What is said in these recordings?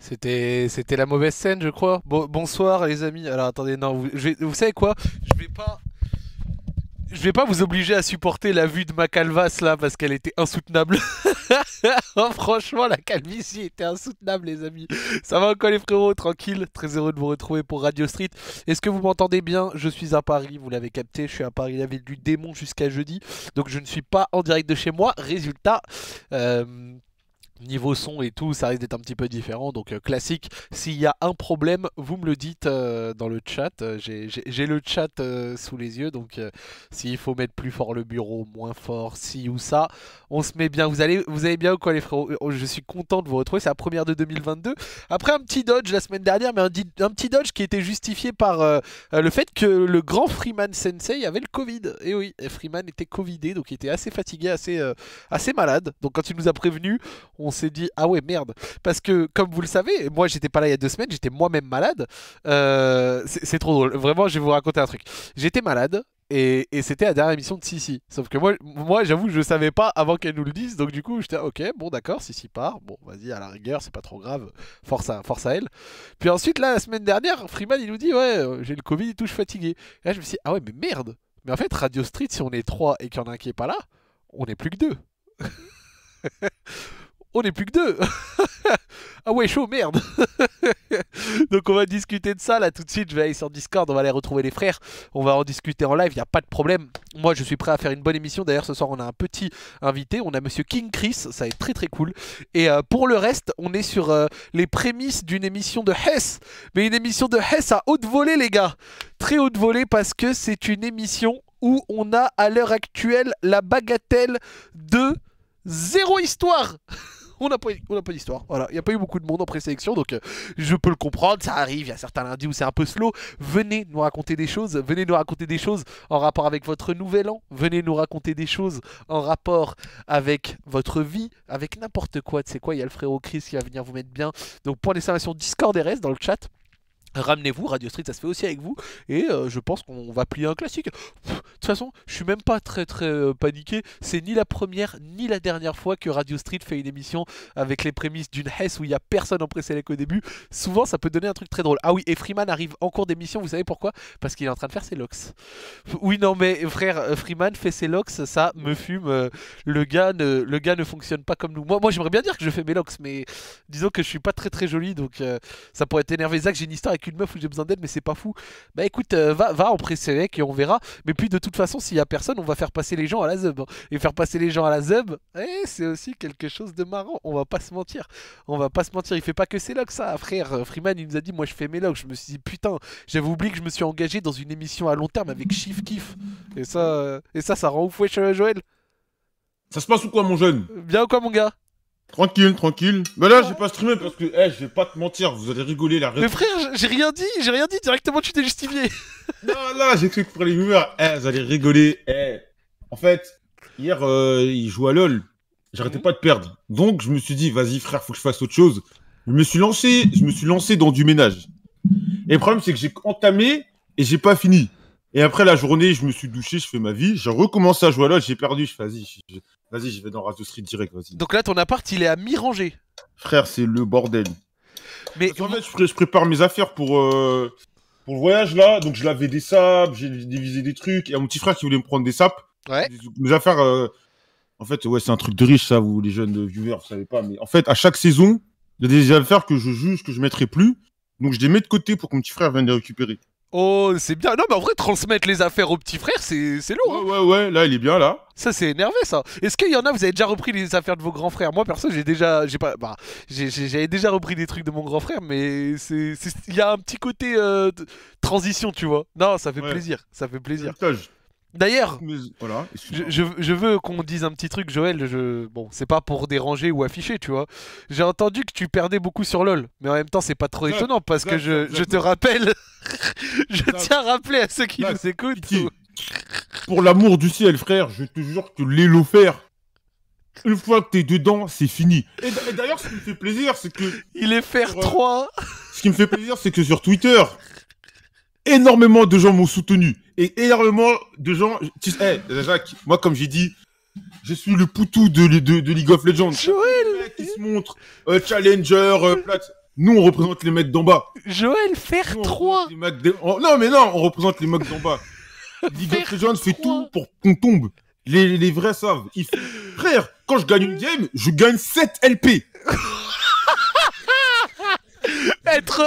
C'était, c'était la mauvaise scène, je crois. bonsoir, les amis. Alors, attendez, non, vous, savez quoi Je vais pas. Je vais pas vous obliger à supporter la vue de ma calvasse là parce qu'elle était insoutenable. Oh, franchement, la calvitie était insoutenable, les amis. Ça va encore, les frérots Tranquille. Très heureux de vous retrouver pour Radio Street. Est-ce que vous m'entendez bien Je suis à Paris, vous l'avez capté. Je suis à Paris, la ville du démon, jusqu'à jeudi. Donc, je ne suis pas en direct de chez moi. Résultat. Euh, Niveau son et tout, ça risque d'être un petit peu différent. Donc euh, classique, s'il y a un problème, vous me le dites euh, dans le chat. Euh, j'ai le chat sous les yeux. Donc s'il faut mettre plus fort le bureau, moins fort, si ou ça, on se met bien. Vous allez, vous allez bien ou quoi les frères oh, Je suis content de vous retrouver. C'est la première de 2022. Après un petit dodge la semaine dernière, mais un, petit dodge qui était justifié par le fait que le grand Freeman Sensei avait le Covid. Et eh oui, Freeman était Covidé, donc il était assez fatigué, assez, assez malade. Donc quand il nous a prévenu, on on s'est dit ah ouais merde parce que comme vous le savez, moi j'étais pas là il y a deux semaines, j'étais moi-même malade. Euh, c'est trop drôle. Vraiment, je vais vous raconter un truc. J'étais malade et, c'était la dernière émission de Sissi. Sauf que moi, moi j'avoue, je savais pas avant qu'elle nous le dise. Donc du coup, j'étais ah, ok, bon d'accord, Sissi part. Bon, vas-y, à la rigueur, c'est pas trop grave. Force à, force à elle. Puis ensuite, la semaine dernière, Freeman, il nous dit ouais, euh, j'ai le Covid et tout, je fatigué. Et là, je me suis dit, ah ouais, mais merde. Mais en fait, Radio Street, si on est trois et qu'il y en a un qui est pas là, on est plus que deux. on n'est plus que deux Ah ouais, chaud, merde Donc on va discuter de ça là tout de suite, je vais aller sur Discord, on va aller retrouver les frères, on va en discuter en live, il n'y a pas de problème. Moi je suis prêt à faire une bonne émission, d'ailleurs ce soir on a un petit invité, on a monsieur King Chris, ça va être très très cool. Et euh, pour le reste, on est sur euh, les prémices d'une émission de Hess, mais une émission de Hess à haute volée les gars Très haute volée parce que c'est une émission où on a à l'heure actuelle la bagatelle de zéro histoire on n'a pas, d'histoire. Voilà, il n'y a pas eu beaucoup de monde en présélection, donc euh, je peux le comprendre, ça arrive, il y a certains lundis où c'est un peu slow. Venez nous raconter des choses, venez nous raconter des choses en rapport avec votre nouvel an, venez nous raconter des choses en rapport avec votre vie, avec n'importe quoi, tu sais quoi, il y a le frérot Chris qui va venir vous mettre bien. Donc point d'exclamation Discord RS dans le chat. Ramenez-vous, Radio Street, ça se fait aussi avec vous. Et euh, je pense qu'on va plier un classique. de toute façon, je suis même pas très très euh, paniqué. C'est ni la première ni la dernière fois que Radio Street fait une émission avec les prémices d'une Hesse où il y a personne en pré qu'au au début. Souvent, ça peut donner un truc très drôle. Ah oui, et Freeman arrive en cours d'émission, vous savez pourquoi Parce qu'il est en train de faire ses locks. Oui, non, mais frère, euh, Freeman fait ses locks, ça me fume. le, gars ne, le gars ne fonctionne pas comme nous. Moi, j'aimerais bien dire que je fais mes locks, mais disons que je suis pas très très joli, donc ça pourrait t'énerver. Zach, j'ai une histoire avec une meuf où j'ai besoin d'aide mais c'est pas fou. Bah écoute, euh, va, va en pré et on verra. Mais puis de toute façon, s'il y a personne, on va faire passer les gens à la zeub hein. Et faire passer les gens à la zeub eh, c'est aussi quelque chose de marrant, on va pas se mentir. On va pas se mentir, il fait pas que ses logs ça, frère. Euh, Freeman il nous a dit moi je fais mes logs, je me suis dit putain, j'avais oublié que je me suis engagé dans une émission à long terme avec Chief Kiff. Et ça, euh, et ça, ça rend ouf wesh Joël. Ça se passe ou quoi mon jeune Bien ou quoi mon gars Tranquille, tranquille. Bah là, j'ai pas streamé parce que, eh, je vais pas te mentir, vous allez rigoler la Mais frère, j'ai rien dit, j'ai rien dit, directement tu t'es justifié. non, là, que pour les viewers. Eh, vous allez rigoler. Eh. En fait, hier, euh, il joue à LoL. J'arrêtais mhm. pas de perdre. Donc, je me suis dit, vas-y, frère, faut que je fasse autre chose. Je me suis lancé, je me suis lancé dans du ménage. Et le problème, c'est que j'ai entamé et j'ai pas fini. Et après la journée, je me suis douché, je fais ma vie, j'ai recommencé à jouer à LoL, j'ai perdu, je fais vas-y, Vas-y, je vais dans Radio Street direct. Vas-y. Donc là, ton appart, il est à mi rangé Frère, c'est le bordel. Mais en fait, je, prépare mes affaires euh, pour le voyage là. Donc je lavais des sables, j'ai divisé des trucs. Il y a mon petit frère qui voulait me prendre des sapes. Mes affaires. Euh, en fait, ouais, c'est un truc de riche ça, vous les jeunes viewers, vous savez pas. Mais en fait, à chaque saison, il y a des affaires que je juge que je mettrai plus. Donc je les mets de côté pour que mon petit frère vienne les récupérer. Oh, c'est bien. Non, mais en vrai, transmettre les affaires Aux petits frères c'est, lourd. Hein. Ouais, ouais, ouais, là, il est bien, là. Ça, c'est énervé, ça. Est-ce qu'il y en a, vous avez déjà repris les affaires de vos grands frères Moi, perso, j'ai déjà. J'ai pas, bah, j'ai, j'avais déjà repris des trucs de mon grand frère, mais c'est, il y a un petit côté euh, transition, tu vois. Non, ça fait plaisir. Ça fait plaisir. D'ailleurs, voilà, je, veux qu'on dise un petit truc, Joël. Je... Bon, c'est pas pour déranger ou afficher, tu vois. J'ai entendu que tu perdais beaucoup sur LoL, mais en même temps, c'est pas trop étonnant parce que je, te rappelle, je tiens à rappeler à ceux qui nous écoutent. Pour l'amour du ciel, frère, je te jure que l'élofer, une fois que t'es dedans, c'est fini. Et d'ailleurs, ce qui me fait plaisir, c'est que. Il est faire 3 euh, Ce qui me fait plaisir, c'est que sur Twitter, énormément de gens m'ont soutenu. Et énormément de gens. Tu eh, Jacques, moi, comme j'ai dit, je suis le poutou de, de, League of Legends. Joël Qui se montre euh, challenger, euh, Nous, on représente les mecs d'en bas. Joël, faire trois 3 Non, mais non, on représente les mecs d'en bas. League of Legends fait tout pour qu'on tombe. Les, vrais savent. Frère, quand je gagne une game, je gagne 7 LP. être,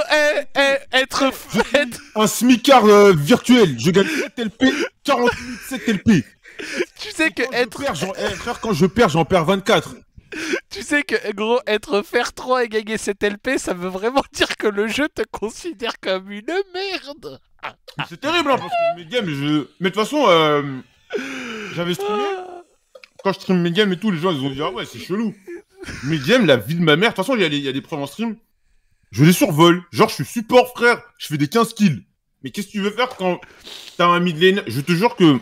être, être, un smicard euh, virtuel. Je gagne 7 LP, 40 7 LP. Tu sais que être. Eh, quand je perds, j'en perds 24. Tu sais que, gros, être faire 3 et gagner 7 LP, ça veut vraiment dire que le jeu te considère comme une merde. C'est terrible, hein, parce que mes games, je. Mais de toute façon, euh, j'avais streamé. Quand je stream mes games et tout, les gens, ils ont dit Ah ouais, c'est chelou. Mes games, la vie de ma mère. De toute façon, il y, y, a des preuves en stream je les survole. Genre, je suis support, frère. Je fais des 15 kills. Mais qu'est-ce que tu veux faire quand t'as un mid lane Je te jure que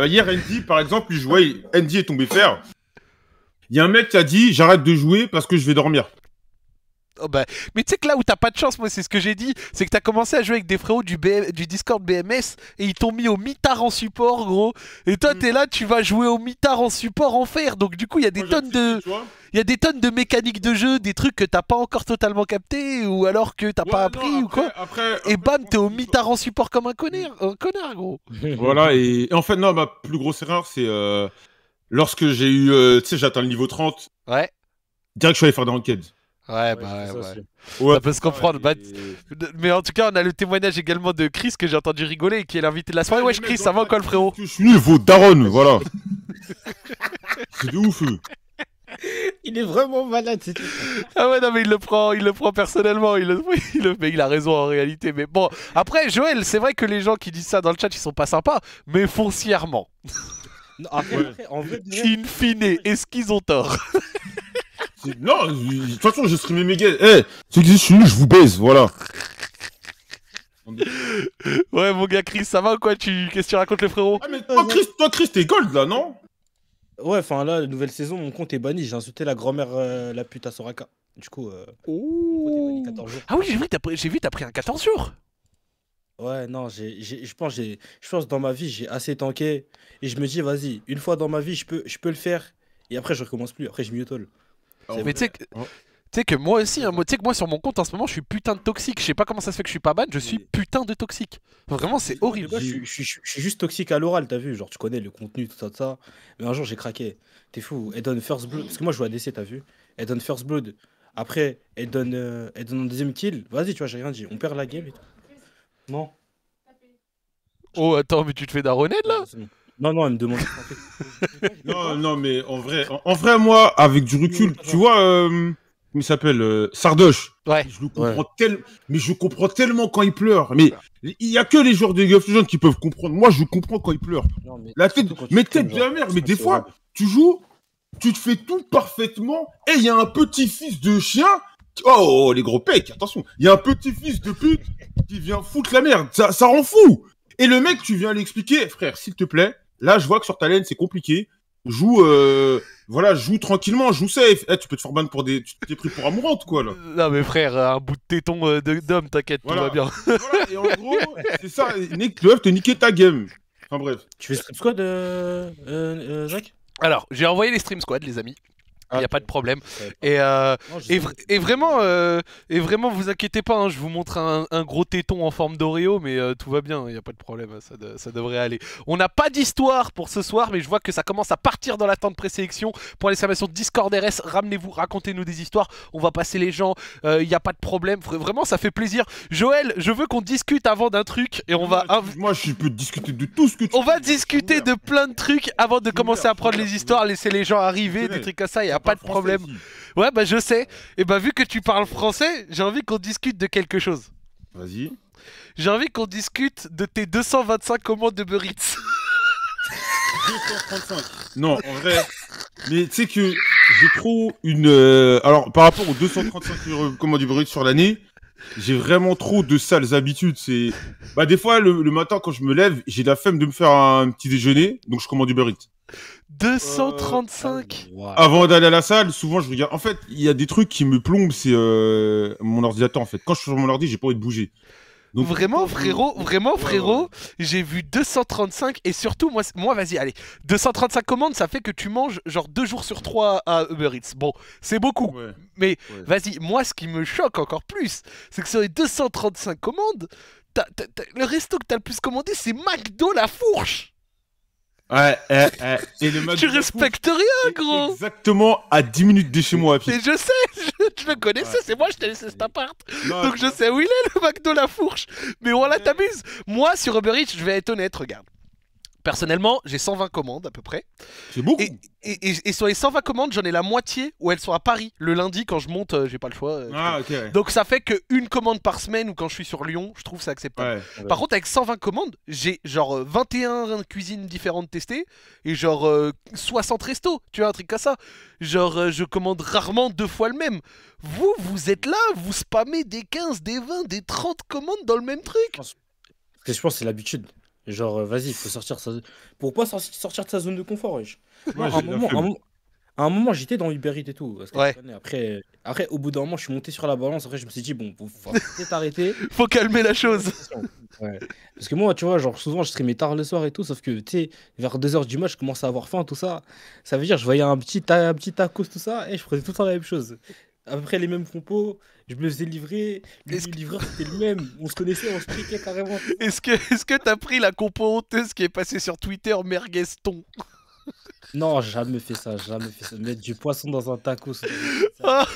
euh, hier, Andy, par exemple, il jouait. Andy est tombé faire. Il y a un mec qui a dit J'arrête de jouer parce que je vais dormir. Oh, bah, mais tu sais que là où t'as pas de chance, moi c'est ce que j'ai dit, c'est que t'as commencé à jouer avec des frérots du, du Discord BMS et ils t'ont mis au mitard en support, gros. Et toi mm. t'es là, tu vas jouer au mitard en support en fer. Donc du coup il y a des tonnes de, il y a des tonnes de mécaniques de jeu, des trucs que t'as pas encore totalement capté ou alors que t'as pas appris ou quoi. et bam t'es au mitard en support comme un connard, un gros. voilà et... en fait non ma plus grosse erreur c'est euh, lorsque j'ai eu, euh, tu sais j'atteins le niveau 30. Ouais. Direct je suis allé faire des enquêtes. Ouais, bah ouais, ouais. peut se comprendre. Bah, mais en tout cas, on a le témoignage également de Chris que j'ai entendu rigoler et qui est l'invité de la soirée. Wesh, Chris, ça va encore le frérot suis voilà. c'est ouf. Il est vraiment malade. Ah ouais, non, mais il le prend, il le prend personnellement. Il le... Mais il a raison en réalité. Mais bon, après, Joël, c'est vrai que les gens qui disent ça dans le chat, ils sont pas sympas, mais foncièrement. In fine, est-ce qu'ils ont tort non, de toute façon, je streamé mes gays. Eh, c'est que je suis nul, je vous baise, voilà. ouais, mon gars Chris, ça va ou quoi Qu'est-ce que tu racontes, le frérot Ah, mais toi, Chris, toi, Chris t'es gold là, non Ouais, enfin là, nouvelle saison, mon compte est banni. J'ai insulté la grand-mère, euh, la pute à Soraka. Du coup, euh, mon est banni 14 jours. Ah oui, j'ai vu, t'as pris... un 14 jours Ouais, non, je pense, dans ma vie, j'ai assez tanké. Et je me dis, vas-y, une fois dans ma vie, je peux, je peux le faire. Et après, je recommence plus. Après, je m'y mais tu sais que moi aussi, un hein, moi, que moi sur mon compte en ce moment, je suis putain de toxique. Je sais pas comment ça se fait que je suis pas ban, je suis putain de toxique. Vraiment, c'est horrible. je, suis juste toxique à l'oral, t'as vu. Genre, tu connais le contenu, tout ça, tout ça. Mais un jour, j'ai craqué. T'es fou. Elle donne First Blood. Parce que moi, je joue à DC, t'as vu. Elle donne First Blood. Après, elle donne, euh, donne un deuxième kill. Vas-y, tu vois, j'ai rien dit. On perd la game et tout. Non. Oh, attends, mais tu te fais daronner là non, non, elle me demande. non, non, mais en vrai, en, vrai, moi, avec du recul, tu vois, euh, il s'appelle euh, Sardoche. Je le comprends tellement, mais je comprends tellement quand il pleure. Mais il y a que les joueurs de Game of qui peuvent comprendre. Moi, je comprends quand il pleure. mais la tête, mais de Mais des fois, tu joues, tu te fais tout parfaitement, et il y a un petit-fils de chien. Oh, oh, oh, les gros pecs, attention. Il y a un petit-fils de pute qui vient foutre la merde. Ça, ça rend fou. Et le mec, tu viens l'expliquer, frère, s'il te plaît, Là, je vois que sur ta laine, c'est compliqué. Joue, euh, voilà, joue tranquillement, joue safe. Eh, tu peux te faire ban pour des. Tu t'es pris pour amourante, quoi, là. Non, mais frère, un bout de téton euh, d'homme, t'inquiète, tout va bien. Voilà, et en gros, c'est ça. Nick Love, te niquer ta game. Enfin, bref. Tu fais Stream Squad, euh, Jacques euh, Alors, j'ai envoyé les Stream Squad, les amis. Ah, il n'y a pas de problème. Euh, et, vraiment, euh, et vraiment, vous inquiétez pas, hein, je vous montre un, gros téton en forme d'Oreo, mais euh, tout va bien, il n'y a pas de problème, hein, ça, devrait aller. On n'a pas d'histoire pour ce soir, mais je vois que ça commence à partir dans la tente présélection. Pour l'exclamation Discord RS, ramenez-vous, racontez-nous des histoires, on va passer les gens, il n'y a pas de problème. Vraiment, ça fait plaisir. Joël, je veux qu'on discute avant d'un truc et on va... Moi, je peux discuter de tout ce que tu On va discuter de plein de trucs avant de commencer à prendre les histoires, laisser les gens arriver, des trucs comme ça a pas de problème. Ouais, bah je sais. Et bah vu que tu parles français, j'ai envie qu'on discute de quelque chose. Vas-y. J'ai envie qu'on discute de tes 225 commandes de Burrits. 235. Non, en vrai. Mais tu sais que j'ai trop une. Euh, alors, par rapport aux 235 euh, commandes de Burrit sur l'année, j'ai vraiment trop de sales habitudes. C'est bah des fois le, matin quand je me lève, j'ai la flemme de me faire un petit déjeuner, donc je commande du burrito. 235 Avant d'aller à la salle, souvent je regarde. En fait, il y a des trucs qui me plombent, c'est euh, mon ordinateur en fait. Quand je suis sur mon ordi, j'ai pas envie de bouger. Vraiment, oh, frérot, oh, vraiment, frérot, j'ai vu 235 et surtout, moi, moi vas-y, allez, 235 commandes, ça fait que tu manges genre deux jours sur trois à Uber Bon, c'est beaucoup, mais vas-y, moi, ce qui me choque encore plus, c'est que sur les 235 commandes, le resto que t'as le plus commandé, c'est McDo la fourche Ouais, le tu respectes rien, gros Exactement à 10 minutes de chez moi à je sais, je, le connaissais, c'est moi, je t'ai laissé cet appart. Donc je sais où il est, le McDo La Fourche. Mais voilà, t'abuses. Moi, sur Uber Eats, je vais être honnête, regarde. Personnellement, j'ai 120 commandes à peu près. C'est beaucoup. Et, et, et, sur les 120 commandes, j'en ai la moitié où elles sont à Paris. Le lundi, quand je monte, euh, j'ai pas le choix. Euh, ah, Donc ça fait que une commande par semaine ou quand je suis sur Lyon, je trouve ça acceptable. Ah, par contre, avec 120 commandes, j'ai genre 21 euh, cuisines différentes testées et genre 60 restos. Tu vois, un truc comme ça. Genre, je commande rarement deux fois le même. Vous, vous êtes là, vous spammez des 15, des 20, des 30 commandes dans le même truc. Je je pense que c'est l'habitude. Genre, euh, vas-y, il faut sortir sa... Pourquoi sortir de sa zone de confort, wesh un moment, j'étais dans Uber et tout. après, après, au bout d'un moment, je suis monté sur la balance. Après, je me suis dit, bon, faut, faut peut arrêter. faut calmer la chose. Parce que moi, tu vois, genre, souvent, je streamais tard le soir et tout. Sauf que, tu sais, vers 2h du match, je commençais à avoir faim, tout ça. Ça veut dire, je voyais un petit, un petit tacos, tout ça. Et je prenais tout le temps la même chose. Après les mêmes compos. Je me faisais livrer. Le livreur, c'était le même. On se connaissait, on se triquait hein, carrément. Est-ce que est-ce que t'as pris la compo honteuse qui est passée sur Twitter Mergueston non, jamais fait ça, jamais fait ça. Mettre du poisson dans un taco. Ah,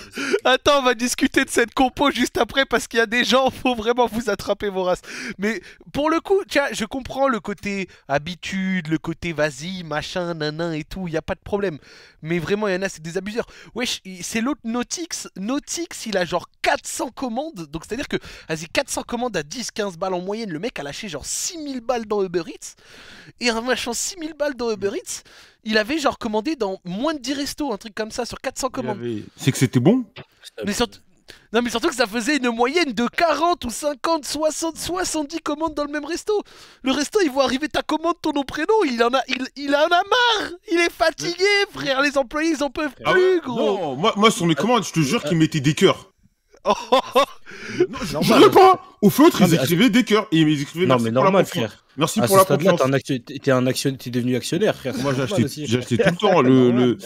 attends, on va discuter de cette compo juste après parce qu'il y a des gens, faut vraiment vous attraper vos races. Mais pour le coup, tiens, je comprends le côté habitude, le côté vas-y, machin, nanan et tout, il n'y a pas de problème. Mais vraiment, il y en a, c'est des abuseurs. Wesh, c'est l'autre Notix Notix, il a genre 400 commandes. Donc c'est-à-dire que, vas-y, 400 commandes à 10-15 balles en moyenne, le mec a lâché genre 6000 balles dans Uber Eats. Et en lâchant 6000 balles dans Uber Eats, il avait genre commandé dans moins de 10 restos, un truc comme ça, sur 400 commandes. C'est que c'était bon mais Non, mais surtout que ça faisait une moyenne de 40 ou 50, 60, 70 commandes dans le même resto. Le resto, il voit arriver ta commande, ton nom, prénom, il en a, il, il en a marre Il est fatigué, frère, les employés, ils en peuvent ah plus, gros non, moi, moi, sur mes commandes, je te jure euh, qu'ils mettaient des cœurs non, je ne pas Au feutre, ils écrivaient des cœurs. ils écrivaient non, merci mais normal, la frère. Merci pour la confiance. T'es un, tu es devenu actionnaire, frère. Moi, j'ai acheté, tout le temps le... le...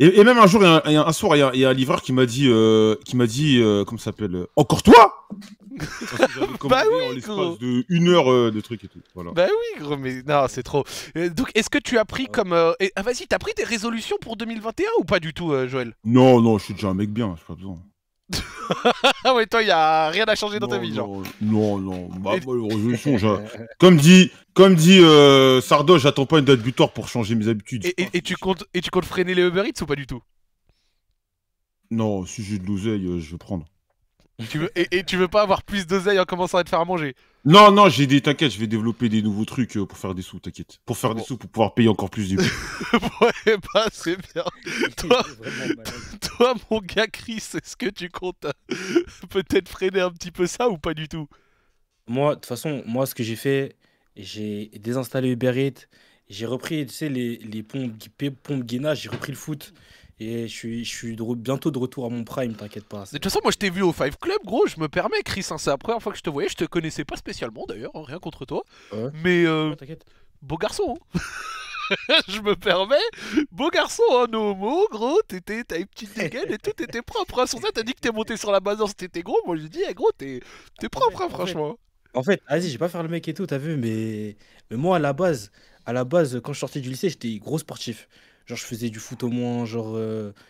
Et, et, même un jour, un, un soir, il y, a un livreur qui m'a dit, euh, qui m'a dit, euh, comment s'appelle euh, Encore toi bah, bah oui, l'espace de une heure euh, de truc et tout. Voilà. Bah oui, gros, mais non, c'est trop. donc, est-ce que tu as pris comme, ah, vas-y, t'as pris des résolutions pour 2021 ou pas du tout, Joël Non, non, je suis déjà un mec bien, j'ai pas besoin. Ah ouais, toi, il a rien à changer dans ta vie, Non, non, bah, bah comme dit, comme dit euh, Sardo, j'attends pas une date butoir pour changer mes habitudes. Et, tu comptes, et tu comptes freiner les Uber Eats ou pas du tout Non, si j'ai de l'oseille, euh, je vais prendre et, tu veux pas avoir plus d'oseille en commençant à te faire manger Non, non, j'ai des. T'inquiète, je vais développer des nouveaux trucs euh, pour faire des sous, t'inquiète. Pour faire des sous, pour pouvoir payer encore plus du Ouais, bah, c'est bien. toi, toi, mon gars Chris, est-ce que tu comptes euh, peut-être freiner un petit peu ça ou pas du tout Moi, de toute façon, moi, ce que j'ai fait, j'ai désinstallé Uber Eats. J'ai repris, tu sais, les, pompes, pompes j'ai repris le foot. Et je suis, je suis bientôt de retour à mon prime, t'inquiète pas. De toute façon, moi je t'ai vu au Five Club, gros, je me permets, Chris, hein, c'est la première fois que je te voyais, je te connaissais pas spécialement d'ailleurs, hein, rien contre toi. Mais euh, beau garçon, hein. je me permets, beau garçon, En hein, homo, gros, t'étais, t'as une petite dégaine et tout, t'étais propre. Sur ça, t'as dit que t'es monté sur la base t'étais gros, moi j'ai dit, eh, gros, t'es, propre, franchement. En fait, vas-y, j'ai pas faire le mec et tout, t'as vu, mais, mais moi à la base, à la base, quand je sortais du lycée, j'étais gros sportif. Genre, je faisais du foot au moins, genre,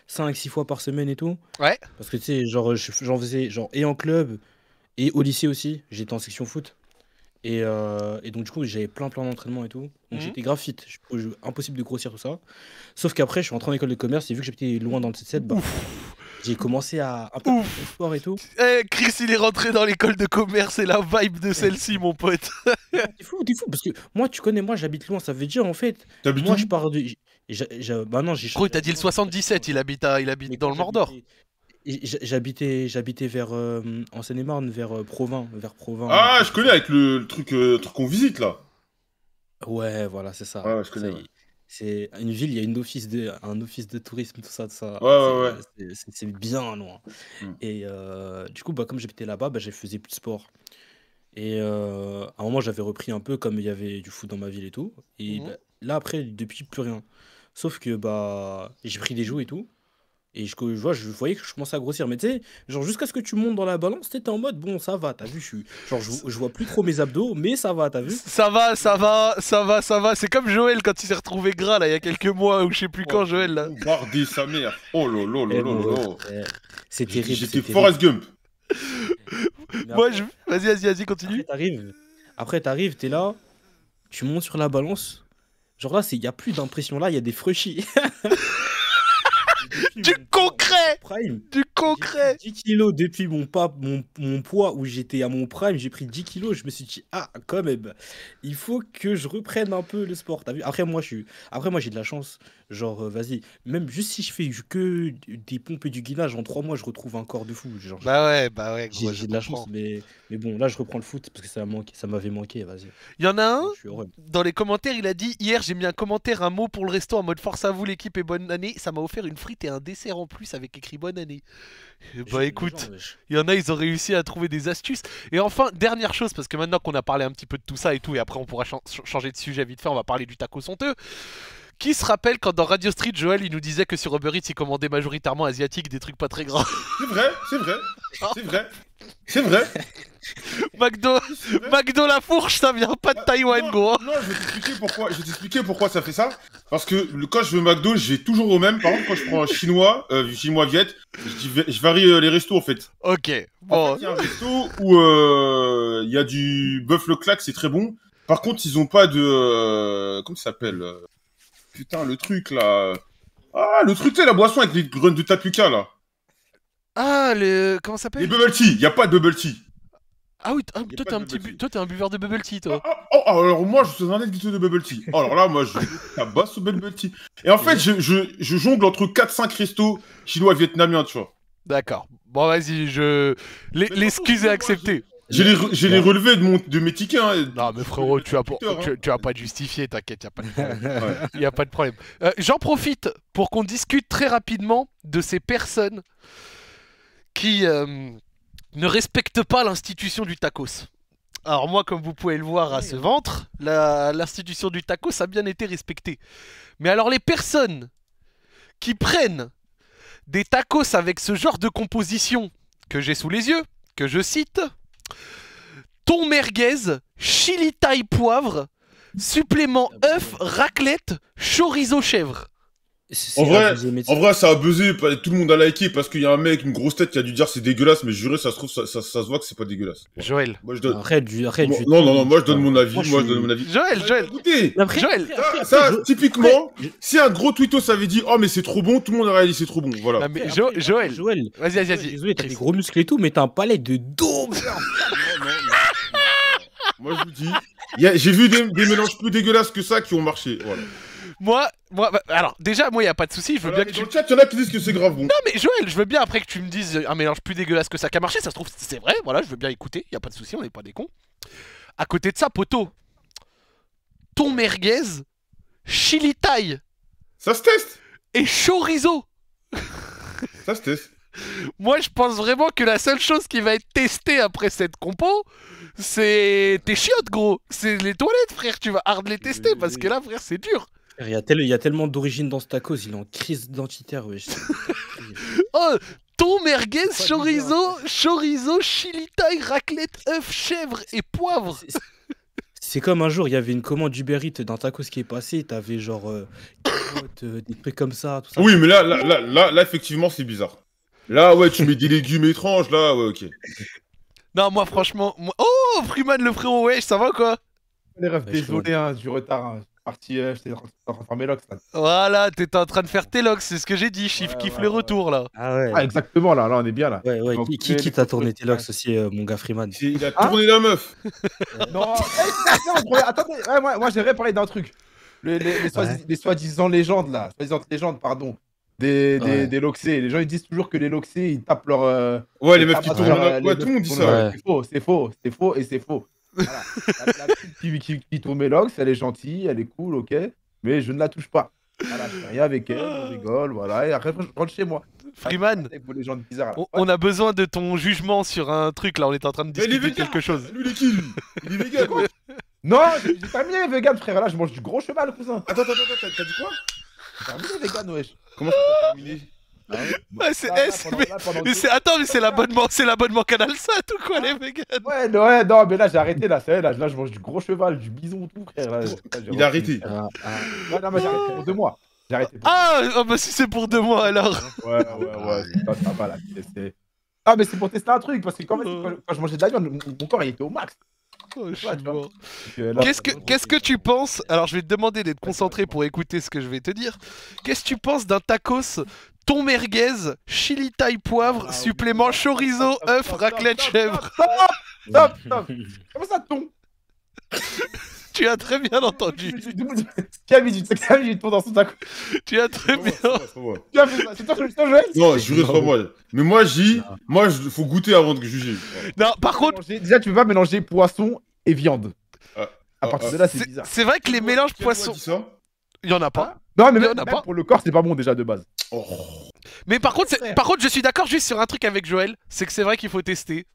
5-6 euh, fois par semaine et tout. Ouais. Parce que, tu sais, genre, j'en faisais, genre, et en club, et au lycée aussi. J'étais en section foot. Et, euh, et donc, du coup, j'avais plein, plein d'entraînements et tout. Donc, mhm. j'étais grave impossible de grossir tout ça. Sauf qu'après, je suis rentré en école de commerce et vu que j'étais loin dans le 7-7, bah, J'ai commencé à un peu sport et tout. Eh, Chris, il est rentré dans l'école de commerce et la vibe de celle-ci, mon pote. t'es fou, t'es fou, parce que moi, tu connais, moi, j'habite loin, ça veut dire en fait. Moi, je pars de. Je, je, bah non, j'ai. t'as dit le 77, il habite, il habite dans le Mordor. J'habitais, j'habitais vers euh, en Seine-et-Marne, vers euh, Provins, vers Provins. Ah, je connais avec le, truc, euh, truc qu'on visite là. Ouais, voilà, c'est ça. Ouais, je connais. C'est une ville, il y a une office de, un office de tourisme, tout ça, tout ça. Ouais, ouais, ouais. C'est bien loin. Hmm. Et du coup, bah, comme j'habitais là-bas, bah, j'ai faisais plus de sport. Et à un moment, j'avais repris un peu, comme il y avait du foot dans ma ville et tout. Et mhm. bah, là, après, depuis, plus rien. Sauf que bah j'ai pris des joues et tout. Et je, vois, je voyais que je commençais à grossir. Mais tu sais, genre jusqu'à ce que tu montes dans la balance, t'étais en mode bon, ça va, t'as vu, je Genre, je, vois plus trop mes abdos, mais ça va, t'as vu Ça va, ça va, ça va, ça va. C'est comme Joël quand il s'est retrouvé gras là, il y a quelques mois ou je sais plus quand, oh, Joël là. sa mère. Oh lolo, lolo, lolo. C'est terrible. J'étais Forrest Gump. Moi, je. Vas-y, vas-y, vas-y, continue. après, t'arrives, t'es là, tu montes sur la balance. Genre là, il n'y a plus d'impression là, il y a des frushis. du hein, concret prime. Du concret 10 kilos depuis mon, mon, poids où j'étais à mon prime, j'ai pris 10 kilos. Je me suis dit, ah, quand même, il faut que je reprenne un peu le sport. As vu Après, moi, j'ai de la chance. Genre, euh, vas-y, même juste si je fais que des pompes et du guinage, en 3 mois, je retrouve un corps de fou. Genre, bah ouais, bah ouais, J'ai de la chance, mais, mais bon, là, je reprends le foot parce que ça m'avait manqué, manqué vas-y. Il y en a un, dans les commentaires, il a dit, hier, j'ai mis un commentaire, un mot pour le resto en mode force à vous, l'équipe est bonne année. Ça m'a offert une frite un dessert en plus avec écrit bonne année. Bah écoute, il y en a, ils ont réussi à trouver des astuces. Et enfin, dernière chose, parce que maintenant qu'on a parlé un petit peu de tout ça et tout, et après on pourra changer de sujet vite fait, on va parler du taco sonteux. Qui se rappelle quand dans Radio Street, Joël, il nous disait que sur Uber Eats, il commandait majoritairement asiatique, des trucs pas très grands C'est vrai, c'est vrai, c'est vrai. C'est vrai. McDo... McDo la fourche, ça vient pas de Taïwan, gros. Non, je vais t'expliquer pourquoi. pourquoi ça fait ça. Parce que quand je veux McDo, j'ai toujours au même. Par exemple, quand je prends un chinois, euh, chinois viet, je, varie euh, les restos en fait. Ok. Bon. il un resto où euh, il y a du bœuf le claque, c'est très bon. Par contre, ils ont pas de euh, comment ça s'appelle Putain, le truc là. Ah, le truc, c'est la boisson avec les graines de tapuca là. Ah, le. Comment ça s'appelle Les bubble tea, Il n'y a pas de bubble tea. Ah oui, ah, toi t'es un petit toi t'es un buveur de bubble tea toi. Oh, oh, oh, alors moi je suis un addict de bubble tea. Oh, alors là moi je la bosse au bubble tea. Et en fait je, je, je jongle entre 4-5 cristaux chinois vietnamiens tu vois. D'accord. Bon vas-y je l'excuse est acceptée. J'ai les, les relevés de, mon, de mes tickets. Hein. non, mais frérot, tu vas, tu, hein. pas te justifier, t'inquiète, il n'y a pas de problème. problème. Euh, j'en profite pour qu'on discute très rapidement de ces personnes qui euh, ne respecte pas l'institution du tacos. Alors moi, comme vous pouvez le voir à ce ventre, l'institution du tacos a bien été respectée. Mais alors les personnes qui prennent des tacos avec ce genre de composition que j'ai sous les yeux, que je cite, Ton merguez, chili taille poivre, supplément ah, œuf, raclette, chorizo chèvre. En vrai, en vrai, ça a buzzé, tout le monde a liké parce qu'il y a un mec, une grosse tête qui a dû dire c'est dégueulasse, mais juré, ça se trouve, ça, ça, se voit que c'est pas dégueulasse. Joël. Moi, je donne... Après, du, après, du... Non, non, non, moi je donne mon avis. Moi, je... donne mon avis. Joël, Joël. Écoutez, après, Joël. ça, typiquement, si un gros twitto s'avait dit oh, mais c'est trop bon, tout le monde aurait dit c'est trop bon. Voilà. mais jo Joël. Joël. Vas-y, vas-y, vas-y. Désolé, t'as des gros muscles et tout, mais t'as un palais de dôme. moi, je vous dis, j'ai vu des mélanges plus dégueulasses que ça qui ont marché. Voilà. Moi, moi, bah, alors déjà, moi, il y a pas de souci. Je veux ah, bien que tu. le chat, a qui disent que c'est grave bon. Non, mais Joël, je veux bien après que tu me dises un mélange plus dégueulasse que ça qui a marché. Ça se trouve, c'est vrai. Voilà, je veux bien écouter. Il Y a pas de souci, on n'est pas des cons. À côté de ça, poteau, ton merguez, chili thai. Ça se teste. Et chorizo. ça se teste. Moi, je pense vraiment que la seule chose qui va être testée après cette compo, c'est tes chiottes, gros. C'est les toilettes, frère. Tu vas hard les tester parce que là, frère, c'est dur. Il y, a tellement d'origine dans ce tacos, il est en crise identitaire, wesh. Oh, oh, ton merguez, chorizo, hein. chorizo, chili taille raclette, œuf, chèvre et poivre. C'est comme un jour, il y avait une commande Uber Eats d'un tacos qui est passé, t'avais genre euh, euh, des trucs comme ça, tout ça. Oui, mais là, là, là, là, effectivement, c'est bizarre. Là, ouais, tu mets des légumes étranges, là, ouais, ok. Non, moi, franchement, moi... oh, Freeman, le frérot, wesh, ça va quoi Les désolé, hein, du retard. Hein parti, euh, j'étais en train de faire mes Voilà, t'es en train de faire tes locks, c'est ce que j'ai dit, Chiffre kiffe le retour là. Ah ouais. Ah, exactement là, là on est bien là. qui, euh, qui, t'a tourné tes locks aussi, euh, mon gars Freeman Il a ah. tourné la meuf Non, hey, attendez, moi, moi j'aimerais parler d'un truc. les, soi-disant légendes là, soi-disant légendes, pardon. Des, des, des loxés. Les gens ils disent toujours que les loxés ils tapent leur. Euh, ouais, les, meufs qui tournent. Ouais, tout le monde dit ça. C'est faux, c'est faux, c'est faux et c'est faux. Voilà. La, petite qui, tombe Mélox, elle est gentille, elle est cool, ok, mais je ne la touche pas. Voilà, je rien avec elle, on rigole, voilà, et après je rentre chez moi. Freeman, on, a besoin de ton jugement sur un truc là, on est en train de discuter de quelque chose. Lui, il est qui lui Il est vegan quoi Non, j'ai pas mis les vegan frère, là je mange du gros cheval cousin. Attends, attends, attends, t'as dit quoi J'ai terminé vegan wesh. Comment ça t'as terminé ah ouais, ah, c'est ah, S, mais, c'est... Attends, mais c'est l'abonnement, c'est l'abonnement Canal Sat ou quoi, les vegans Ouais, non, ouais, non, mais là, j'ai arrêté, là, c'est là, là, je mange du gros cheval, du bison, tout, frère. Il a arrêté. Ah, Non, mais j'ai arrêté pour deux mois. J'ai arrêté ah, oh, bah si c'est pour deux mois, alors. Ouais, ouais, ouais, ça, pas, là, Ah, mais c'est pour tester un truc, parce que quand, même, quand, je mangeais de la viande, mon, corps, il était au max. Oh, euh, qu'est-ce que, qu'est-ce que tu penses Alors, je vais te demander d'être concentré pour écouter ce que je vais te dire. Qu'est-ce que tu penses d'un tacos ton merguez, chili taille poivre, ah supplément chorizo, œuf, raclette chèvre. Stop, stop. Comment ça ton Tu as très bien entendu. Camille, tu sais que tu il dans son taco. Tu as très bien. Tu as fait ça, c'est toi qui Non, Non, jure trop moi. Mais moi, j'y. Moi, faut goûter avant de juger. Non, par contre. Déjà, tu peux pas mélanger poisson et viande. Ah, à partir ah, de là, c'est bizarre. C'est vrai que les mélanges poisson. Il y en a pas. Hein non, mais pour le corps, c'est pas bon déjà de base. Oh. Mais par contre, par contre, je suis d'accord juste sur un truc avec Joël, c'est que c'est vrai qu'il faut tester.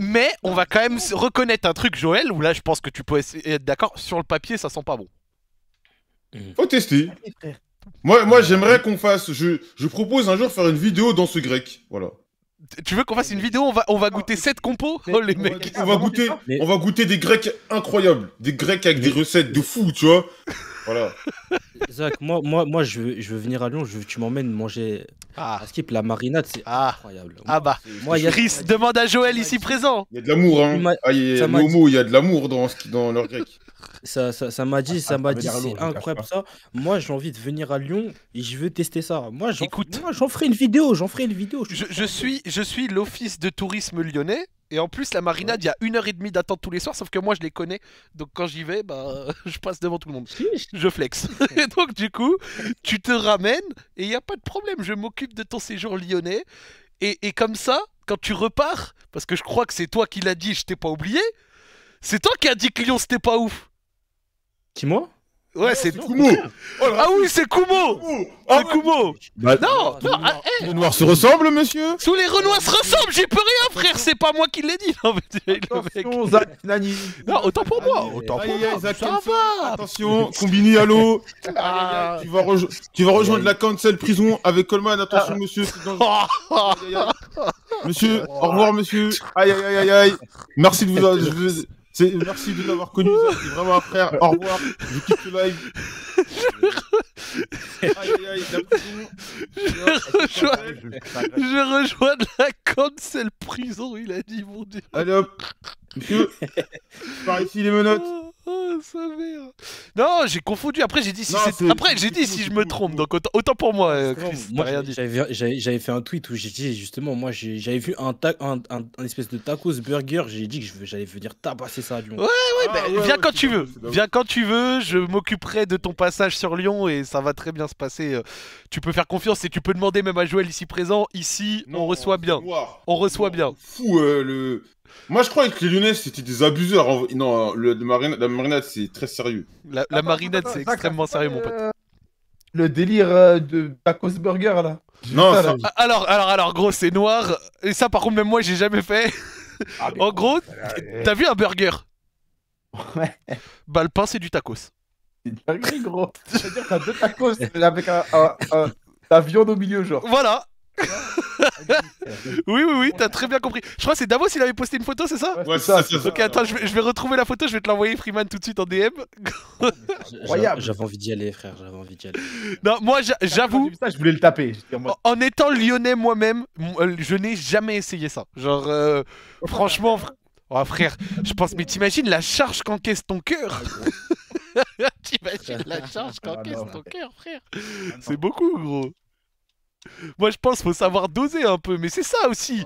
mais, on va quand même reconnaître un truc, Joël, où là, je pense que tu peux être d'accord. Sur le papier, ça sent pas bon. Mm. Faut tester. Moi, moi j'aimerais qu'on fasse. Je, je propose un jour faire une vidéo dans ce grec. Voilà. Tu veux qu'on fasse une vidéo On va, on va goûter cette compo oh, on va, goûter, on va goûter des grecs incroyables. Des grecs avec des recettes de fou, tu vois. Voilà. Zach, moi, moi, moi je, veux, je veux venir à Lyon, je tu m'emmènes manger ah. Skip. La marinade, c'est ah. incroyable. Ah bah, moi, demande à Joël ici présent. Il y a de l'amour, hein. Ah, il y a de l'amour dans, dans leur grec. Ça, ça, ça m'a dit, ça ah, m'a dit, c'est incroyable ça. Moi, j'ai envie de venir à Lyon et je veux tester ça. Moi, j'en ferai une vidéo, j'en ferai une vidéo. je suis, je suis l'office de tourisme lyonnais et en plus, la marinade, il y a une heure et demie d'attente tous les soirs, sauf que moi, je les connais. Donc, quand j'y vais, bah, je passe devant tout le monde. Je flex. et donc, du coup, tu te ramènes et il n'y a pas de problème. Je m'occupe de ton séjour lyonnais. Et, comme ça, quand tu repars, parce que je crois que c'est toi qui l'as dit, je t'ai pas oublié, c'est toi qui a dit que Lyon, c'était pas ouf. Qui, moi Ouais, c'est Kumo. Oh ah oui, c'est Kumo. C'est ah Kumo. Bah, non, ah, eh. Les noirs se ressemblent, monsieur Tous les Renoirs se ressemblent, j'y peux rien, frère. C'est pas moi qui l'ai dit. Non, non, autant pour moi. Autant pour moi. Ça Attention, Combini, allô. Ah, tu vas rejoindre la cancel prison avec Coleman. Attention, monsieur. Monsieur, au revoir, monsieur. Aïe, aïe, aïe, aïe. Merci de vous. Merci de m'avoir connu, C'est vraiment un frère. Au revoir. Je quitte le live. Je rejoins de la cancel prison, il a dit, mon dieu. Allez hop. par ici les menottes. Oh, sa mère. Non, j'ai confondu. Après, j'ai dit si, Après, j'ai dit si je me trompe. Donc autant, pour moi, euh, j'avais fait un tweet où j'ai dit justement, moi, j'avais vu un, un, espèce de tacos burger. J'ai dit que j'allais venir tabasser ça à Lyon. Ouais, ah, ouais, viens quand tu veux. Viens quand tu veux. Je m'occuperai de ton passage sur Lyon et ça va très bien se passer. Euh. Tu peux faire confiance et tu peux demander même à Joël ici présent. Ici, on reçoit bien. On reçoit bien. Fou euh, le moi, je crois que les lunettes c'était des abuseurs. Non, le, la marinade, c'est très sérieux. La, la marinade, c'est extrêmement sérieux, mon pote. Euh, le délire euh, de Tacos Burger, là. Non, ah, Alors, alors, alors, gros, c'est noir. Et ça, par contre, même moi, j'ai jamais fait. Ah, en gros, euh, t'as vu un burger Ouais. Bah, le pain, c'est du tacos. C'est dingue, gros. C'est-à-dire, t'as deux tacos avec un, viande au milieu, genre. Voilà. oui, oui, oui, t'as très bien compris. Je crois que c'est Davos, il avait posté une photo, c'est ça Ouais, c'est ça, Ok, attends, je vais, retrouver la photo, je vais te l'envoyer, Freeman, tout de suite en DM. Incroyable. J'avais envie d'y aller, frère, j'avais envie d'y aller. Non, moi, j'avoue. je voulais le taper. En, étant lyonnais moi-même, euh, je n'ai jamais essayé ça. Genre, euh, franchement, oh, frère, je pense, mais t'imagines la charge qu'encaisse ton cœur T'imagines la charge ah, qu'encaisse ton cœur, frère ah, C'est beaucoup, gros. Moi, je pense qu'il faut savoir doser un peu, mais c'est ça aussi.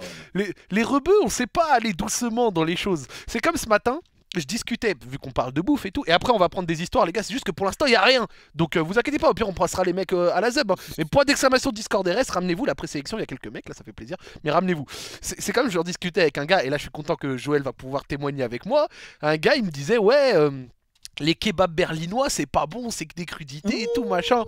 Les, rebeux, on sait pas aller doucement dans les choses. C'est comme ce matin, je discutais, vu qu'on parle de bouffe et tout, et après on va prendre des histoires, les gars, c'est juste que pour l'instant il n'y a rien. Donc euh, vous inquiétez pas, au pire on passera les mecs euh, à la zeb. Hein. Mais point d'exclamation Discord RS, ramenez-vous, la présélection, il y a quelques mecs, là ça fait plaisir, mais ramenez-vous. C'est comme je discutais avec un gars, et là je suis content que Joël va pouvoir témoigner avec moi. Un gars il me disait, ouais. Euh, les kebabs berlinois, c'est pas bon, c'est que des crudités et tout machin.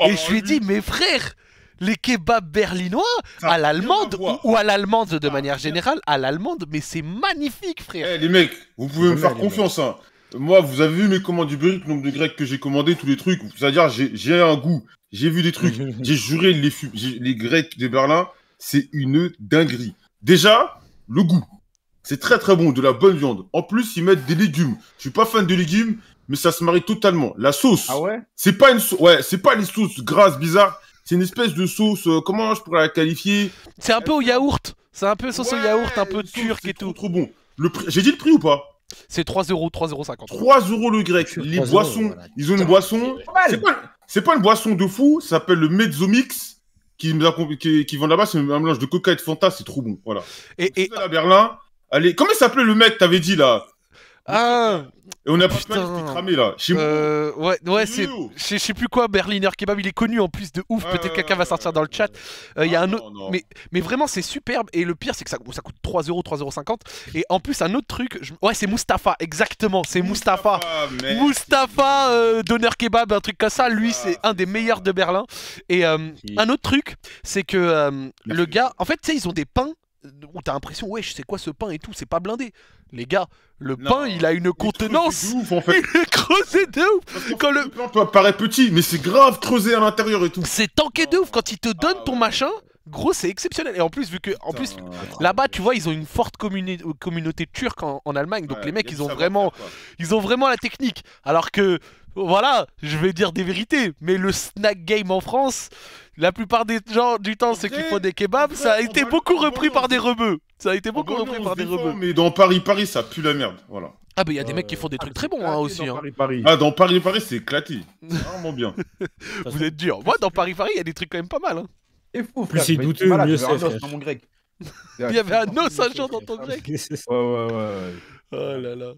et oh, je lui ai dit, mais frère, les kebabs berlinois à l'allemande ou, à l'allemande de manière générale, à l'allemande, mais c'est magnifique, frère. Eh, les mecs, vous pouvez me faire confiance. Hein. Moi, vous avez vu mes commandes du Buric, le nombre de grecs que j'ai commandé, tous les trucs. C'est-à-dire, j'ai un goût, j'ai vu des trucs, j'ai juré les, les grecs de Berlin, c'est une dinguerie. Déjà, le goût. C'est très très bon, de la bonne viande. En plus, ils mettent des légumes. Je suis pas fan de légumes, mais ça se marie totalement. La sauce. Ah ouais C'est pas une sauce. Ouais, c'est pas les sauces grasses bizarres c'est une espèce de sauce, euh, comment je pourrais la qualifier C'est un peu au yaourt, c'est un peu sauce au yaourt, un peu turc et tout. trop bon. J'ai dit le prix ou pas c'est 3 euros, 3 euros 3 euros le grec. Les boissons, ils ont une boisson. C'est pas, une boisson de fou, ça s'appelle le Mezzomix. Qui, qui, qui vend là-bas, c'est un mélange de coca et de Fanta, c'est trop bon. Voilà. Et, et... à Berlin, allez, comment s'appelait le mec, t'avais dit là Ah, et on a Pitman qui cramé là. Euh, ouais, ouais Je sais plus quoi, Berliner Kebab, il est connu en plus de ouf. Peut-être quelqu'un va sortir dans le chat. Euh, il y a ah un Mais, mais vraiment, c'est superbe. Et le pire, c'est que ça, ça coûte 3 euros, 3 euros Et en plus, un autre truc. Ouais, c'est Mustapha, exactement. C'est Mustapha. Mustapha, euh, kebab, un truc comme ça. Lui, ah, c'est un des meilleurs de Berlin. Et euh, un autre truc, c'est que le gars. En fait, tu sais, ils ont des pains euh, où t'as l'impression, wesh, c'est quoi ce pain et tout, c'est pas blindé. Les gars, le pain, il a une contenance. Ouf, en fait. Il est creusé de ouf. le... pain paraît petit, mais c'est grave creusé à l'intérieur et tout. C'est tanké de ouf quand il te donne ah ton machin. Gros, c'est exceptionnel. Et en plus, vu que en plus là-bas, tu vois, ils ont une forte communauté turque en, Allemagne, donc les mecs, ils ont vraiment, ils ont vraiment la technique. Alors que voilà, je vais dire des vérités, mais le snack game en France, la plupart des gens du temps, ceux qui font des kebabs, ça a été beaucoup repris par des rebeux. Ça a été beaucoup ah bah repris par des rebeux. Mais dans Paris, Paris, ça pue la merde. Voilà. Ah bah il y a des mecs qui font des trucs très bons hein, ah, aussi. Dans hein. Paris, Paris. Ah dans Paris Paris c'est éclaté. Vraiment bien. Vous êtes dur. Moi dans Paris Paris il y a des trucs quand même pas mal. Hein. Et fou. Plus c'est douteux, mieux c'est. Il y avait un os un dans ton grec. ouais ouais. ouais. Oh là là.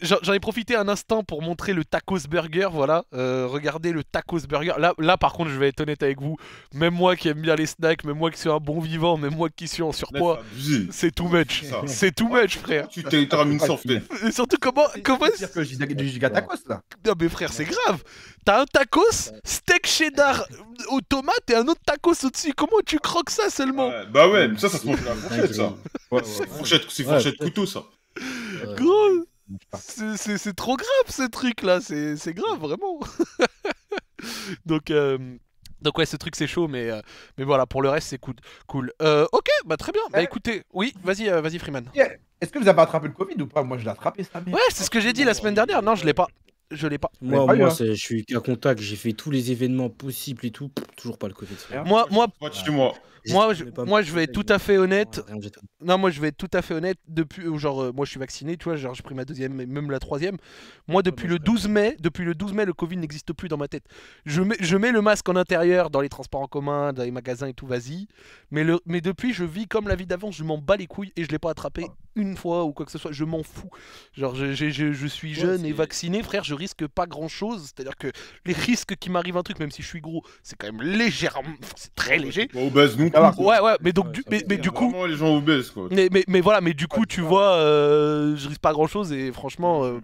J'en ai profité un instant pour montrer le tacos burger, voilà. Euh, regardez le tacos burger. Là, là, par contre, je vais être honnête avec vous. Même moi qui aime bien les snacks, même moi qui suis un bon vivant, même moi qui suis en surpoids, c'est too much. C'est too much, frère. Tu t'es terminé ah, Et surtout, comment. comment... dire que du tacos, là. Non, mais frère, c'est grave. T'as un tacos, steak cheddar au tomate et un autre tacos au-dessus. Comment tu croques ça seulement Bah ouais, mais ça, ça se mange la fourchette, C'est fourchette, couteau, ça. Gros C'est trop grave ce truc là, c'est grave vraiment. Donc. Euh, donc ouais, ce truc c'est chaud, mais, euh, mais voilà, pour le reste c'est cool. Euh, ok, bah très bien. Bah écoutez, oui, vas-y, vas-y Freeman. Est-ce que vous avez attrapé le Covid ou pas Moi je l'ai attrapé ça. Ouais, c'est ce que j'ai dit la semaine dernière. Non, je l'ai pas. Je l'ai pas. Moi, je suis à contact, j'ai fait tous les événements possibles et tout. toujours pas le Covid. Moi, moi, moi, moi, je, moi, je vais être tout à fait honnête. Non, moi, je vais être tout à fait honnête. Depuis, euh, genre, euh, moi, je suis vacciné, tu vois, genre, j'ai pris ma deuxième, et même la troisième. Moi, depuis bah, le 12 mai, depuis le 12 mai, le Covid n'existe plus dans ma tête. Je mets, je mets le masque en intérieur, dans les transports en commun, dans les magasins et tout, vas-y. Mais, le, mais depuis, je vis comme la vie d'avant, je m'en bats les couilles et je l'ai pas attrapé une fois ou quoi que ce soit. Je m'en fous. Genre, je, je, je, je suis jeune et vacciné, frère, je risque pas grand chose. C'est-à-dire que les risques qui m'arrivent un truc, même si je suis gros, c'est quand même légèrement. c'est très léger. Bah, ouais, ouais, mais donc, du, mais, du coup. les gens vous quoi. Mais, mais, voilà, mais du coup, tu vois, euh, je risque pas grand chose et franchement, euh,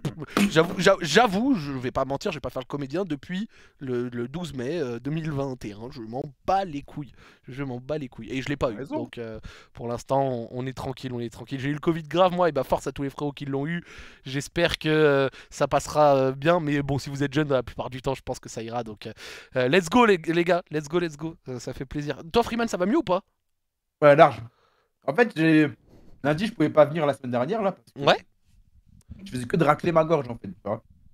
j'avoue j'avoue, je vais pas mentir, je vais pas faire le comédien depuis le, 12 mai 2021. Euh, je m'en bats les couilles. Je m'en bats les couilles. Et je l'ai pas eu. Donc, pour l'instant, on, est tranquille, on est tranquille. J'ai eu le Covid grave, moi, et bah, force à tous les frérots qui l'ont eu. J'espère que ça passera bien, mais bon, si vous êtes jeune, la plupart du temps, je pense que ça ira. Donc, let's go, les, les, gars, let's go, let's go. ça fait plaisir. Toi, Freeman, ça va mieux Ouais, large. En fait, j'ai... lundi, je pouvais pas venir la semaine dernière, là. Parce que ouais. Je faisais que de racler ma gorge, en fait.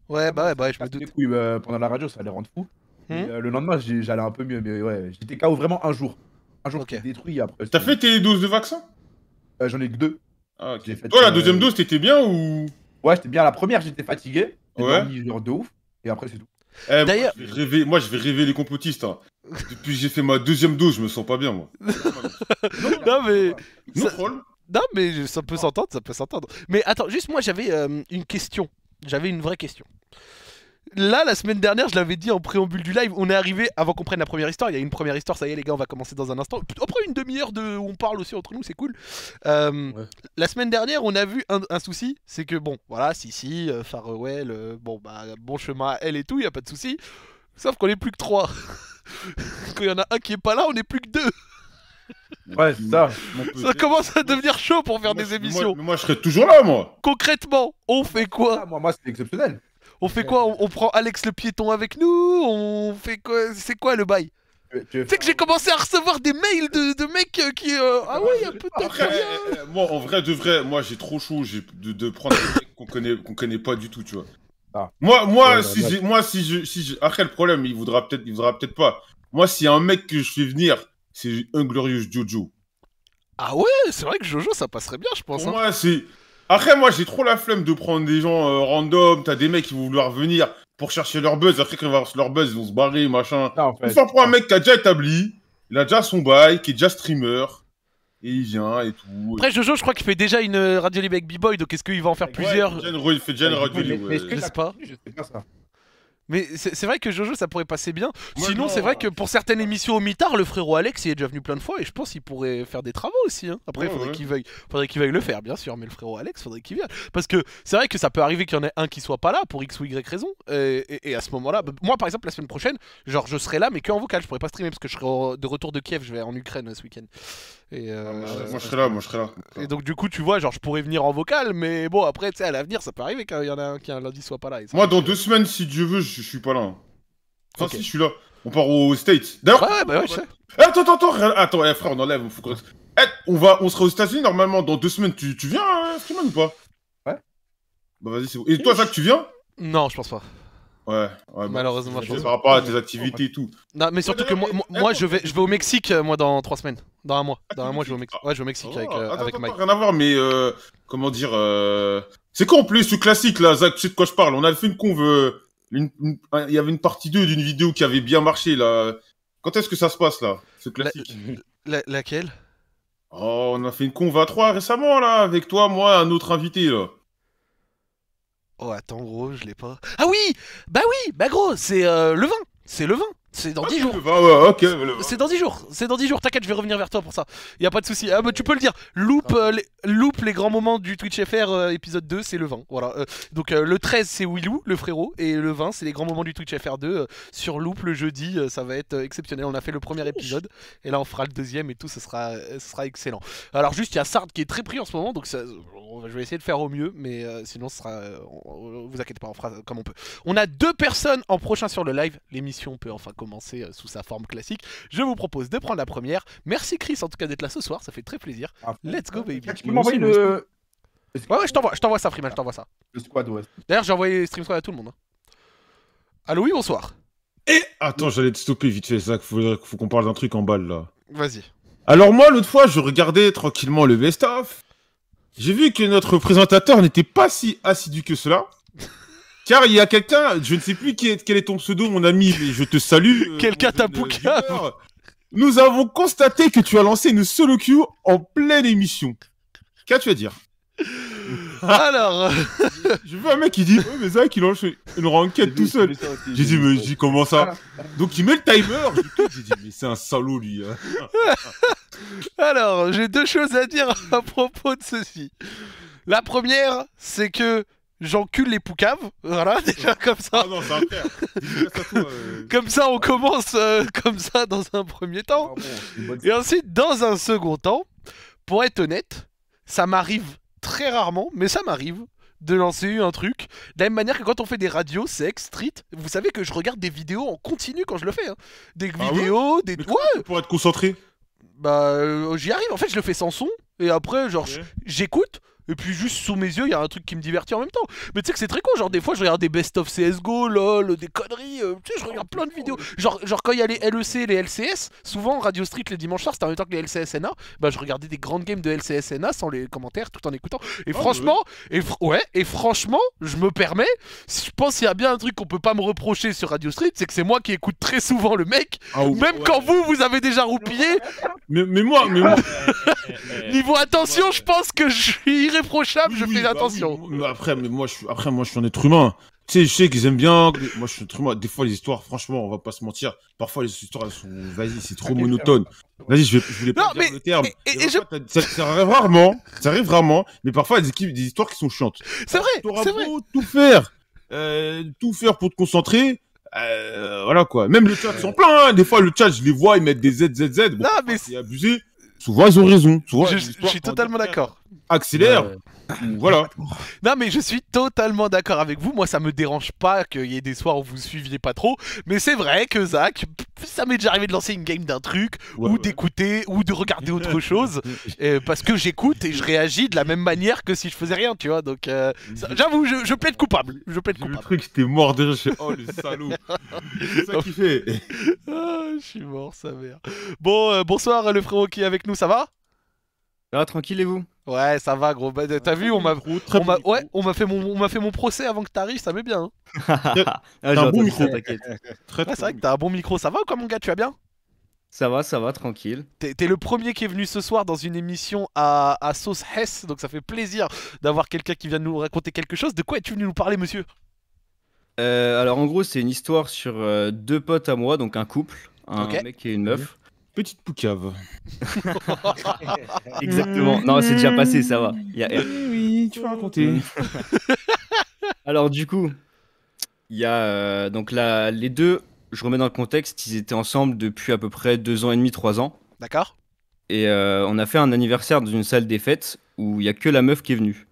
Ouais, bah ouais, bah je me doute. Couilles, euh, pendant la radio, ça allait rendre fou. Hmm. Euh, le lendemain, j'allais un peu mieux, mais ouais, j'étais KO vraiment un jour. Un jour okay. détruit après. T'as fait tes doses de vaccin euh, J'en ai que deux. Ah, la deuxième dose, t'étais bien ou Ouais, j'étais bien. La première, j'étais fatigué. Ouais. Dormi, de ouf. Et après, c'est tout. Eh, D'ailleurs, moi, je vais rêver les complotistes. Hein. Depuis que j'ai fait ma deuxième dose, je me sens pas bien, moi. non, mais. Non, mais ça peut s'entendre, ça peut s'entendre. Mais attends, juste moi, j'avais euh, une question. J'avais une vraie question. Là, la semaine dernière, je l'avais dit en préambule du live, on est arrivé, avant qu'on prenne la première histoire, il y a une première histoire, ça y est les gars, on va commencer dans un instant. Après une demi-heure de... on parle aussi entre nous, c'est cool. Euh, la semaine dernière, on a vu un, souci, c'est que bon, voilà, si, si, Farewell, euh, bon, bah, bon chemin à elle et tout, il y a pas de souci. Sauf qu'on est plus que trois. Quand il y en a un qui est pas là, on est plus que deux. Ouais, ça. Ça commence à devenir chaud pour faire des émissions. Moi, moi, je serais toujours là, moi. Concrètement, on fait quoi ah, Moi, moi c'est exceptionnel. On fait quoi on, prend Alex le piéton avec nous On fait quoi C'est quoi le bail tu sais que j'ai commencé à recevoir des mails de, mecs qui. Euh, ah, ah ouais, un peut-être. Eh, eh, moi, en vrai, de vrai, moi j'ai trop chaud de, de prendre des mecs qu'on connaît, qu'on connaît pas du tout, tu vois. Ah. Moi, moi, si moi, si je, si après le problème, il voudra peut-être, il voudra peut-être pas. Moi, s'il y a un mec que je fais venir, c'est un glorieux Jojo. Ah ouais, c'est vrai que Jojo, ça passerait bien, je pense. Hein. Moi, c'est. Après, moi, j'ai trop la flemme de prendre des gens euh, random. T'as des mecs qui vont vouloir venir pour chercher leur buzz. Après, quand ils vont avoir leur buzz, ils vont se barrer, machin. fait, un mec qui a déjà établi, il a déjà son bail, qui est déjà streamer. Et il vient et tout. Après, Jojo, je crois qu'il fait déjà une euh, radio libre avec B-Boy, donc est-ce qu'il va en faire plusieurs Il fait déjà une radio libre. Mais, mais Je sais pas Mais c'est vrai que Jojo, ça pourrait passer bien. Sinon, c'est vrai hein. que pour certaines émissions au mitard, le frérot Alex, il est déjà venu plein de fois et je pense qu'il pourrait faire des travaux aussi. Hein. Après, faudrait il veuille, faudrait qu'il veuille le faire, bien sûr. Mais le frérot Alex, faudrait qu'il vienne. Parce que c'est vrai que ça peut arriver qu'il y en ait un qui soit pas là pour X ou Y raison. Et, à ce moment-là, bah, moi par exemple, la semaine prochaine, genre je serai là, mais que en vocal. Je pourrais pas streamer parce que je serai de retour de Kiev. Je vais en Ukraine euh, ce week-end. Et, euh, ah, moi, je serai là, moi je serai là. Et donc du coup, tu vois, genre je pourrais venir en vocal, mais bon, après, tu sais, à l'avenir, ça peut arriver qu'il y en a un qui un lundi soit pas là. Moi, dans deux semaines, si Dieu veut, je, suis pas là. Enfin, si, je suis là. On part aux States. D'ailleurs. Ouais, bah ouais, je sais. Eh, attends, attends, attends, eh, frère, on enlève. Faut... Eh, on, va, on sera aux États-Unis normalement dans deux semaines. Tu, tu viens, hein, ou pas Ouais. Bah vas-y, c'est bon. Et toi, Jacques, tu viens Non, je pense pas. Ouais, ouais, bah, malheureusement. je pense par rapport à tes activités et tout. Non, mais surtout que moi, moi, je, vais, je vais au Mexique, euh, moi, dans trois semaines. Dans un mois. dans un mois, ah. je vais au Mexique. je avec, oh, euh, attends, rien à voir, mais euh, comment dire. Euh, c'est quoi en plus ce classique là, Zach Tu sais de quoi je parle On a fait une conve. Euh, il y avait une partie 2 d'une vidéo qui avait bien marché là. Quand est-ce que ça se passe là Ce classique Laquelle Oh, on a fait une conve à 3 récemment là, avec toi, moi, et un autre invité là. Oh, attends, gros, je l'ai pas. Ah oui Bah oui Bah gros, c'est le vin C'est le vin c'est dans, 10 ah, jours C'est dans 10 jours. C'est dans 10 jours. T'inquiète, je vais revenir vers toi pour ça. Y a pas de souci. Ah, bah, tu peux le dire. Loop euh, les, grands moments du Twitch FR euh, épisode 2, c'est le 20. Voilà. Euh, donc le 13 c'est Willou, le frérot, et le 20 c'est les grands moments du Twitch FR 2 sur Loop le jeudi. ça va être exceptionnel. On a fait le premier épisode et là on fera le deuxième et tout. Ça sera, sera excellent. Alors juste il y a Sard qui est très pris en ce moment, donc je vais essayer de faire au mieux, mais sinon ce sera. vous inquiétez pas, on fera comme on peut. On a deux personnes en prochain sur le live. L'émission peut enfin commencer euh, sous sa forme classique. Je vous propose de prendre la première. Merci Chris en tout cas d'être là ce soir, ça fait très plaisir. Ah, Let's go baby. je t'envoie, ça Freeman, je t'envoie ça. D'ailleurs, j'ai envoyé Stream Squad à tout le monde. Hein. Allô oui, bonsoir. Et attends, j'allais te stopper vite fait ça, faut, faut qu'on parle d'un truc en balle là. Vas-y. Alors moi l'autre fois, je regardais tranquillement le best of. J'ai vu que notre présentateur n'était pas si assidu que cela. Car il y a quelqu'un, je ne sais plus qui est, quel est ton pseudo, mon ami, mais je te salue. Euh, quelqu'un t'a Nous avons constaté que tu as lancé une solo queue en pleine émission. Qu'as-tu à dire Alors. je veux un mec qui dit mais ça il lance une enquête tout seul. J'ai dit, mais comment ça Donc il met le timer. J'ai dit, mais c'est un salaud, lui. Hein. Alors, j'ai deux choses à dire à propos de ceci. La première, c'est que j'encule les poucaves. Voilà, déjà comme ça. Ah euh, comme ça, on commence euh, comme ça dans un premier temps. Ah Et ensuite, dans un second temps, pour être honnête, ça m'arrive très rarement, mais ça m'arrive de lancer un truc. De la même manière que quand on fait des radios, sexe, street, vous savez que je regarde des vidéos en continu quand je le fais. Hein. Des ah vidéos, des... ouais. Pour être concentré Bah, euh, j'y arrive. En fait, je le fais sans son. Et après, genre, j'écoute et puis juste sous mes yeux, il y a un truc qui me divertit en même temps. Mais tu sais que c'est très con, genre des fois je regarde des best-of CSGO, lol, des conneries, euh, tu sais, je regarde plein de vidéos. Genre, genre quand il y a les LEC les LCS, souvent Radio Street les dimanches soir c'était en même temps que les LCSNA, bah je regardais des grandes games de LCSNA sans les commentaires, tout en écoutant. Et ah, bah franchement, et ouais, et franchement, je me permets, je pense qu'il y a bien un truc qu'on peut pas me reprocher sur Radio Street, c'est que c'est moi qui écoute très souvent le mec, ah, même quand vous, vous avez déjà roupillé. Mais, moi, mais moi. Niveau attention, je pense que je irréprochable, je fais bah attention. après, mais moi, je, après, moi, je suis un être humain. Tu sais, je sais qu'ils aiment bien. Moi, je suis un humain. Des fois, les histoires, franchement, on va pas se mentir. Parfois, les histoires, elles sont. Vas-y, c'est trop monotone. Vas-y, je, vais, voulais pas non, mais, le terme. ça, arrive rarement. Ça arrive rarement. Mais parfois, il y des, histoires qui sont chiantes. C'est vrai. T'auras beau tout faire, euh, tout faire pour te concentrer. Euh, voilà quoi. Même le chat sont plein. Hein. Des fois, le chat, je les vois, ils mettent des ZZZ. mais c'est abusé. Souvent, ils ont raison. je suis totalement d'accord accélère. Voilà. non, mais je suis totalement d'accord avec vous. Moi, ça me dérange pas qu'il y ait des soirs où vous suiviez pas trop. Mais c'est vrai que Zach, ça m'est déjà arrivé de lancer une game d'un truc, ou d'écouter, ou de regarder autre chose. Euh, parce que j'écoute et je réagis de la même manière que si je faisais rien, tu vois. Donc, euh, j'avoue, je, je, plaide coupable. Je plaide coupable. Le truc, j'étais mort de chez. Oh, le salaud. ça qui fait. Ah, je suis mort, sa mère. Bon, euh, bonsoir, le frérot qui est avec nous, ça va ah, tranquille et vous Ouais, ça va, gros. Bah, t'as vu, on m'a ouais, on m'a fait mon, m'a fait mon procès avant que t'arrives, ça met bien. Hein. Ah, un bon micro, t'inquiète. c'est vrai que t'as un bon micro. Ça va ou quoi, mon gars Tu vas bien Ça va, ça va, tranquille. T'es le premier qui est venu ce soir dans une émission à, sauce Hess, donc ça fait plaisir d'avoir quelqu'un qui vient nous raconter quelque chose. De quoi es-tu venu nous parler, monsieur euh, Alors, en gros, c'est une histoire sur euh, deux potes à moi, donc un couple, un mec et une meuf. Petite poucave. Exactement. Non, c'est déjà passé, ça va. Oui, tu vas raconter. Mm. Alors, du coup, il y a euh, donc là, les deux, je remets dans le contexte, ils étaient ensemble depuis à peu près deux ans et demi, trois ans. D'accord. Et euh, on a fait un anniversaire dans une salle des fêtes où il y a que la meuf qui est venue.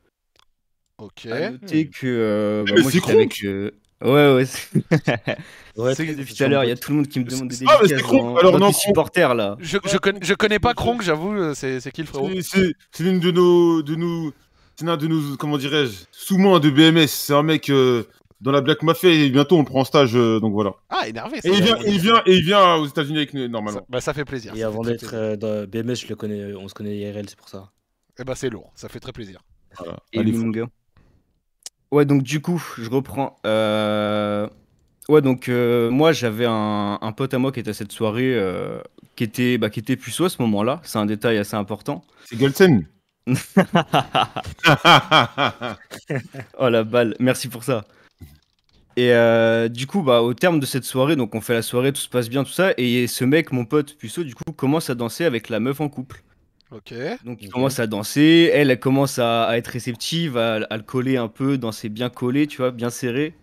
Ok. À noter que euh, bah, Ouais, ouais. ouais depuis tout à l'heure, il y a tout le monde qui me demande des dédicaces. Ah, mais c'est alors non. supporter là. Je, je, connais, pas Kronk, j'avoue, euh, c'est, qui le frérot C'est l'une de nos. De nous C'est l'un de nos. Comment dirais-je sous de BMS. C'est un mec. Euh, dans la Black Mafia, et bientôt on le prend en stage, euh, donc voilà. Ah, énervé. et il vient, il vient, et il vient aux États-Unis avec nous, normalement. Ça, bah, ça fait plaisir. Et avant d'être dans BMS, je le connais, on se connaît IRL, c'est pour ça. Eh bah, c'est lourd, ça fait très plaisir. Voilà. Et Allez, Ouais, donc du coup, je reprends. Euh, ouais, donc euh, moi j'avais un, pote à moi qui était à cette soirée, euh, qui était bah, qui était puceau à ce moment-là. C'est un détail assez important. C'est Goldsen oh la balle, merci pour ça. Et du coup, bah, au terme de cette soirée, donc on fait la soirée, tout se passe bien, tout ça, et ce mec, mon pote puceau, du coup, commence à danser avec la meuf en couple. Donc il commence à danser, elle, elle commence à, être réceptive, à, le coller un peu, danser bien collé, tu vois, bien serré.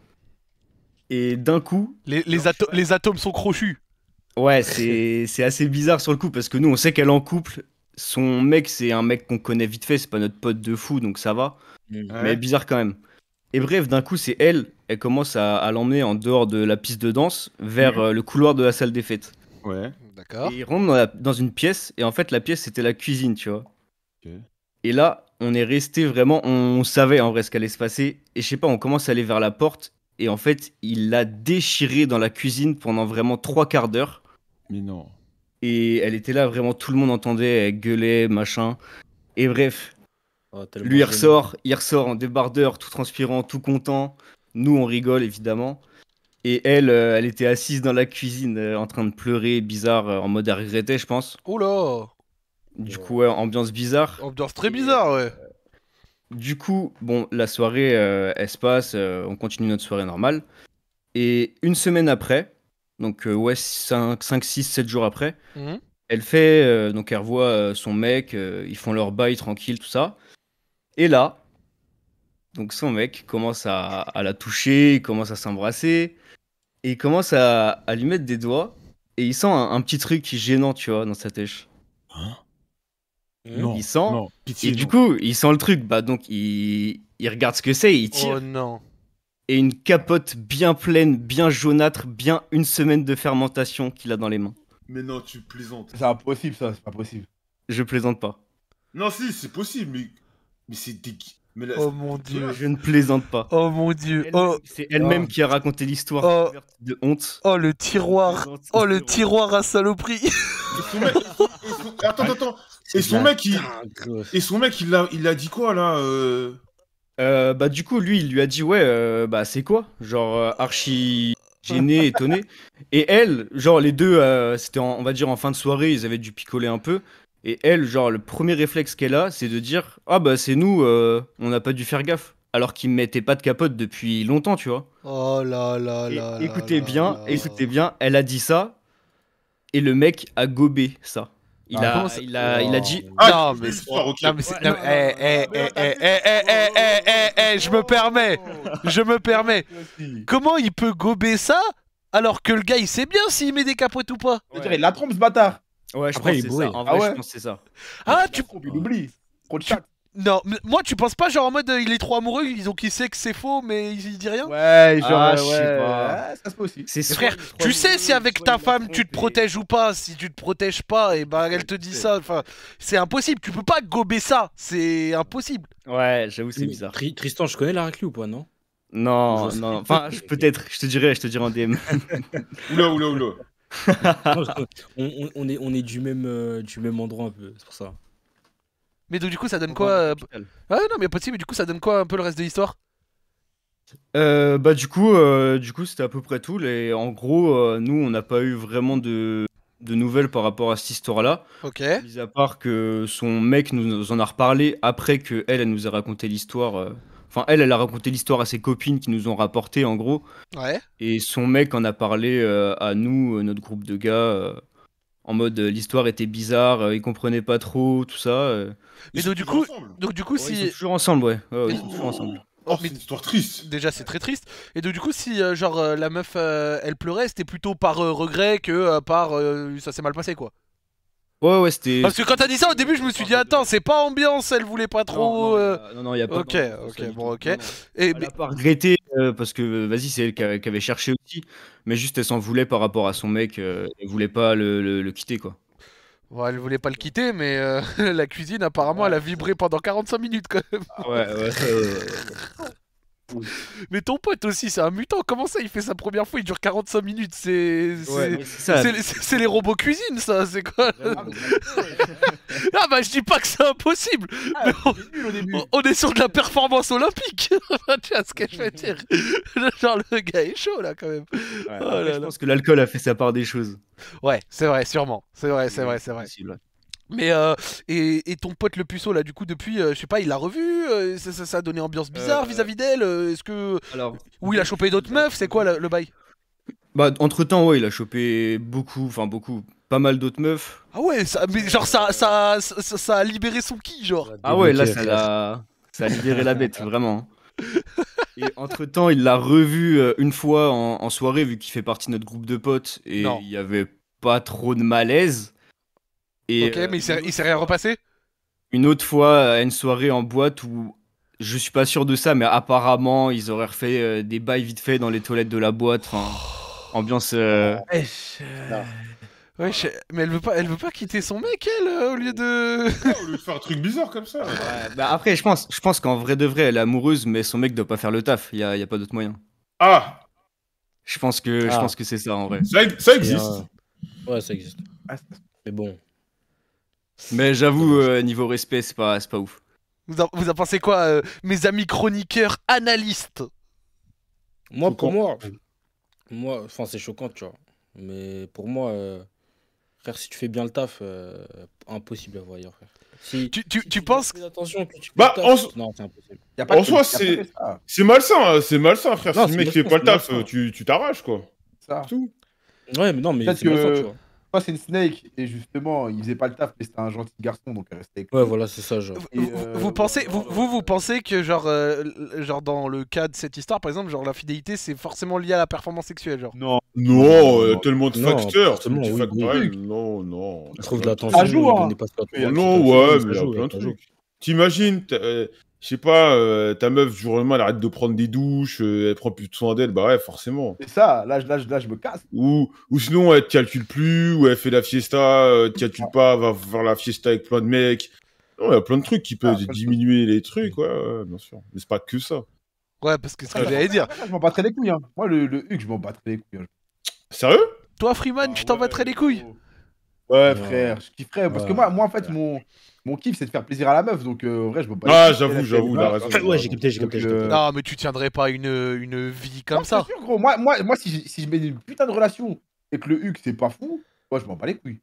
Et d'un coup... Les, atomes sont crochus Ouais, c'est assez bizarre sur le coup, parce que nous, on sait qu'elle est en couple. Son mec, c'est un mec qu'on connaît vite fait, c'est pas notre pote de fou, donc ça va. Mm. Mais bizarre quand même. Et bref, d'un coup, c'est elle, elle commence à, l'emmener en dehors de la piste de danse vers mm. euh, le couloir de la salle des fêtes. Ouais. D'accord. Et ils rentrent dans, une pièce, et en fait, la pièce, c'était la cuisine, tu vois. Et là, on est resté vraiment, on savait en vrai ce qu'allait se passer. Et je sais pas, on commence à aller vers la porte. Et en fait, il l'a déchiré dans la cuisine pendant vraiment trois quarts d'heure. Mais non. Et elle était là, vraiment, tout le monde entendait, elle gueulait, machin. Et bref, oh, lui il ressort, il ressort en débardeur, tout transpirant, tout content. Nous, on rigole évidemment. Et elle, euh, elle était assise dans la cuisine euh, en train de pleurer, bizarre, euh, en mode à regretter, je pense. Oula Du coup, ambiance bizarre. Ambiance très bizarre, ouais. Du coup, bon, la soirée, elle se passe, on continue notre soirée normale. Et une semaine après, donc ouais, 5, 5, 6, 7 jours après, mhm. elle fait, donc elle revoit son mec, ils font leur bail tranquille, tout ça. Et là, donc son mec commence à, à la toucher, il commence à s'embrasser il commence à, lui mettre des doigts et il sent un, petit truc gênant, tu vois, dans sa tèche. Hein hmm. il sent. et du coup, il sent le truc. Bah donc, il, il regarde ce que c'est, il tire. Oh non. Et une capote bien pleine, bien jaunâtre, bien une semaine de fermentation qu'il a dans les mains. Mais non, tu plaisantes. C'est impossible, ça. C'est pas possible. Je plaisante pas. Non, si, c'est possible, mais mais c'est dégueu oh mon dieu. Je ne plaisante pas. Oh mon dieu. Oh. C'est elle-même qui a raconté l'histoire oh. de honte. Oh le tiroir. Oh le tiroir à saloperie. Et son mec, ah, Attends, attends. Ah, et son, mec, il... son mec, il a, dit quoi là euh euh, bah du coup lui il lui a dit ouais euh, bah c'est quoi genre archi gêné étonné et elle genre les deux c'était on va dire en fin de soirée ils avaient dû picoler un peu et elle, genre, le premier réflexe qu'elle a, c'est de dire Ah bah c'est nous, euh, on n'a pas dû faire gaffe. Alors ne mettait pas de capote depuis longtemps, tu vois. Oh là là là. Écoutez bien, écoutez bien, elle a dit ça. Et le mec a gobé ça. Il, ah, a, il, a, il a dit. Ah, non, mais c'est hé, eh, eh, eh, je me permets. Je me permets. Comment il peut gober ça alors que le gars il sait bien s'il met des capotes ou pas Il la trompe ce bâtard. Ouais, je Après, pense c'est ça. En ah vrai, je pense c'est ça. Ah, tu. Il oublie. Non, moi tu penses pas genre en mode euh, il est trop amoureux, ils ont qui sait que c'est faux mais il dit rien Ouais, genre ah, sais Pas. ça se peut C'est frère, tu sais si avec ta femme tu te protèges ou pas, si tu te protèges pas et eh ben elle te dit ça, enfin c'est impossible, tu peux pas gober ça, c'est impossible. Ouais, j'avoue c'est bizarre. Tristan, je connais la raclée ou pas, non non, non, enfin, peut-être, je te dirai, je te dirai en DM. oula, oula, oula on, est, du même, euh, du même endroit un peu, c'est pour ça. Mais donc du coup ça donne quoi euh, ah non mais possible, mais du coup ça donne quoi un peu le reste de l'histoire euh, bah du coup, du coup c'était à peu près tout. en gros, nous on n'a pas eu vraiment de, nouvelles par rapport à cette histoire-là. Ok. Mis à part que son mec nous, en a reparlé après que elle, elle nous a raconté l'histoire Enfin, elle, elle a raconté l'histoire à ses copines qui nous ont rapporté, en gros. Ouais. Et son mec en a parlé euh, à nous, euh, notre groupe de gars, euh, en mode l'histoire était bizarre, ils comprenaient pas trop, tout ça. Mais donc du, coup, donc du, coup, si... Ils sont toujours ensemble, ouais. ils sont toujours ensemble. Oh, c'est une histoire triste. Déjà, c'est très triste. Et donc, du coup, si genre la meuf, elle pleurait, c'était plutôt par regret que par ça s'est mal passé, quoi. Ouais, ouais, c'était. Parce que quand t'as dit ça au début, je me suis dit, attends, c'est pas ambiance, elle voulait pas trop. Non, non, euh, pas. Ok, ok, bon, ok. Et elle a pas regretté, euh, parce que euh, vas-y, c'est elle qui avait, cherché aussi, mais juste elle s'en voulait par rapport à son mec, elle voulait pas le, le, quitter, quoi. Ouais elle voulait pas le quitter, mais la cuisine, apparemment, elle a vibré pendant 45 minutes quand même. Ah ouais, ouais. Mais ton pote aussi, c'est un mutant. Comment ça, il fait sa première fois, il dure 45 minutes C'est les robots cuisine, ça. C'est quoi Ah, ah bah je dis pas que c'est impossible. Ah, on... est sur de la performance olympique. tu vois ce que je veux dire Genre le gars est chaud là quand même. Oh je pense que l'alcool a fait sa part des choses. Ouais, c'est vrai, sûrement. C'est vrai, c'est vrai, c'est vrai. Possible. Mais euh, et, et, ton pote le puceau là, du coup, depuis, euh, je sais pas, il l'a revu, euh, ça, a donné ambiance bizarre vis-à-vis d'elle. Est-ce que. Alors, Ou il a chopé d'autres meufs, c'est quoi le bail Bah, entre temps, ouais, il a chopé beaucoup, enfin beaucoup, pas mal d'autres meufs. Ah ouais, ça, mais genre ça, ça, ça, a libéré son qui, genre. Ah ouais, là, ça a, ça a libéré la bête, vraiment. et entre temps, il l'a revu une fois en, en soirée, vu qu'il fait partie de notre groupe de potes, et il y avait pas trop de malaise ok, mais il s'est euh, rien repassé Une autre fois, à une soirée en boîte où je suis pas sûr de ça, mais apparemment, ils auraient refait euh, des bails vite fait dans les toilettes de la boîte. Oh. ambiance. Euh, oh, mais elle veut pas, elle veut pas quitter son mec, elle, au lieu de. au lieu de faire un truc bizarre comme ça. Bah, après, je pense, je pense qu'en vrai de vrai, elle est amoureuse, mais son mec doit pas faire le taf. Il y a, pas d'autre moyen. Ah. Je pense que, je ah. pense que c'est ça en vrai. Ça, ça existe. Ouais, ça existe. Ah. Mais bon. Mais j'avoue, euh, niveau respect, c'est pas, pas ouf. Vous en, vous pensez quoi, euh, mes amis chroniqueurs, analystes Moi, pour moi, moi, enfin, c'est choquant, tu vois. Mais pour moi, euh, frère, si tu fais bien le taf, impossible à voir frère. tu, penses attention, tu bah, en... Non, c'est impossible. en soi, c'est hein, c'est malsain, frère. si le mec fait pas le taf, tu t'arraches, quoi. Ça. Tout. Ouais, mais non, mais c'est malsain, tu vois. Moi, c'est une Snake, et justement, il faisait pas le taf, mais c'était un gentil garçon, donc elle restait. avec Ouais, voilà, c'est ça, genre. vous, euh, pensez, vous, vous, pensez que, genre, euh, genre, dans le cas de cette histoire, par exemple, genre, la fidélité, c'est forcément lié à la performance sexuelle, genre Non, non, a euh, tellement de facteurs, tellement, Non, non. Il trouve de l'attention, hein. pas Non, ouais, mais il y a plein hein, de trucs. T'imagines, je sais pas, euh, ta meuf, jour elle arrête de prendre des douches, euh, elle prend plus de soin d'elle, bah ouais, forcément. C'est ça, là, là, là, je me casse. Ou, ou sinon, elle te calcule plus, ou elle fait la fiesta, euh, te calcule pas, va faire la fiesta avec plein de mecs. Non, il y a plein de trucs qui ah, peuvent diminuer les trucs, ouais, bien sûr. Mais c'est pas que ça. Ouais, parce que ce que ah, j'allais dire. Ah, je m'en battrais les couilles, hein. Moi, le, le je m'en battrais les couilles. Hein. Sérieux Toi, Freeman, tu t'en battrais les couilles oh. Ouais, frère, je kifferais. Parce que moi, moi en fait, mon, mon kiff, c'est de faire plaisir à la meuf. Donc, euh, en vrai, je veux pas. Ah, j'avoue, j'avoue. Ouais, j'ai capté, j'ai euh, capté. Non, mais tu tiendrais pas une, une vie comme ça. ça. Sûr, gros. Moi, moi, moi si, je, si je mets une putain de relation et que le Huck, c'est pas fou, moi, je m'en bats les couilles.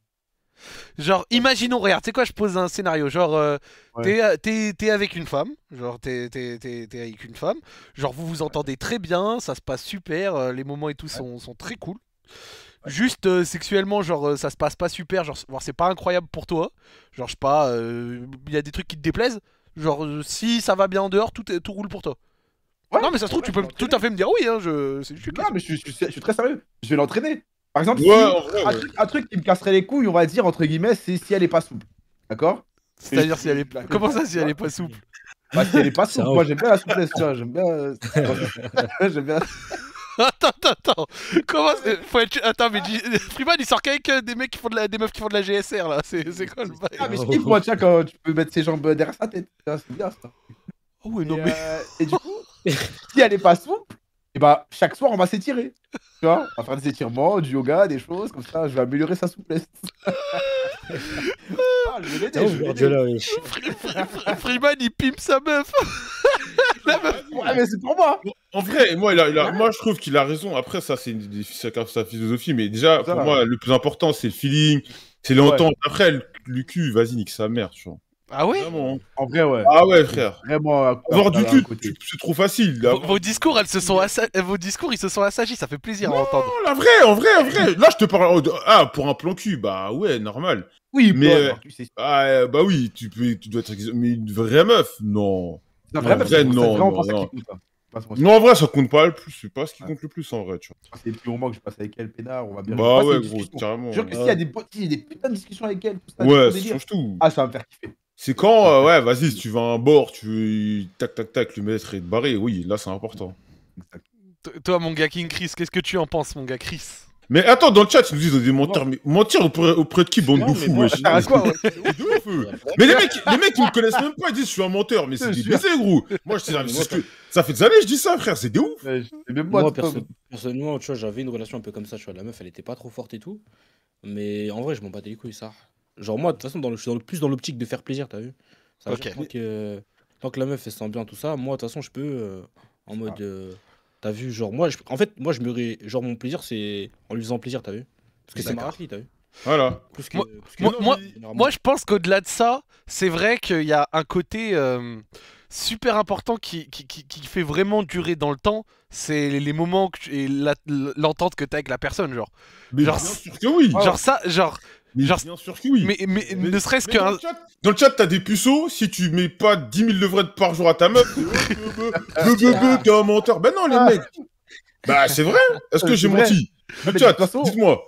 Genre, imaginons, regarde, tu sais quoi, je pose un scénario. Genre, euh, t'es avec une femme. Genre, t'es avec une femme. Genre, vous vous entendez très bien, ça se passe super, les moments et tout sont, sont très cool. Juste euh, sexuellement, genre euh, ça se passe pas super, genre c'est pas incroyable pour toi. Genre je sais pas, il euh, y a des trucs qui te déplaisent. Genre si ça va bien en dehors, tout, tout roule pour toi. Ouais, non mais ça se trouve, tu peux tout à fait me dire oui, hein, je, mais je, suis très sérieux, je vais l'entraîner. Par exemple, un, truc, qui me casserait les couilles, on va dire entre guillemets, c'est si elle est pas souple. D'accord C'est-à-dire si elle est... Comment ça si elle est pas souple Bah si elle est pas souple, moi j'aime bien la souplesse, j'aime bien... j'aime bien... attends, attends, attends. Comment Faut être... Attends, mais Prima il sort qu'avec euh, des mecs qui font de la... des meufs qui font de la GSR là. C'est quoi le bail Ah mais je qu'il faut, tiens, quand tu peux mettre ses jambes derrière sa tête. Ah, c'est bien ça. Oh ah oui, non mais. Euh, et du coup, si elle est pas souple, et bah chaque soir on va s'étirer. Tu vois, on va faire des étirements, du yoga, des choses comme ça. Je vais améliorer sa souplesse. ah, ah Freeman, il pime sa meuf. ouais, mais c'est pour moi. En vrai, moi, il moi je trouve qu'il a raison. Après, ça, c'est sa philosophie. Mais déjà, pour moi, le plus important, c'est le feeling. C'est l'entente. Après, le, cul, vas-y, nique sa mère, tu vois. Ah ouais ah En vrai, ouais. Ah ouais, frère. Vraiment. du c'est trop facile. Là. Vos, discours, elles se sont Vos discours, ils se sont assagis, ça fait plaisir à entendre. Non, la vraie, en vrai, en vrai. Là, je te parle. Oh, ah, pour un plan cul, bah ouais, normal. Oui, mais. Bon, euh, ah, euh, bah oui, tu, peux... tu dois être. Mais une vraie meuf, non. La vraie meuf, non. Non, non, non. en vrai, ça compte pas le plus. C'est pas ce qui compte le plus en vrai, tu vois. C'est plus moment que je passe avec elle, pénard. On va bien. Bah ouais, gros, carrément. Je jure que s'il y a des, putains de discussions avec elle, ouais, tout. Ah, ça va me faire kiffer. C'est quand, euh, ouais, vas-y, si tu vas à un bord, tu tac, tac, tac, lui mettre et te barrer. Oui, là, c'est important. Toi, mon gars King Chris, qu'est-ce que tu en penses, mon gars Chris mais attends, dans le chat, ils nous disent des mentir, mentir auprès, de qui, bande de fous, Mais les mecs, les mecs, ils me connaissent même pas, ils disent je suis un menteur, mais c'est des baisers, gros. Moi, je que... ça fait des années, je dis ça, frère, c'est des ouf. Moi, personnellement, tu vois, j'avais une relation un peu comme ça, tu vois, la meuf, elle était pas trop forte et tout. Mais en vrai, je m'en bats les couilles, ça. Genre, moi, de toute façon, dans le, je suis plus dans l'optique de faire plaisir, t'as vu ça tant, que, la meuf, elle se sent bien, tout ça, moi, de toute façon, je peux, euh, en mode. Euh, t'as vu, genre, moi, en fait, moi, je me. Genre, mon plaisir, c'est en lui faisant plaisir, t'as vu Parce que c'est ma t'as vu voilà. moi, je pense qu'au-delà de ça, c'est vrai qu'il y a un côté euh, super important qui, qui, fait vraiment durer dans le temps. C'est les moments et l'entente que t'as avec la personne, genre. Mais genre, oui. Genre ça, genre mais bien sûr que oui. Mais, mais, ne serait-ce qu'un. Dans, le chat, t'as des puceaux. Si tu mets pas 10 000 levrettes par jour à ta meuf, t'es un menteur. Ben non, les ah. mecs. Bah, c'est vrai. Est-ce que euh, j'ai menti Le chat, dites-moi.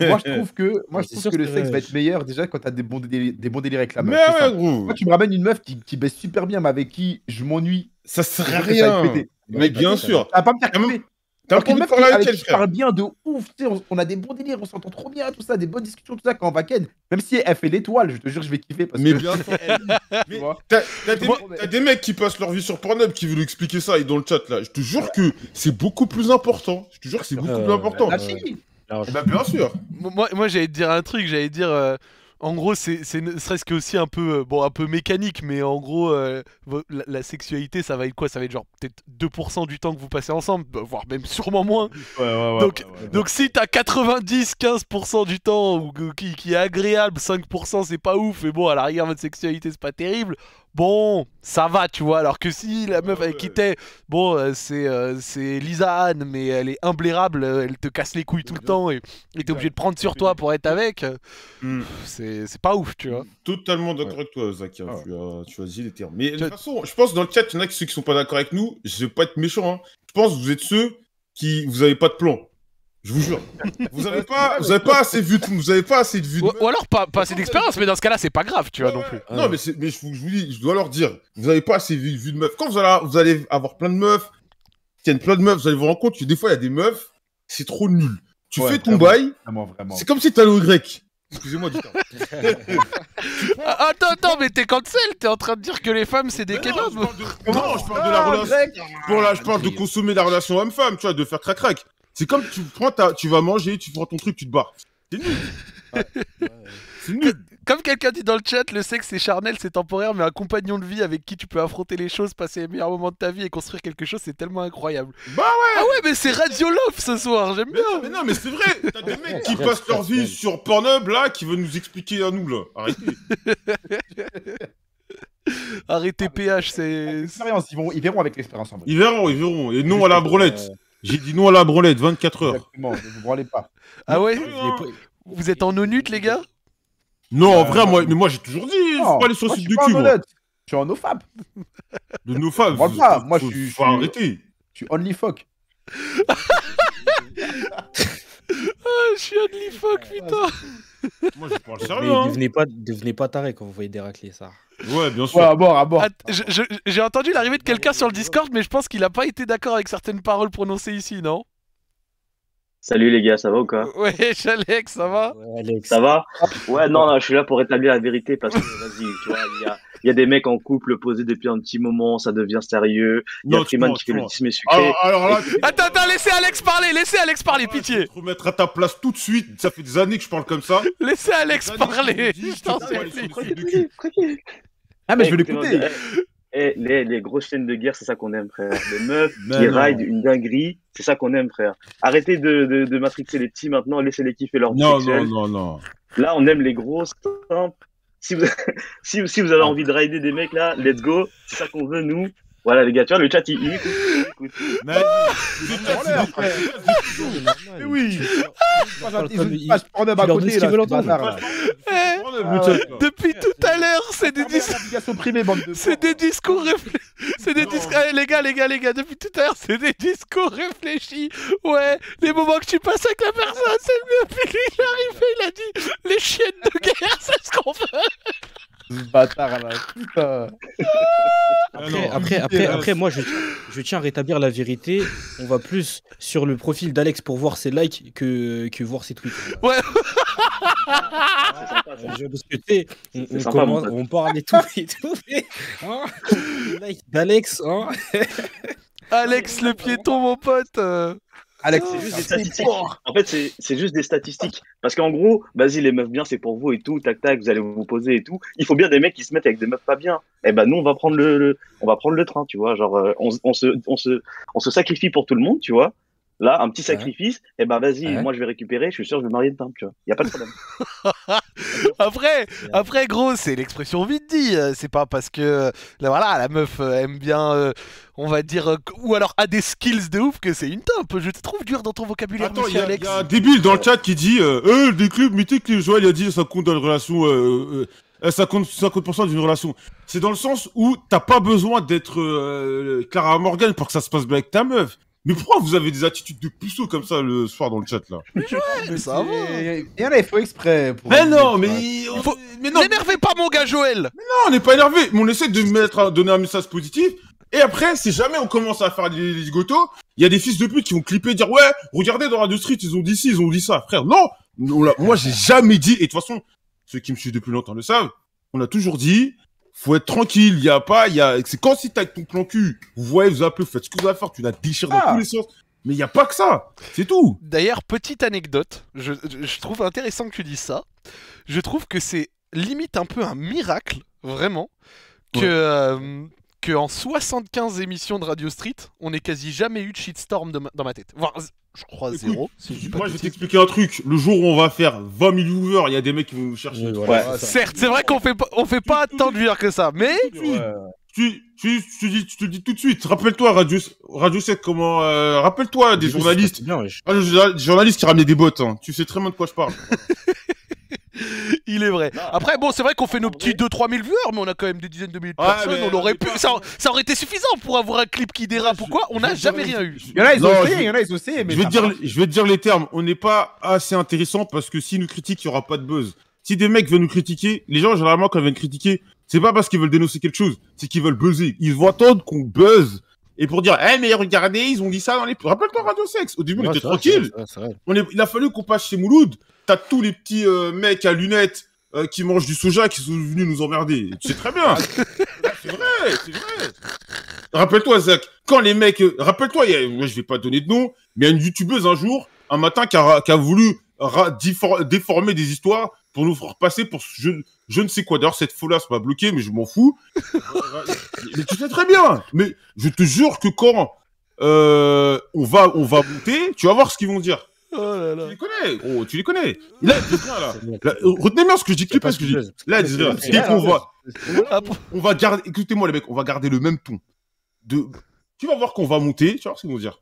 moi, je trouve que, moi, je trouve que, le sexe va être meilleur déjà quand t'as des bons, délires, des bons avec la meuf. Mais ouais, gros. tu me ramènes une meuf qui, qui baisse super bien, mais avec qui je m'ennuie. Ça sert à rien. Mais bien bah, sûr. À pas me faire ah, T'as bah, un avec je parle bien de ouf, on, on, a des bons délires, on s'entend trop bien, tout ça, des bonnes discussions, tout ça, quand on va ken. Même si elle fait l'étoile, je te jure, je vais kiffer parce mais Bien, t'as des, mecs qui passent leur vie sur Pornhub qui veulent expliquer ça et dans le chat là. Je te jure que c'est beaucoup plus important. Je te jure que c'est beaucoup ah plus important. Bah, bien sûr. Moi, j'allais te dire un truc, j'allais dire. Euh, en gros, c'est ne serait-ce que aussi un peu, euh, bon, un peu mécanique, mais en gros, euh, la, sexualité, ça va être quoi Ça va être genre peut-être 2% du temps que vous passez ensemble, bah, voire même sûrement moins. donc, donc si t'as 90-15% du temps qui, est agréable, 5% c'est pas ouf, mais bon, à l'arrière, votre sexualité, c'est pas terrible, bon, ça va, tu vois. Alors que si la meuf elle quittait, bon, euh, c'est euh, c'est Lisa Anne, mais elle est imblérable, euh, elle te casse les couilles tout le temps et t'es obligé de prendre sur toi pour être avec. Mm. C'est pas ouf, tu vois. Totalement d'accord avec toi, Zach. Hein, ah tu, as, les termes. Mais de toute façon, je pense dans le chat, il y en a qui, qui sont pas d'accord avec nous. Je vais pas être méchant. Hein. Je pense que vous êtes ceux qui vous avez pas de plan. Je vous jure. vous n'avez pas, vous avez pas assez vu, vous avez pas assez de vues. Ou, alors pas, assez d'expérience, mais dans ce cas-là, c'est pas grave, tu vois non plus. Non, mais, je, dois leur dire, vous n'avez pas assez vu, vues de meufs. Quand vous allez, vous allez avoir plein de meufs, tiennent plein de meufs, vous allez vous rendre compte que des fois, il y a des meufs, c'est trop nul. Tu fais ton bail, c'est comme si tu allais au grec. Excusez-moi du temps. Ah, attends, attends, mais t'es cancel, t'es en train de dire que les femmes c'est des kebabs. Non, je parle de la ah, relation. Bon, là, je parle de consommer la relation homme-femme, tu vois, de faire crac-crac. C'est comme tu prends tu vas manger, tu prends ton truc, tu te barres. C'est nul. Ah, c'est nul. Comme quelqu'un dit dans le chat, le sexe c'est charnel, c'est temporaire, mais un compagnon de vie avec qui tu peux affronter les choses, passer les meilleurs moments de ta vie et construire quelque chose, c'est tellement incroyable. Bah ouais Ah ouais, mais c'est Radio Love ce soir, j'aime bien Mais non, mais c'est vrai T'as des mecs qui passent leur vie sur Pornhub là, qui veulent nous expliquer à nous là. Arrêtez Arrêtez PH, ah, c'est. Ils, ils verront avec l'expérience en bas. Ils verront, ils verront. Et non à la brolette. Euh, j'ai dit non à la branlette, 24 heures. Exactement, vous branlez pas. Ah ouais hein. Vous êtes en onut, les gars Non, en euh, vrai, moi, mais moi j'ai toujours dit, faut pas les sourcils du cul. Je suis en nofab. De nofab moi je suis. Faut Je suis only fuck. Ah, je suis only fuck, putain. Moi, je parle sérieux. Mais hein. devenez, pas, pas taré quand vous voyez déracler ça. Ouais, bien sûr. J'ai entendu l'arrivée de quelqu'un sur le Discord, mais je pense qu'il a pas été d'accord avec certaines paroles prononcées ici, non Salut les gars, ça va ou quoi Ouais, Alex, ça va ouais, Alex. Ça va ah. Ouais, non, je suis là pour rétablir la vérité parce que, vas-y, tu vois, il y a, des mecs en couple posés depuis un petit moment, ça devient sérieux. Il y a Freeman qui fait le disme sucré. Attends, attends, laissez Alex parler, laissez Alex parler, ah, pitié. Je te remettre à ta place tout de suite, ça fait des années que je parle comme ça. Laissez Alex parler. Je t'en Ah, mais je vais l'écouter. Eh, les, les, grosses chaînes de guerre, c'est ça qu'on aime, frère. Les meufs qui ride une dinguerie, c'est ça qu'on aime, frère. Arrêtez de, de, matrixer les petits maintenant, laissez-les kiffer leur Non, non, non, non. Là, on aime les grosses, Si vous, si, si vous avez ah. envie de rider des mecs, là, let's go. C'est ça qu'on veut, nous. Voilà, les gars, tu vois, le chat, il, écoute. oui Ils à côté, là, ce bazar, là. Eh, ah, depuis tout à l'heure, c'est ah, des discours... C'est des discours réfléchis... C'est des discours... Eh, les gars, les gars, les gars, depuis tout à l'heure, c'est des discours réfléchis. Ouais, les moments que tu passes avec la personne, c'est le mieux. il est arrivé, il a dit « Les chiennes de guerre, c'est ce qu'on veut !» Bâtard là, putain. Après, après, après, après, moi, je, tiens à rétablir la vérité. On va plus sur le profil d'Alex pour voir ses likes que, voir ses tweets. Ouais. Euh, je on, on, on parle des tout et hein, d'Alex, hein. Alex le piéton, mon pote. Oh, c'est juste des statistiques. En fait, c'est juste des statistiques. Parce qu'en gros, vas-y, les meufs bien, c'est pour vous et tout, tac, tac, vous allez vous poser et tout. Il faut bien des mecs qui se mettent avec des meufs pas bien. Et eh ben, nous, on va prendre le, on va prendre le train, tu vois. Genre, euh, on, se, se, on se sacrifie pour tout le monde, tu vois. Là, un petit sacrifice, et eh ben vas-y, moi je vais récupérer, je suis sûr, je vais marier de temps, tu vois. Il n'y a pas de problème. après, après, gros, c'est l'expression vite dit. Euh, c'est pas parce que euh, voilà, la meuf euh, aime bien, on va dire, ou alors a des skills de ouf que c'est une top. Je te trouve dur dans ton vocabulaire, Attends, monsieur Alex. Il y a un débile dans le chat qui dit Euh, des clubs mythiques, Joël, il a dit ça compte dans une relation. Euh, compte 50 d'une relation. C'est dans le sens où t'as pas besoin d'être Clara Morgan pour que ça se passe bien avec ta meuf. Mais pourquoi vous avez des attitudes de pousseau comme ça le soir dans le chat là Mais ouais, ça va. Il y en a, il faut exprès. mais non, mais, mais non. N'énervez pas mon gars Joël. Mais non, on n'est pas énervé. Mais on essaie de mettre, donner un message positif. Et après, si jamais on commence à faire des, ligotos, il y a des fils de pute qui vont clipper et dire ouais, regardez dans Radio Street, ils ont dit ci, ils ont dit ça, frère. Non, moi j'ai jamais dit. Et de toute façon, ceux qui me suivent depuis longtemps le savent. On a toujours dit, faut être tranquille, il y a pas, y a, c'est quand si t'as ton plan cul, vous voyez, vous appelez, vous faites ce que vous avez faire, tu la déchires dans ah. tous les sens. Mais il a pas que ça, c'est tout. D'ailleurs, petite anecdote, je, trouve intéressant que tu dises ça. Je trouve que c'est limite un peu un miracle, vraiment, que, euh, que en 75 émissions de Radio Street, on n'ait quasi jamais eu de shitstorm dans ma tête je crois zéro. moi, je vais t'expliquer un truc. Le jour où on va faire 20 000 viewers, il y a des mecs qui vont nous chercher. Certes, c'est vrai qu'on fait, on fait pas tant de viewers que ça, mais. Tu, te dis tout de suite. Rappelle-toi, Radio, Radio 7, comment. Euh, rappelle-toi des journalistes. ah, des journalistes qui ramenaient des bottes. Hein. Tu sais très bien de quoi je parle. Il est vrai. Après, bon, c'est vrai qu'on fait nos petits 2-3 000 viewers, mais on a quand même des dizaines de milliers de personnes. On aurait pu... ça, aurait été suffisant pour avoir un clip qui dérape. Pourquoi On n'a jamais rien eu. Il y en a, ils ont essayé. Il y en a, ils ont je, vais dire, je te dire les termes. On n'est pas assez intéressant parce que s'ils nous critiquent, il n'y aura pas de buzz. Si des mecs veulent nous critiquer, les gens, généralement, quand ils viennent critiquer, c'est pas parce qu'ils veulent dénoncer quelque chose, c'est qu'ils veulent buzzer. Ils vont attendre qu'on buzz et pour dire, eh, mais regardez, ils ont dit ça dans les. Rappelle-toi Radio Sex. Au début, on était tranquille. On est... Il a fallu qu'on passe chez Mouloud t'as tous les petits euh, mecs à lunettes euh, qui mangent du soja qui sont venus nous emmerder. sais très bien. Ah, c'est vrai, c'est vrai. Rappelle-toi, Zach, quand les mecs. Euh, rappelle-toi, a... je vais pas donner de nom, mais il y a une youtubeuse un jour, un matin, qui a, voulu déformer des histoires pour nous faire passer pour je, ne sais quoi. D'ailleurs, cette folie là m'a bloqué, mais je m'en fous. mais tu sais très bien. Mais je te jure que quand on, va, on va monter, tu vas voir ce qu'ils vont dire. Oh tu les connais, oh, tu les connais. Là, euh, retenez bien ce que je dis, tu pas ce que je dis. Là, dès qu'on va, ah, ah, on va garder, écoutez-moi les mecs, on va garder le même ton. De... Tu vas voir qu'on va monter, tu vas voir ce qu'ils vont dire.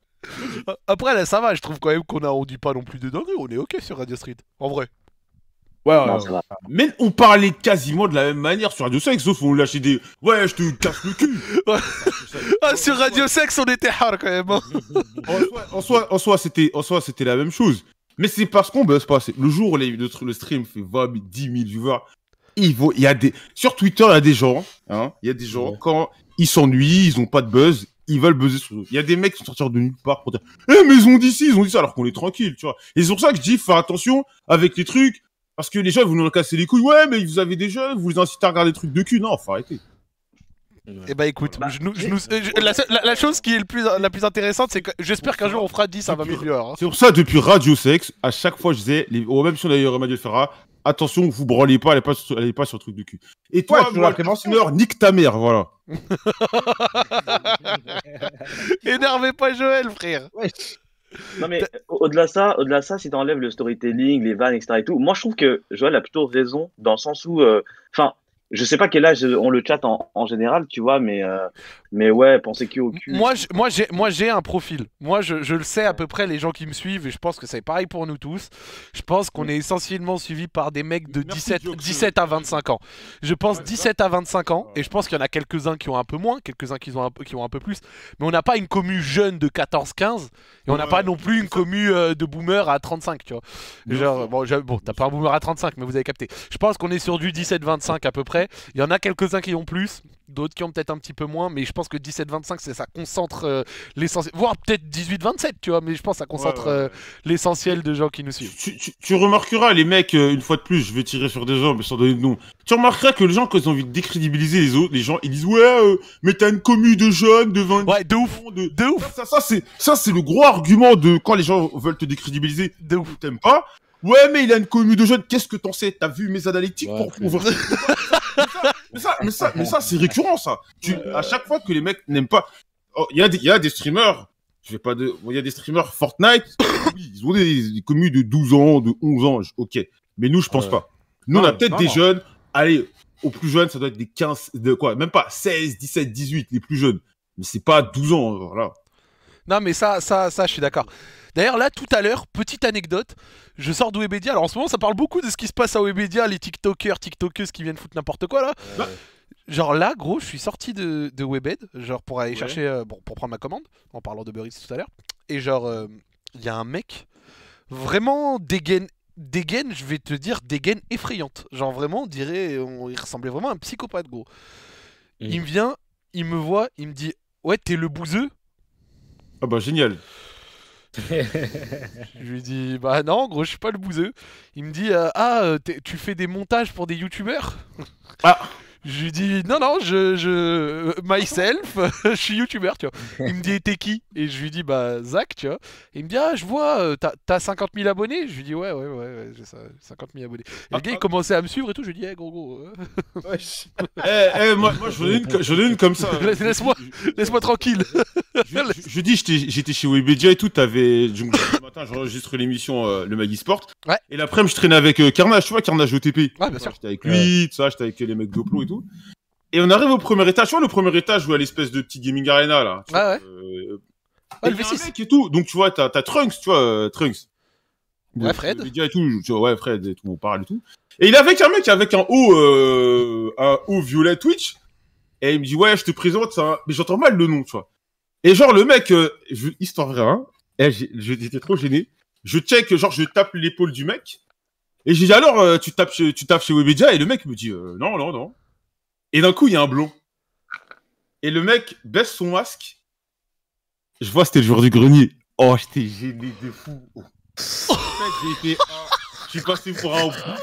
Ah, après, là, ça va, je trouve quand même qu'on a... rendu pas non plus de dinguerie, on est ok sur Radio Street, en vrai. Ouais, Mais on parlait quasiment de la même manière sur Radio Sex, sauf qu'on lâchait des Ouais, je te casse le cul. Ah, sur Radio Sex, on était hard quand même. Hein. en soi, en soi, c'était, en soi, c'était la même chose. Mais c'est parce qu'on buzz pas. Le jour où le, stream fait 20 10 000 viewers, il, y a des sur Twitter, il y a des gens, hein, il y a des gens quand ils s'ennuient, ils ont pas de buzz, ils veulent buzzer sur Il y a des mecs qui sont sortis de nulle part pour dire Eh mais ils ont dit ci, ils ont dit ça alors qu'on est tranquille, tu vois. Et c'est pour ça que je dis fais attention avec les trucs, parce que les gens, vous nous cassez les couilles. Ouais, mais vous avez des jeunes, vous les incitez à regarder des trucs de cul. Non, faut arrêter. Eh ben, bah écoute, la, chose qui est le plus, la plus intéressante, c'est que j'espère qu'un jour on fera 10 ça va mieux. Hein. C'est pour ça, depuis Radio Sex, à chaque fois je disais, même si on eu Emmanuel Ferra, attention, vous branlez pas, elle pas, pas sur truc du cul. Et toi, ouais, tu l'as nique ta mère, voilà. Énervez pas Joël, frère. Non, mais au-delà ça, au-delà ça, si le storytelling, les vannes, etc. et tout, moi je trouve que Joël a plutôt raison dans le sens où, euh, enfin, je sais pas quel âge on le chat en, général, tu vois, mais euh, mais ouais, pensez qu'il au a. Moi, moi, j'ai, moi, j'ai un profil. Moi, je, le sais à peu près les gens qui me suivent et je pense que c'est pareil pour nous tous. Je pense qu'on est essentiellement suivi par des mecs de 17, 17 à 25 euh, ans. Je pense 17 à 25 ans et je pense qu'il y en a quelques-uns qui ont un peu moins, quelques-uns qui ont un peu, qui ont un peu plus. Mais on n'a pas une commu jeune de 14-15 et on n'a pas non plus une commu euh, de boomer à 35, tu vois. bon, bon t'as pas un boomer à 35, mais vous avez capté. Je pense qu'on est sur du 17-25 à peu près. Il y en a quelques-uns qui ont plus d'autres qui ont peut-être un petit peu moins, mais je pense que 17-25, c'est ça concentre euh, l'essentiel, voire peut-être 18-27, tu vois, mais je pense que ça concentre euh, l'essentiel de gens qui nous suivent. Tu, remarqueras, les mecs, euh, une fois de plus, je vais tirer sur des gens, mais sans donner de nom. Tu remarqueras que les gens, quand ont envie de décrédibiliser les autres, les gens, ils disent ouais, mais t'as une commu de jeunes de 20 Ouais, de ouf, de, ouf. Ça, c'est ça, c'est le gros argument de quand les gens veulent te décrédibiliser, de ouf, t'aimes pas. Ouais, mais il a une commu de jeunes. Qu'est-ce que t'en sais T'as vu mes analytiques pour prouver mais ça, mais ça, mais ça, c'est récurrent, ça. Tu, à chaque fois que les mecs n'aiment pas, oh, il y, a des, y a des streamers, je vais pas de, il y a des streamers Fortnite, oui, ils ont des, des, communes de 12 ans, de 11 ans, ok. Mais nous, je pense pas. Nous, on a peut-être des jeunes, allez, aux plus jeunes, ça doit être des 15, de quoi, même pas 16, 17, 18, les plus jeunes. Mais c'est pas 12 ans, voilà. Non, mais ça, ça, ça, je suis d'accord. D'ailleurs, là, tout à l'heure, petite anecdote, je sors de Webedia. Alors, en ce moment, ça parle beaucoup de ce qui se passe à Webedia, les TikTokers, TikTokeuses qui viennent foutre n'importe quoi, là. Genre là, gros, je suis sorti de, de Webed, genre pour aller chercher, euh, pour prendre ma commande, en parlant de Burris tout à l'heure. Et genre, il euh, y a un mec, vraiment dégaine, dégaine, je vais te dire, dégaine effrayante. Genre vraiment, on dirait, il ressemblait vraiment à un psychopathe, gros. Mm. Il me vient, il me voit, il me dit, ouais, t'es le bouseux ah bah génial. je lui dis bah non, gros, je suis pas le bouseux. Il me dit euh, ah euh, tu fais des montages pour des youtubeurs. Ah. Je lui dis non, non, je, je myself, je suis youtubeur, tu vois. Il me dit t'es qui Et je lui dis bah Zach, tu vois. Et il me dit ah, je vois, euh, t'as 50 000 abonnés Je lui dis ouais, ouais, ouais, ouais j'ai 50 000 abonnés. Et le ah, gars, il ah. commençait à me suivre et tout. Je lui dis, hé, eh, gros, gros. Euh. Eh, eh moi, moi, je une, une comme ça. Hein. Laisse-moi laisse tranquille. je, lui dis, j'étais chez Webedia et tout. T'avais. Le matin, j'enregistre l'émission euh, Le Magisport Sport. Et laprès je traînais avec Carnage, tu vois, Carnage OTP. Ouais, bien sûr. J'étais avec lui, tout ça, j'étais avec les mecs d'Oplo et tout. Et on arrive au premier étage. Tu vois, le premier étage, où il y a l'espèce de petit gaming arena, là. ah, ouais. Ouais, euh, Mec et tout. Donc, tu vois, t'as, Trunks, tu vois, euh, Trunks. Ouais, Fred. et tout, ouais, Fred et tout, on parle et tout. Et il est avec un mec avec un haut, euh, un haut violet Twitch. Et il me dit, ouais, je te présente ça. Mais j'entends mal le nom, tu vois. Et genre, le mec, histoire vraie, hein. eh, j'étais trop gêné. Je check, genre, je tape l'épaule du mec. Et j'ai dit, alors, tu tapes, tu tapes chez Webedia. Et le mec me dit, non, non, non. Et d'un coup, il y a un blond. Et le mec baisse son masque. Je vois, c'était le joueur du grenier. Oh, j'étais gêné de fou. En fait, j'ai Je suis passé pour un bouffon.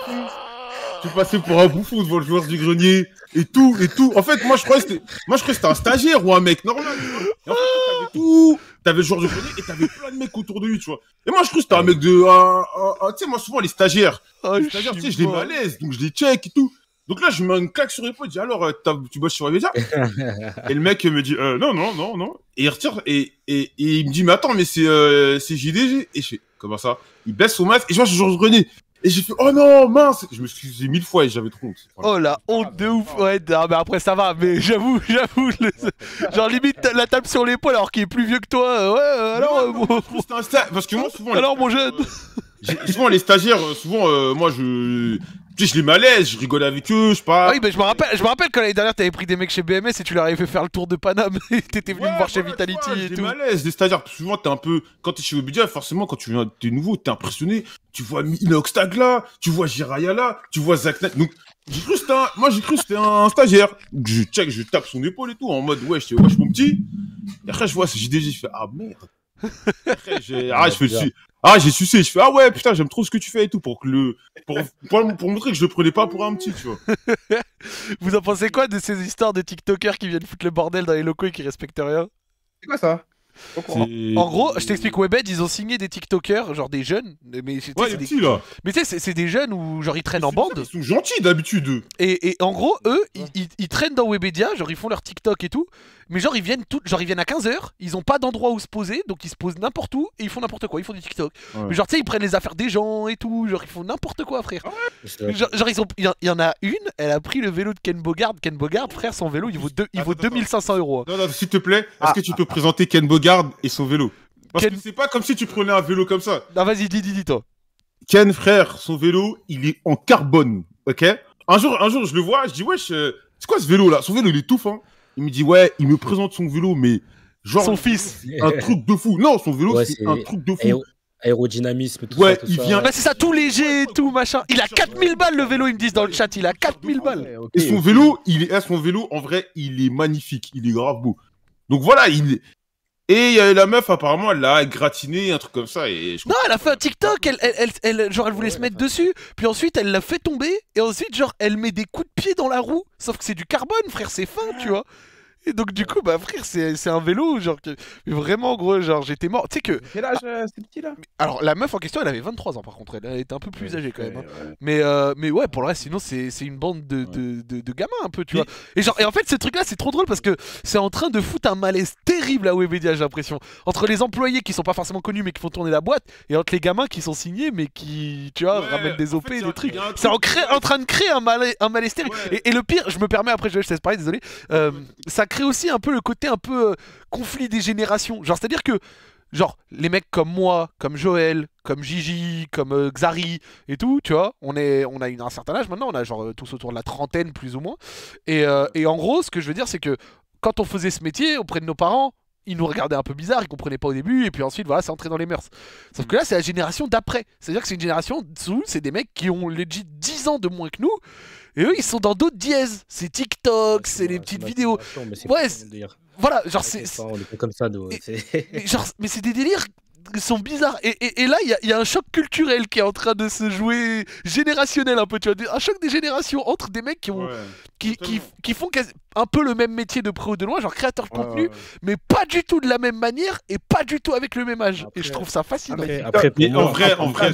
Je suis passé pour un bouffon devant le joueur du grenier. Et tout, et tout. En fait, moi, je croyais que c'était, je que c'était un stagiaire ou un mec normal. Et en fait, t'avais ah tout. T'avais le joueur du grenier et t'avais plein de mecs autour de lui, tu vois. Et moi, je crois que c'était un mec de. Tu sais, moi, souvent, les stagiaires. Ah, les stagiaires, tu sais, je les malaise. Donc, je les check et tout. Donc là, je mets une claque sur l'épaule, je dis alors, euh, tu bosses sur média ?» Et le mec me dit euh, non, non, non, non. Et il retire et, il me dit mais attends, mais c'est euh, JDG. Et je fais comment ça Il baisse son masque et je vois Georges René. Et j'ai fait oh non mince Je me mille fois et j'avais trop honte. Oh la honte ah, de ouf Ouais, mais après ça va, mais j'avoue, j'avoue, genre limite la table sur l'épaule alors qu'il est plus vieux que toi. Ouais, alors. parce que moi souvent. Alors mon jeune. Souvent les stagiaires, souvent moi je je les malaise je rigole avec eux, je parle. Ah oui, mais je me rappelle, je me rappelle quand l'année dernière, t'avais pris des mecs chez BMS et tu leur avais fait faire le tour de Paname. T'étais venu me voir chez Vitality et tout. à l'aise, c'est-à-dire souvent, t'es un peu. Quand t'es chez Obidja, forcément, quand tu viens, t'es nouveau, t'es impressionné. Tu vois Inox Tag là, tu vois Jiraya là, tu vois Zach Donc, j'ai cru c'était Moi, j'ai cru c'était un stagiaire. Je check, je tape son épaule et tout, en mode, wesh, wesh, mon petit. Et après, je vois ce JDG, je fais, ah merde. Après, ah, je fais, ah, j'ai sucé. Je fais, ah ouais, putain, j'aime trop ce que tu fais et tout pour que le, pour, montrer que je le prenais pas pour un petit, tu vois. Vous en pensez quoi de ces histoires de TikTokers qui viennent foutre le bordel dans les locaux et qui respectent rien? C'est quoi ça? En gros, je t'explique, Webed, ils ont signé des TikTokers, genre des jeunes. Mais ouais, des... Mais tu sais, c'est des jeunes où genre ils traînent en bande. Ils sont gentils d'habitude, Et, en gros, eux, ils, ils, traînent dans Webedia, genre ils font leur TikTok et tout mais genre ils viennent tout, genre ils viennent à 15h, ils ont pas d'endroit où se poser, donc ils se posent n'importe où et ils font n'importe quoi, ils font du TikTok. Mais genre tu sais ils prennent les affaires des gens et tout, genre ils font n'importe quoi frère. Ah genre, ont il y, en a une, elle a pris le vélo de Ken Bogard, Ken Bogard frère son vélo il vaut deux, il vaut 2500 euros. Hein. Non non s'il te plaît, est-ce ah. que tu peux présenter Ken Bogard et son vélo Parce que c'est pas comme si tu prenais un vélo comme ça. Non vas-y dis dis dis toi. Ken frère, son vélo, il est en carbone, ok un jour, un jour, je le vois, je dis, wesh, euh, c'est quoi ce vélo là Son vélo, il est tout il me dit, ouais, il me présente son vélo, mais genre. Son fils. Un truc de fou. Non, son vélo, c'est un truc de fou. Aérodynamisme, tout ça. Ouais, il vient. c'est ça, tout léger, et tout machin. Il a 4000 balles le vélo, ils me disent dans le chat. Il a 4000 balles. Et son vélo, il est, eh, son vélo, en vrai, il est magnifique. Il est grave beau. Donc voilà, il, et la meuf, apparemment, elle l'a gratiné, un truc comme ça. Et non, elle a fait un TikTok, elle, elle, genre, elle voulait se mettre dessus, puis ensuite, elle l'a fait tomber, et ensuite, genre, elle met des coups de pied dans la roue. Sauf que c'est du carbone, frère, c'est fin, tu vois. Et donc, du coup, bah, frère, c'est un vélo, genre, vraiment, gros, genre, j'étais mort. Tu sais que. Quel âge, euh, c'est petit, là Alors, la meuf en question, elle avait 23 ans, par contre. Elle, était un peu plus âgée, quand même. Hein. Mais, euh, mais ouais, pour le reste, sinon, c'est une bande de, de, de, gamins, un peu, tu vois. Et, genre, et en fait, ce truc-là, c'est trop drôle parce que c'est en train de foutre un malaise terrible à Webedia, j'ai l'impression. Entre les employés qui sont pas forcément connus, mais qui font tourner la boîte, et entre les gamins qui sont signés, mais qui, tu vois, ramènent des OP, des trucs. C'est en, en, train de créer un malaise, un malaise terrible. Et, le pire, je me permets, après, je laisse parler, désolé. Euh, ça crée aussi un peu le côté un peu euh, conflit des générations. Genre, c'est-à-dire que, genre, les mecs comme moi, comme Joël, comme Gigi, comme euh, Xari et tout, tu vois, on, est, on a une, un certain âge maintenant, on a genre euh, tous autour de la trentaine plus ou moins. Et, en gros, ce que je veux dire, c'est que quand on faisait ce métier auprès de nos parents, ils nous regardaient un peu bizarre, ils comprenaient pas au début, et puis ensuite, voilà, c'est entré dans les mœurs. Sauf que là, c'est la génération d'après. C'est-à-dire que c'est une génération, c'est des mecs qui ont 10 ans de moins que nous, et eux, ils sont dans d'autres dièses. C'est TikTok, c'est les petites vidéos. Ouais, voilà, genre c'est. comme ça, mais, genre, mais c'est des délires ils sont bizarres. Et, là, il y, a un choc culturel qui est en train de se jouer, générationnel un peu, tu vois. Un choc des générations entre des mecs qui, ont, qui, qui, font un peu le même métier de près ou de loin, genre créateur de contenu, mais pas du tout de la même manière et pas du tout avec le même âge. et je trouve ça fascinant. Après, ah, en vrai, en vrai,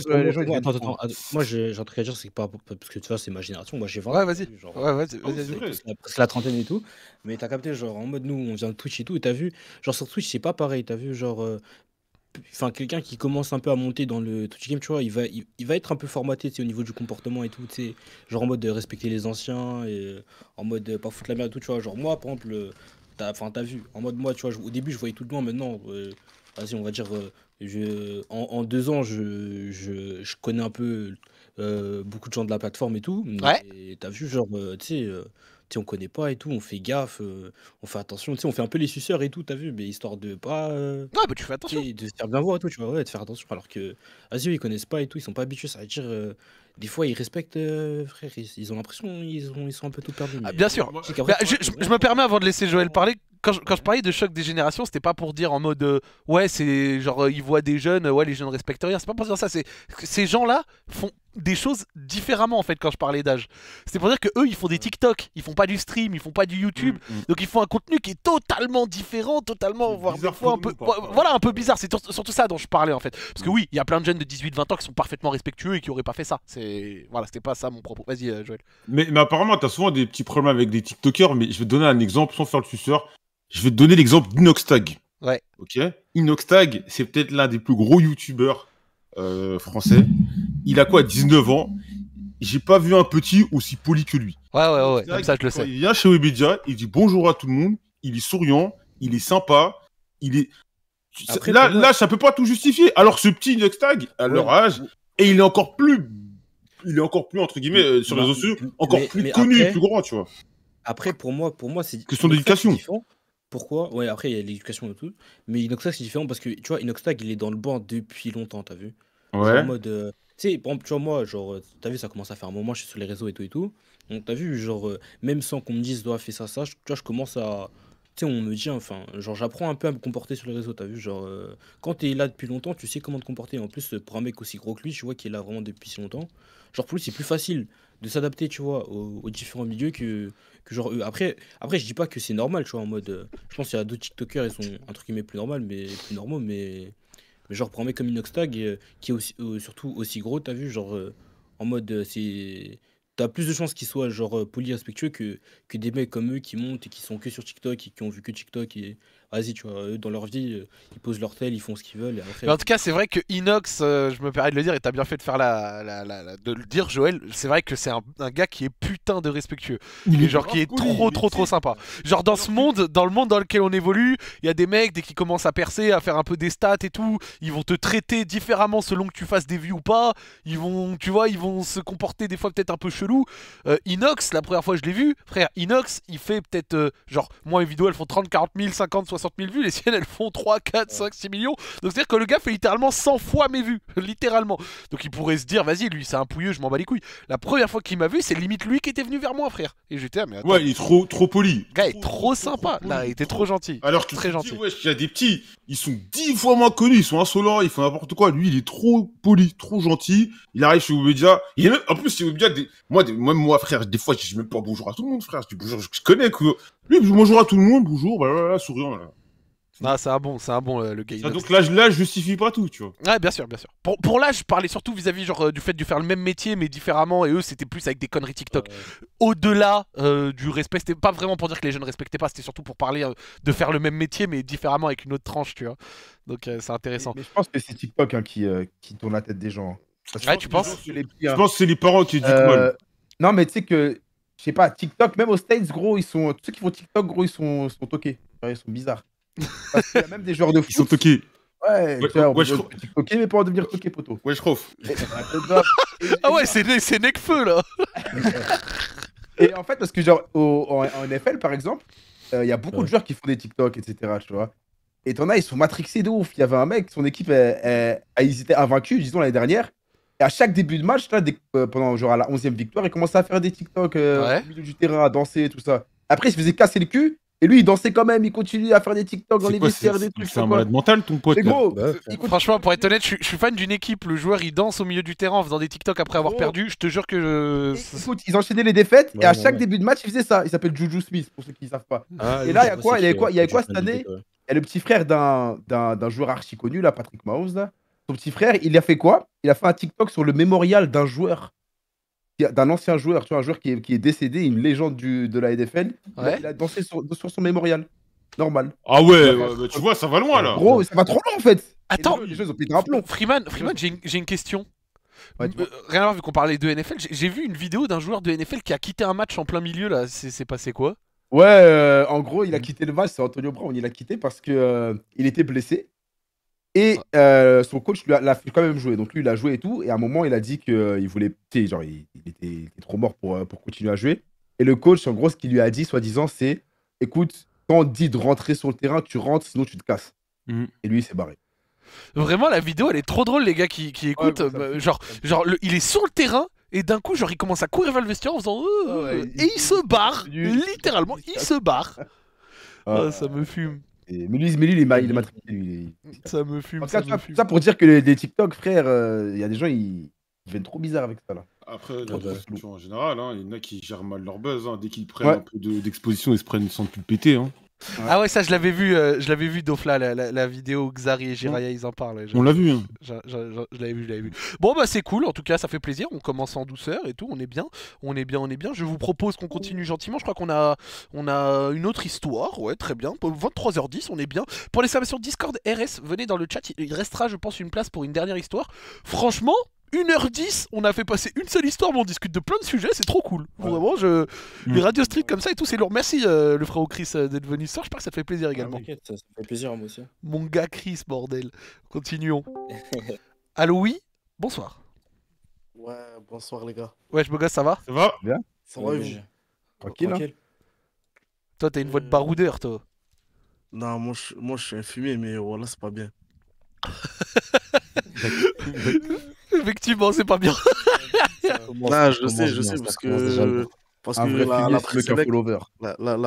attends, Moi, j'ai un truc à dire, c'est que pas parce que tu vois, c'est ma génération. Moi, j'ai Ouais, vas-y. c'est la trentaine et tout. Mais t'as capté, genre, en mode nous, on vient de Twitch et tout. Et t'as vu, genre, sur Twitch, c'est pas pareil. T'as vu, genre, euh, enfin quelqu'un qui commence un peu à monter dans le Twitch game, tu vois, il va, il, va être un peu formaté, au niveau du comportement et tout, tu genre en mode respecter les anciens et euh, en mode euh, pas foutre la merde et tout, tu vois. Genre moi, par exemple, euh, t'as, enfin t'as vu, en mode moi, tu vois, au début je voyais tout le monde, maintenant, vas-y, on va dire, je, en, deux ans, je, connais un peu beaucoup de gens de la plateforme et tout. Et t'as vu, genre, tu sais on connaît pas et tout, on fait gaffe, euh, on fait attention, on fait un peu les suceurs et tout, t'as vu, mais histoire de pas. Euh, non, ouais, bah tu fais attention. De se faire bien voir et tout, tu vois, ouais, de faire attention. Alors que, vas-y, ah, ils connaissent pas et tout, ils sont pas habitués, ça veut dire. Euh, des fois, ils respectent, frère, ils, ont l'impression qu'ils sont un peu tout perdus. Ah, bien sûr. Bah, je, me permets avant de laisser Joël parler quand je, parlais de choc des générations, c'était pas pour dire en mode ouais, c'est genre ils voient des jeunes, ouais, les jeunes respectent rien. C'est pas pour dire ça. C'est ces gens-là font des choses différemment en fait quand je parlais d'âge. C'est pour dire que eux ils font des TikTok, ils font pas du stream, ils font pas du YouTube, mm, mm. donc ils font un contenu qui est totalement différent, totalement voire parfois un peu voilà un peu bizarre. C'est surtout ça dont je parlais en fait. Parce que oui, il y a plein de jeunes de 18-20 ans qui sont parfaitement respectueux et qui auraient pas fait ça. C'est voilà, c'était pas ça mon propos. Vas-y euh, Joël. Mais, mais apparemment t'as souvent des petits problèmes avec des TikTokers, mais je vais te donner un exemple sans faire le suceur. Je vais te donner l'exemple d'Inoxtag. Ouais. Ok. Inoxtag, c'est peut-être l'un des plus gros YouTubeurs euh, français. Il a quoi 19 ans j'ai pas vu un petit aussi poli que lui. Ouais, ouais, ouais, comme ça je le sais. Il vient chez Webedia, il dit bonjour à tout le monde, il est souriant, il est sympa, il est. là, ça peut pas tout justifier. Alors ce petit Tag, à leur âge, et il est encore plus. Il est encore plus, entre guillemets, euh, sur les réseaux sociaux, encore plus connu plus grand, tu vois. Après, pour moi, pour moi c'est. Question d'éducation. Pourquoi Ouais, après, il y a l'éducation et tout. Mais Inoxtag, c'est différent parce que, tu vois, Inoxtag, il est dans le banc depuis longtemps, t'as vu en mode. Euh, tu sais, tu vois, moi, genre, euh, t'as vu, ça commence à faire un moment, je suis sur les réseaux et tout et tout. Donc, t'as vu, genre, euh, même sans qu'on me dise, dois faire ça, ça, tu vois, je commence à. Tu sais, on me dit, enfin, genre, j'apprends un peu à me comporter sur les réseaux, t'as vu, genre, quand t'es là depuis longtemps, tu sais comment te comporter. En plus, pour un mec aussi gros que lui, tu vois, qui est là vraiment depuis si longtemps, genre, pour lui, c'est plus facile de s'adapter, tu vois, aux, différents milieux que, que genre, eux. Après, après, je dis pas que c'est normal, tu vois, en mode. je pense qu'il y a d'autres TikTokers, ils sont, un truc qui met plus normal, mais plus normal mais mais genre, prends comme une euh, qui est aussi, euh, surtout aussi gros, t'as vu, genre, euh, en mode, c'est. T'as plus de chances qu'ils soit, genre, poli respectueux que, que des mecs comme eux qui montent et qui sont que sur TikTok et qui ont vu que TikTok et vas-y, tu vois, eux, dans leur vie, euh, ils posent leur tel, ils font ce qu'ils veulent. Et mais en tout cas, c'est vrai que Inox, euh, je me permets de le dire, et t'as bien fait de faire la, de le dire, Joël. C'est vrai que c'est un, un, gars qui est putain de respectueux, il est genre qui est trop, trop, trop sympa. Genre dans ce monde, dans le monde dans lequel on évolue, il y a des mecs dès qu'ils commencent à percer, à faire un peu des stats et tout, ils vont te traiter différemment selon que tu fasses des vues ou pas. Ils vont, tu vois, ils vont se comporter des fois peut-être un peu chelou. Euh, Inox, la première fois que je l'ai vu, frère, Inox, il fait peut-être genre moi et vidéo, elles font 30, 40 000, 50, 60 60 000 vues, les siennes elles font 3, 4, 5, 6 millions. Donc c'est-à-dire que le gars fait littéralement 100 fois mes vues, littéralement. Donc il pourrait se dire, vas-y, lui c'est un pouilleux, je m'en bats les couilles. La première fois qu'il m'a vu, c'est limite lui qui était venu vers moi, frère. Et j'étais, ah, mais attends. Ouais, il est trop, trop poli. Le gars est trop, sympa. Là, il était trop gentil. Alors très gentil. il y a des petits, ils sont 10 fois moins connus, ils sont insolents, ils font n'importe quoi. Lui, il est trop poli, trop gentil. Il arrive chez Obedia. Il en plus, chez Obedia, moi, moi, frère, des fois, je dis même pas bonjour à tout le monde, frère. Je dis bonjour, je connais, quoi. Oui, bonjour à tout le monde, bonjour, bah, souriant. Là. Ah, c'est un bon, c'est un bon euh, le gars. donc là, je je justifie pas tout, tu vois. Ouais, bien sûr, bien sûr. Pour, là, je parlais surtout vis-à-vis genre euh, du fait de faire le même métier mais différemment et eux c'était plus avec des conneries TikTok. Au-delà euh, du respect, c'était pas vraiment pour dire que les jeunes respectaient pas, c'était surtout pour parler de faire le même métier mais différemment avec une autre tranche, tu vois. Donc c'est intéressant. Mais, je pense que c'est TikTok hein, qui, qui tourne la tête des gens. Hein. ouais, tu penses Je pense que c'est les parents qui disent non, mais tu sais que je sais pas, TikTok, même aux States, gros, ils sont. Tous ceux qui font TikTok, gros, ils sont, sont toqués. Ils sont bizarres. Parce qu'il y a même des joueurs de foot. Ils sont toqués. Ouais, ouais, ouais, ouais je... Ok, mais pas en devenir toqué, poteau. Ouais, je trouve. ah ouais, c'est nec-feu là. et en fait, parce que, genre, au, en, NFL, par exemple, euh, il y a beaucoup de joueurs qui font des TikTok, etc., tu vois. Et t'en as, ils sont matrixés de ouf. Il y avait un mec, son équipe a vaincu, disons, l'année dernière. Et à chaque début de match, euh, pendant genre à la 11e victoire, il commençait à faire des TikTok euh, au milieu du terrain, à danser et tout ça. Après, il se faisait casser le cul. Et lui, il dansait quand même, il continuait à faire des TikTok dans les vestiaires, des trucs. C'est un malade mental, ton pote. Gros, bah, franchement, pour être honnête, je, suis fan d'une équipe. Le joueur, il danse au milieu du terrain en faisant des TikTok après avoir perdu. Je te jure que. ils enchaînaient les défaites et à chaque début de match, il faisait ça. Il s'appelle Juju Smith, pour ceux qui ne savent pas. Ah, et là, il y a quoi avait quoi, quoi cette année Il y a le petit frère d'un joueur archi connu, là, Patrick Mahomes, son petit frère, il a fait quoi Il a fait un TikTok sur le mémorial d'un joueur, d'un ancien joueur, tu vois, un joueur qui est, décédé, une légende du, de la NFL. Il, a, dansé sur, son mémorial. Normal. Ah ouais, euh, tu vois, ça va loin là. Gros, ça va trop loin en fait. Attends, les, Freeman, j'ai une, question. Euh, rien à voir vu qu'on parlait de NFL. J'ai vu une vidéo d'un joueur de NFL qui a quitté un match en plein milieu là. C'est passé quoi Ouais, euh, en gros, il a quitté le match. C'est Antonio Brown. Il a quitté parce que il était blessé. Et euh, son coach lui l'a fait quand même jouer. Donc lui, il a joué et tout. Et à un moment, il a dit qu'il euh, voulait. Genre, il, était, il, était, trop mort pour, euh, pour continuer à jouer. Et le coach, en gros, ce qu'il lui a dit, soi-disant, c'est écoute, quand on dit de rentrer sur le terrain, tu rentres, sinon tu te casses. Mhm. Et lui, il s'est barré. Vraiment, la vidéo, elle est trop drôle, les gars qui, qui écoutent. Bah, genre, genre il est sur le terrain. Et d'un coup, genre, il commence à courir vers le vestiaire en faisant. Ah et il, se barre, littéralement, il se barre. Ah, ça me fume. Mais, lui, il ma... Ça me fume. Ça, pour dire que les, TikTok, frère, euh, il y a des gens, ils... viennent trop bizarres avec ça, là. Après, la en général, hein, il y en a qui gèrent mal leur buzz. Hein. Dès qu'ils prennent un peu d'exposition, ils se prennent sans plus péter. Ah ouais, ça je l'avais vu, euh, je l'avais vu Dofla, la, vidéo où Xari et Jiraya ils en parlent. On l'a vu. Hein. Je, l'avais vu, je l'avais vu. Bon bah c'est cool, en tout cas ça fait plaisir. On commence en douceur et tout, on est bien, on est bien, on est bien. Je vous propose qu'on continue gentiment. Je crois qu'on a, on a une autre histoire. Ouais, très bien. 23h10, on est bien. Pour les sur Discord RS, venez dans le chat. Il restera, je pense, une place pour une dernière histoire. Franchement, 1h10, on a fait passer une seule histoire, mais on discute de plein de sujets, c'est trop cool. Vraiment, je... les mm. radios street comme ça et tout, c'est lourd. Merci euh, le frère Chris euh, d'être venu ce soir, pense que ça fait plaisir ah, également. ça, fait plaisir, moi aussi. Mon gars Chris, bordel. Continuons. Allo, oui, bonsoir. Ouais, bonsoir les gars. Ouais, je me gosse, ça va Ça va Bien. Ça va, Toi, t'as une voix de euh. baroudeur, toi. Non, moi je, moi, je suis un mais voilà, c'est pas bien. Effectivement, c'est pas bien. Là, bah, je sais, je sais, parce que. Parce que la, la,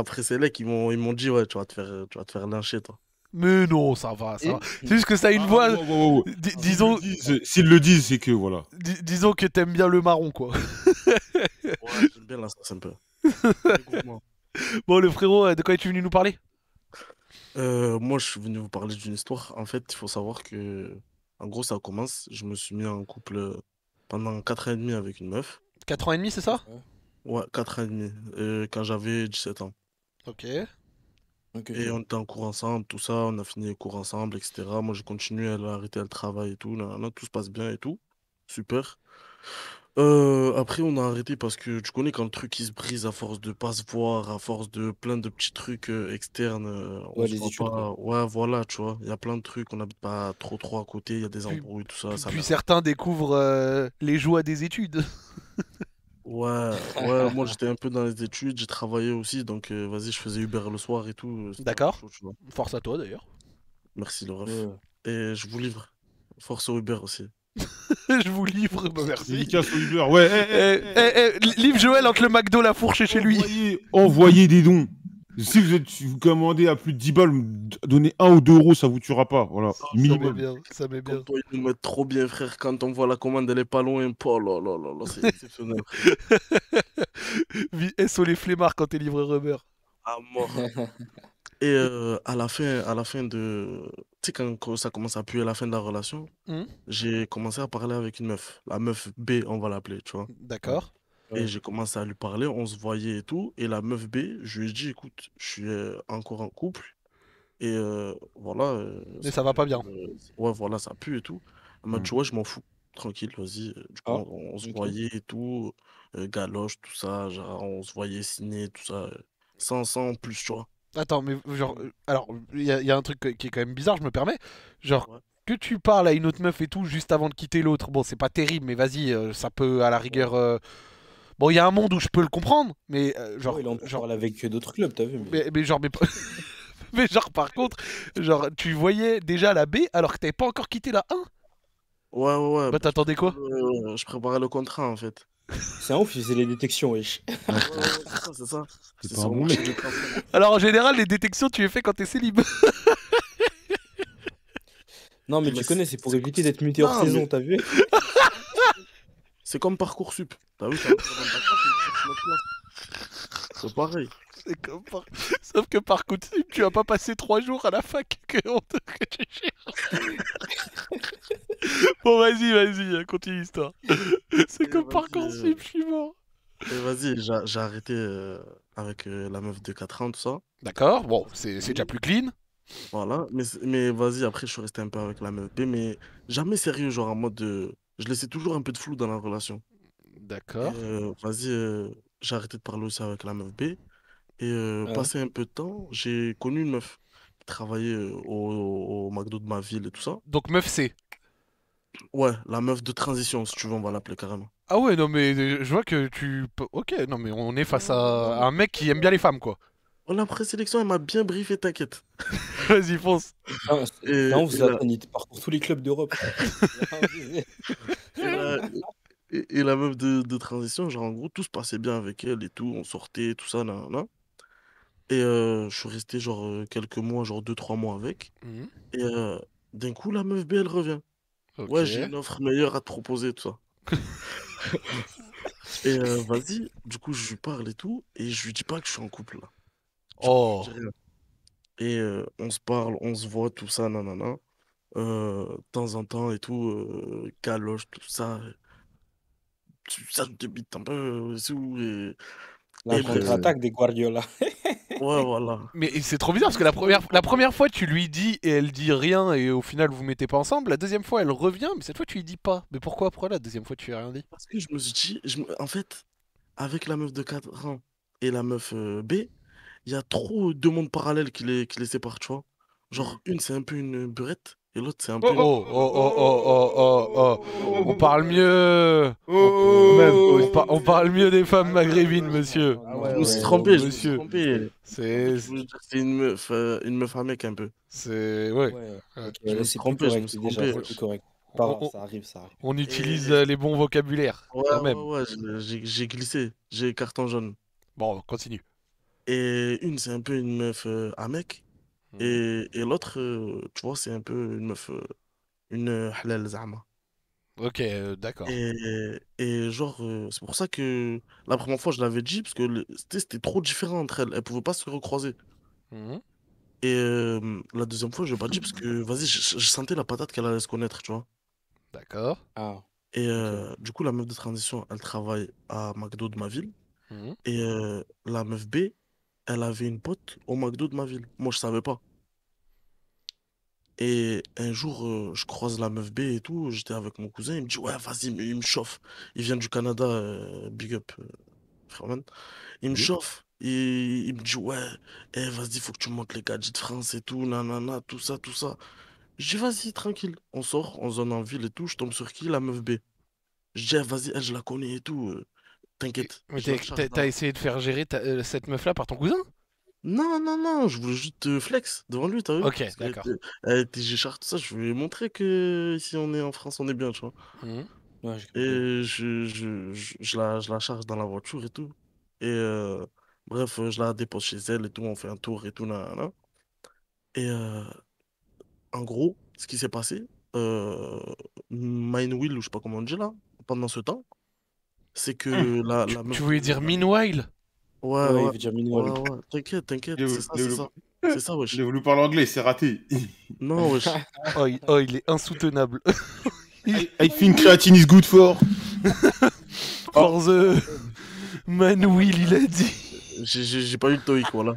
presse élect, la, ils m'ont dit, ouais, tu vas, te faire, tu vas te faire lyncher, toi. Mais non, ça va, ça va. C'est juste que ça a une ah, voix. Disons. S'ils le disent, c'est que voilà. disons que t'aimes bien le marron, quoi. ouais, j'aime bien l'instant un peu. bon, le frérot, euh, de quoi es-tu venu nous parler euh, Moi, je suis venu vous parler d'une histoire. En fait, il faut savoir que en gros, ça commence. Je me suis mis en couple euh, pendant 4 ans et demi avec une meuf. 4 ans et demi, c'est ça Ouais, 4 ans et demi. Euh, quand j'avais 17 ans. Ok. Et on était en cours ensemble, tout ça, on a fini les cours ensemble, etc. Moi, j'ai continué, à a arrêté le travail et tout, là, tout se passe bien et tout. Super. Euh, après, on a arrêté parce que tu connais quand le truc il se brise à force de pas se voir, à force de plein de petits trucs euh, externes. Euh, on Ouais, voit pas. Ouais, voilà, tu vois. Il y a plein de trucs, on n'habite pas trop trop à côté, il y a des embrouilles, tout ça, Puis, ça puis certains découvrent les joies des études. Ouais, ouais, moi j'étais un peu dans les études, j'ai travaillé aussi, donc vas-y, je faisais Uber le soir et tout, D'accord. Force à toi d'ailleurs. Merci le Et je vous livre. Force au Uber aussi. je vous livre, bah merci. Dédicace au Uber, ouais. Eh, eh, eh, livre Joël entre le McDo, la fourche et chez lui. Envoyez des dons. Si vous, êtes, vous commandez à plus de 10 balles, donnez 1 ou 2 euros, ça vous tuera pas. Voilà, ça, bien, ça met bien. Quand on, ils nous mettent trop bien, frère, quand on voit la commande, elle est pas loin. Oh là là là, là c'est exceptionnel. SO les flemmards quand t'es livré Uber. À mort. Et euh, à la fin, à la fin de. Tu sais, quand ça commence à puer la fin de la relation, mmh. j'ai commencé à parler avec une meuf. La meuf B, on va l'appeler, tu vois. D'accord. Et j'ai commencé à lui parler, on se voyait et tout. Et la meuf B, je lui ai dit, écoute, je suis euh, encore en couple. Et euh, voilà, ça va pas bien. ouais, voilà, ça pue et tout. Elle m'a mmh. dit, tu vois, je m'en fous, tranquille, vas-y. Du coup, ah, on, se voyait et tout, galoche, tout ça, genre, on se voyait ciné, tout ça, sans, sans plus, tu vois. Attends, mais genre, euh, alors, il y, a un truc qui est quand même bizarre, je me permets. Genre, que tu parles à une autre meuf et tout juste avant de quitter l'autre, bon, c'est pas terrible, mais vas-y, euh, ça peut à la rigueur. Euh, bon, il y a un monde où je peux le comprendre, mais genre. elle genre... avec d'autres clubs, t'as vu. Mais... mais, genre, mais. mais genre, par contre, genre, tu voyais déjà la B alors que t'avais pas encore quitté la 1 Ouais, ouais, ouais. Bah, t'attendais quoi Je préparais le contrat en fait. C'est un ouf, il faisait les détections, wesh. c'est ça, c'est ça. C'est pas bon Alors en général, les détections, tu les fais quand t'es célib. non, mais, eh tu ben, connais, c'est pour éviter d'être muté hors saison, t'as vu C'est comme Parcoursup. T'as vu, c'est pareil. Par... Sauf que par contre, tu vas pas passer trois jours à la fac que, on te... que tu cherches. bon, vas-y, vas-y, continue l'histoire. C'est comme par euh, je suis mort. Vas-y, j'ai arrêté euh, avec euh, la meuf de 4 ans, tout ça. D'accord, bon, c'est déjà plus clean. Voilà, mais, mais vas-y, après, je suis resté un peu avec la meuf B, mais jamais sérieux, genre en mode. De... Je laissais toujours un peu de flou dans la relation. D'accord. vas-y, j'ai arrêté de parler aussi avec la meuf B. Et euh, ah passé un peu de temps, j'ai connu une meuf qui travaillait euh, au, McDo de ma ville et tout ça. Donc meuf C Ouais, la meuf de transition, si tu veux, on va l'appeler carrément. Ah ouais, non mais euh, je vois que tu... Ok, non mais on est face à un mec qui aime bien les femmes, quoi. Oh, la présélection, elle m'a bien briefé, t'inquiète. Vas-y, fonce. non, ah, vous tous les clubs d'Europe. et, la... meuf de, de, transition, genre en gros, tout se passait bien avec elle et tout, on sortait, tout ça, là, là. Et je suis resté genre quelques mois, genre 2-3 mois avec. Mmh. Et d'un coup, la meuf B, elle revient. Ouais, j'ai une offre meilleure à te proposer, tout ça. et vas-y, du coup, je lui parle et tout. Et je lui dis pas que je suis en couple oh! Et on se parle, on se voit, tout ça, nanana. de temps en temps et tout, caloche, tout ça. Ça te débite un peu. Euh, et... La contre-attaque des Guardiola. Ouais, voilà. Mais c'est trop bizarre parce que la première, la première fois, tu lui dis et elle dit rien et au final, vous mettez pas ensemble. La deuxième fois, elle revient, mais cette fois, tu lui dis pas. Mais pourquoi, après la deuxième fois, tu lui as rien dit Parce que je me suis dit, je en fait, avec la meuf de 4 ans et la meuf euh, B, il y a trop de mondes parallèles qui les, qui les séparent, tu vois. Genre, mm. une, c'est un peu une burette. Et l'autre, c'est un oh, peu. Oh, oh, oh, oh, oh, oh, oh, On parle mieux. Oh. on, parle mieux des femmes maghrébines, monsieur. Vous ah vous trompé, monsieur. C'est une meuf, à euh, mec un peu. C'est. Ouais. Euh, je me suis trompé, je me suis trompé. correct. on, utilise les bons vocabulaires. même. j'ai glissé. J'ai carton jaune. Bon, continue. Et une, c'est un peu une meuf à euh, mec. Mm. Et, l'autre, euh, tu vois, c'est un peu une meuf, euh, une euh, halal zama. Ok, d'accord. Et, et genre, c'est pour ça que la première fois, je l'avais dit, parce que c'était trop différent entre elles. Elles pouvaient pas se recroiser. Mm. Et la deuxième fois, je l'ai pas dit, parce que, vas-y, je, sentais la patate qu'elle allait se connaître, tu vois. D'accord. Ah. Et du coup, la meuf de transition, elle travaille à McDo de ma ville. Mm. Et la meuf B, elle avait une pote au McDo de ma ville. Moi, je ne savais pas. Et un jour, euh, je croise la meuf B et tout. J'étais avec mon cousin. Il me dit, ouais, vas-y, il me- chauffe. Il vient du Canada, euh, big up, euh, Il me chauffe. Il, me dit, ouais, eh, vas-y, faut que tu montes les gadgets de France et tout, nanana, tout ça, tout ça. Je dis, vas-y, tranquille. On sort, on zone en ville et tout. Je tombe sur qui? La meuf B. Je dis, eh, vas-y, je la connais et tout. Euh. T'inquiète. Mais t'as essayé de faire gérer euh, cette meuf-là par ton cousin Non, non, non, je voulais juste flex devant lui, t'as vu Ok, d'accord. J'ai euh, était tout ça, je voulais montrer que si on est en France, on est bien, tu vois. Mhm. et je, je, je, la, je la charge dans la voiture et tout. Et euh, bref, je la dépose chez elle et tout, on fait un tour et tout, là, Et en gros, ce qui s'est passé, euh, Mine Will, ou je sais pas comment on dit là, pendant ce temps, c'est que hum. la, Tu voulais dire Meanwhile Ouais, ouais, ouais, dire Meanwhile. T'inquiète, t'inquiète, c'est ça, c'est ça. C'est wesh. Il voulu parler anglais, c'est raté. Non, wesh. Oh, oh, il, est insoutenable. I, think creatine is good for... for the... Man Will, il a dit. J'ai pas eu le toic, voilà.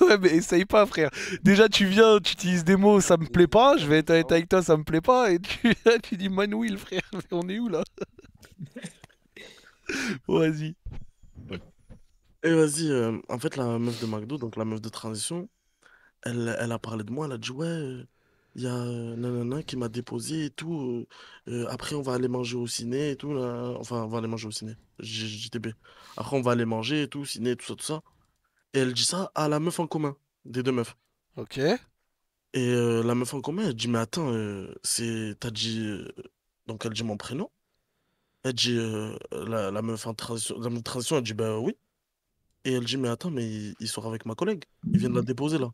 ouais, mais essaye pas, frère. Déjà, tu viens, tu utilises des mots, ça me plaît pas, je vais être avec toi, ça me plaît pas, et tu, tu dis Man Will, frère, mais on est où là vas-y. Et vas-y, euh, en fait, la meuf de McDo, donc la meuf de transition, elle, elle a parlé de moi, elle a dit ouais, il euh, y a euh, nanana qui m'a déposé et tout. après, on va aller manger au ciné et tout. là. Enfin, on va aller manger au ciné. JTB. Après, on va aller manger et tout, ciné, tout ça, tout ça. Et elle dit ça à la meuf en commun, des deux meufs. Ok. Et la meuf en commun, elle dit, mais attends, c'est, t'as dit, donc elle dit mon prénom, elle dit, euh, la, meuf en transition, elle dit, ben oui. Et elle dit, mais attends, mais il, sort avec ma collègue. Il vient de la mm. déposer là.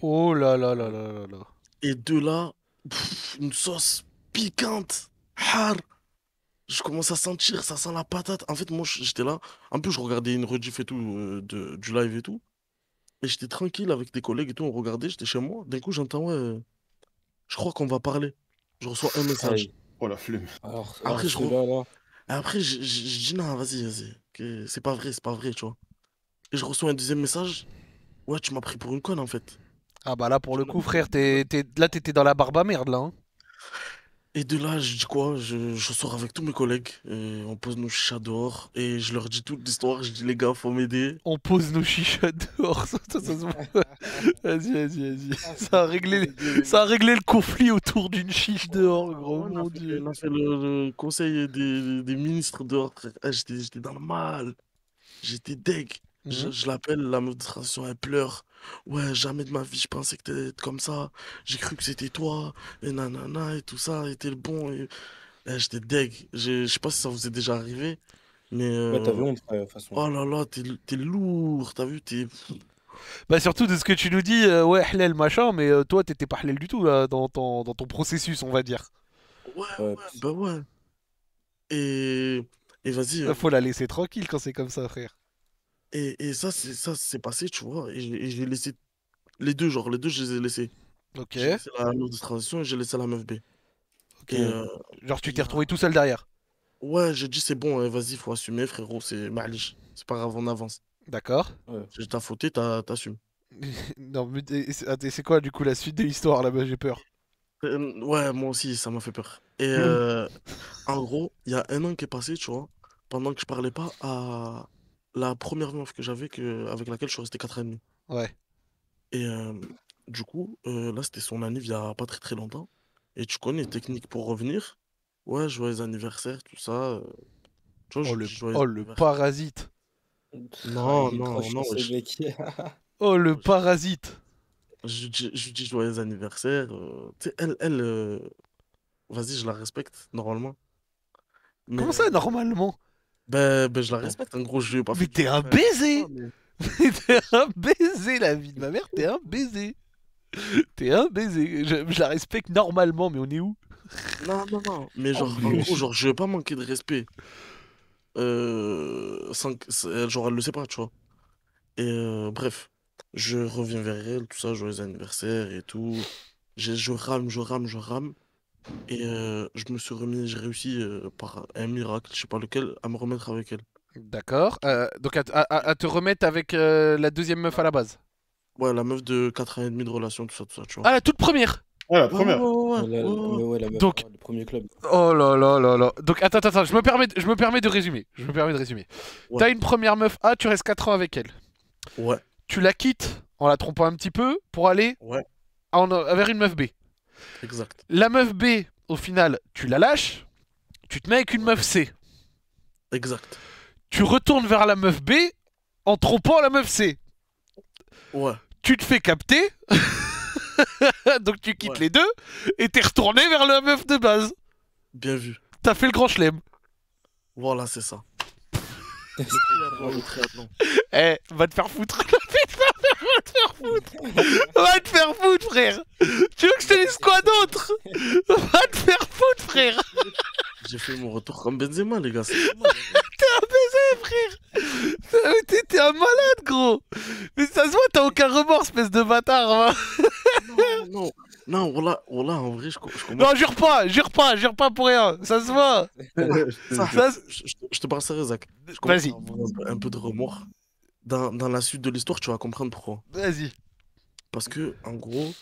Oh là là là là là là. Et de là, une sauce piquante. Je commence à sentir, ça sent la patate. En fait, moi, j'étais là. En plus, je regardais une rediff et tout, euh, du live et tout. Et j'étais tranquille avec des collègues et tout. On regardait, j'étais chez moi. D'un coup, j'entends, ouais, je crois qu'on va parler. Je reçois un message. Oh la flume. Après, je, après, je, dis non, vas-y, vas-y. C'est pas vrai, c'est pas vrai, tu vois. Et je reçois un deuxième message. Ouais, tu m'as pris pour une conne en fait. Ah bah là, pour le coup, frère, t'es, là, t'étais dans la barbe à merde là. Hein. Et de là, je dis quoi je, sors avec tous mes collègues, et on pose nos chichas dehors, et je leur dis toute l'histoire, je dis les gars, faut m'aider. On pose nos chichas dehors, ça, se voit. Vas-y, vas-y, vas-y. Ça a réglé, ça a le conflit autour d'une chiche dehors, gros, le, conseil des, ministres dehors, ah, j'étais dans le mal, j'étais deg. Hein? Je, l'appelle, la meuf elle pleure. Ouais, jamais de ma vie, je pensais que t'étais comme ça. J'ai cru que c'était toi, et nanana, et tout ça, et t'es le bon. Et... Eh, j'étais deg. Je sais pas si ça vous est déjà arrivé, mais. Euh... Ouais, t'avais honte, de façon. Oh là là, t'es lourd, t'as vu, t'es. Bah surtout de ce que tu nous dis, euh, ouais, Hlel, machin, mais euh, toi t'étais pas Hlel du tout là, dans, ton, dans ton processus, on va dire. Ouais, bah ouais. Et, et vas-y. Bah, hein. Faut la laisser tranquille quand c'est comme ça, frère. Et, et ça, c'est, ça s'est passé, tu vois. Et, j'ai laissé les deux, genre, les deux, je les ai laissés. Ok. J'ai laissé la meuf de transition et j'ai laissé la meuf B. Ok. Euh, genre, tu t'es retrouvé tout seul derrière Ouais, j'ai dit, c'est bon, hein, vas-y, faut assumer, frérot, c'est maliche. C'est pas grave, on avance. D'accord. Ouais. t'as fauté, t'assumes. non, mais ah, c'est quoi, du coup, la suite de l'histoire, là-bas, j'ai peur. Euh, ouais, moi aussi, ça m'a fait peur. Et euh, en gros, il y a un an qui est passé, tu vois, pendant que je parlais pas à la première meuf que j'avais, avec laquelle je suis resté 4 ans et demi. Ouais. Et euh, du coup, euh, là, c'était son anniv il y a pas très très longtemps. Et tu connais, technique pour revenir. Ouais, joyeux anniversaire, tout ça. Euh, oh, oh, le, parasite. Non, ah, non, non. oh, le parasite. Je, dis joyeux anniversaire. elle, elle vas-y, je la respecte, normalement. Comment ça, normalement ben, ben je la respecte, en gros je jeu. Pas mais t'es un baiser mais... T'es un baiser, la vie de ma mère, t'es un baiser T'es un baiser, je, la respecte normalement, mais on est où Non, non, non, mais genre, oh, en gros, genre, je vais pas manquer de respect. Euh, sans, genre, elle le sait pas, tu vois. Et euh, bref, je reviens vers elle, tout ça, je les anniversaires, et tout. Je, je rame, je rame, je rame. Et euh, je me suis remis, j'ai réussi euh, par un miracle, je sais pas lequel, à me remettre avec elle. D'accord. Euh, donc à, te remettre avec la deuxième meuf à la base. Ouais, la meuf de 4 ans et demi de relation, tout ça, tout ça, tu vois. Ah, la toute première Ouais, la première. ouais, donc, le premier club. Oh là là là là. Donc attends, attends, attends, je me permets, de, je me permets de résumer. Je me permets de résumer. T'as une première meuf A, ah, tu restes 4 ans avec elle. Ouais. Tu la quittes en la trompant un petit peu pour aller en, vers une meuf B. Exact. La meuf B, au final, tu la lâches, tu te mets avec une meuf C. Exact. Tu retournes vers la meuf B en trompant la meuf C. Ouais. Tu te fais capter, donc tu quittes les deux, et t'es retourné vers la meuf de base. Bien vu. T'as fait le grand chelem. Voilà, c'est ça. Eh, va te faire foutre. va te faire foutre. Va te faire foutre, frère. Tu veux que je te laisse quoi d'autre Va te faire foutre, frère. J'ai fait mon retour comme Benzema, les gars. T'es un baiser, frère. T'es un malade, gros. Mais ça se voit, t'as aucun remords, espèce de bâtard. Hein. non, non. Non, voilà, voilà, en vrai, je, comprends. Non, jure pas, jure pas, jure pas pour rien, ça se voit. ça, je, te parle sérieux, Zach. Vas-y. Un peu de remords. Dans, dans la suite de l'histoire, tu vas comprendre pourquoi. Vas-y. Parce que, en gros,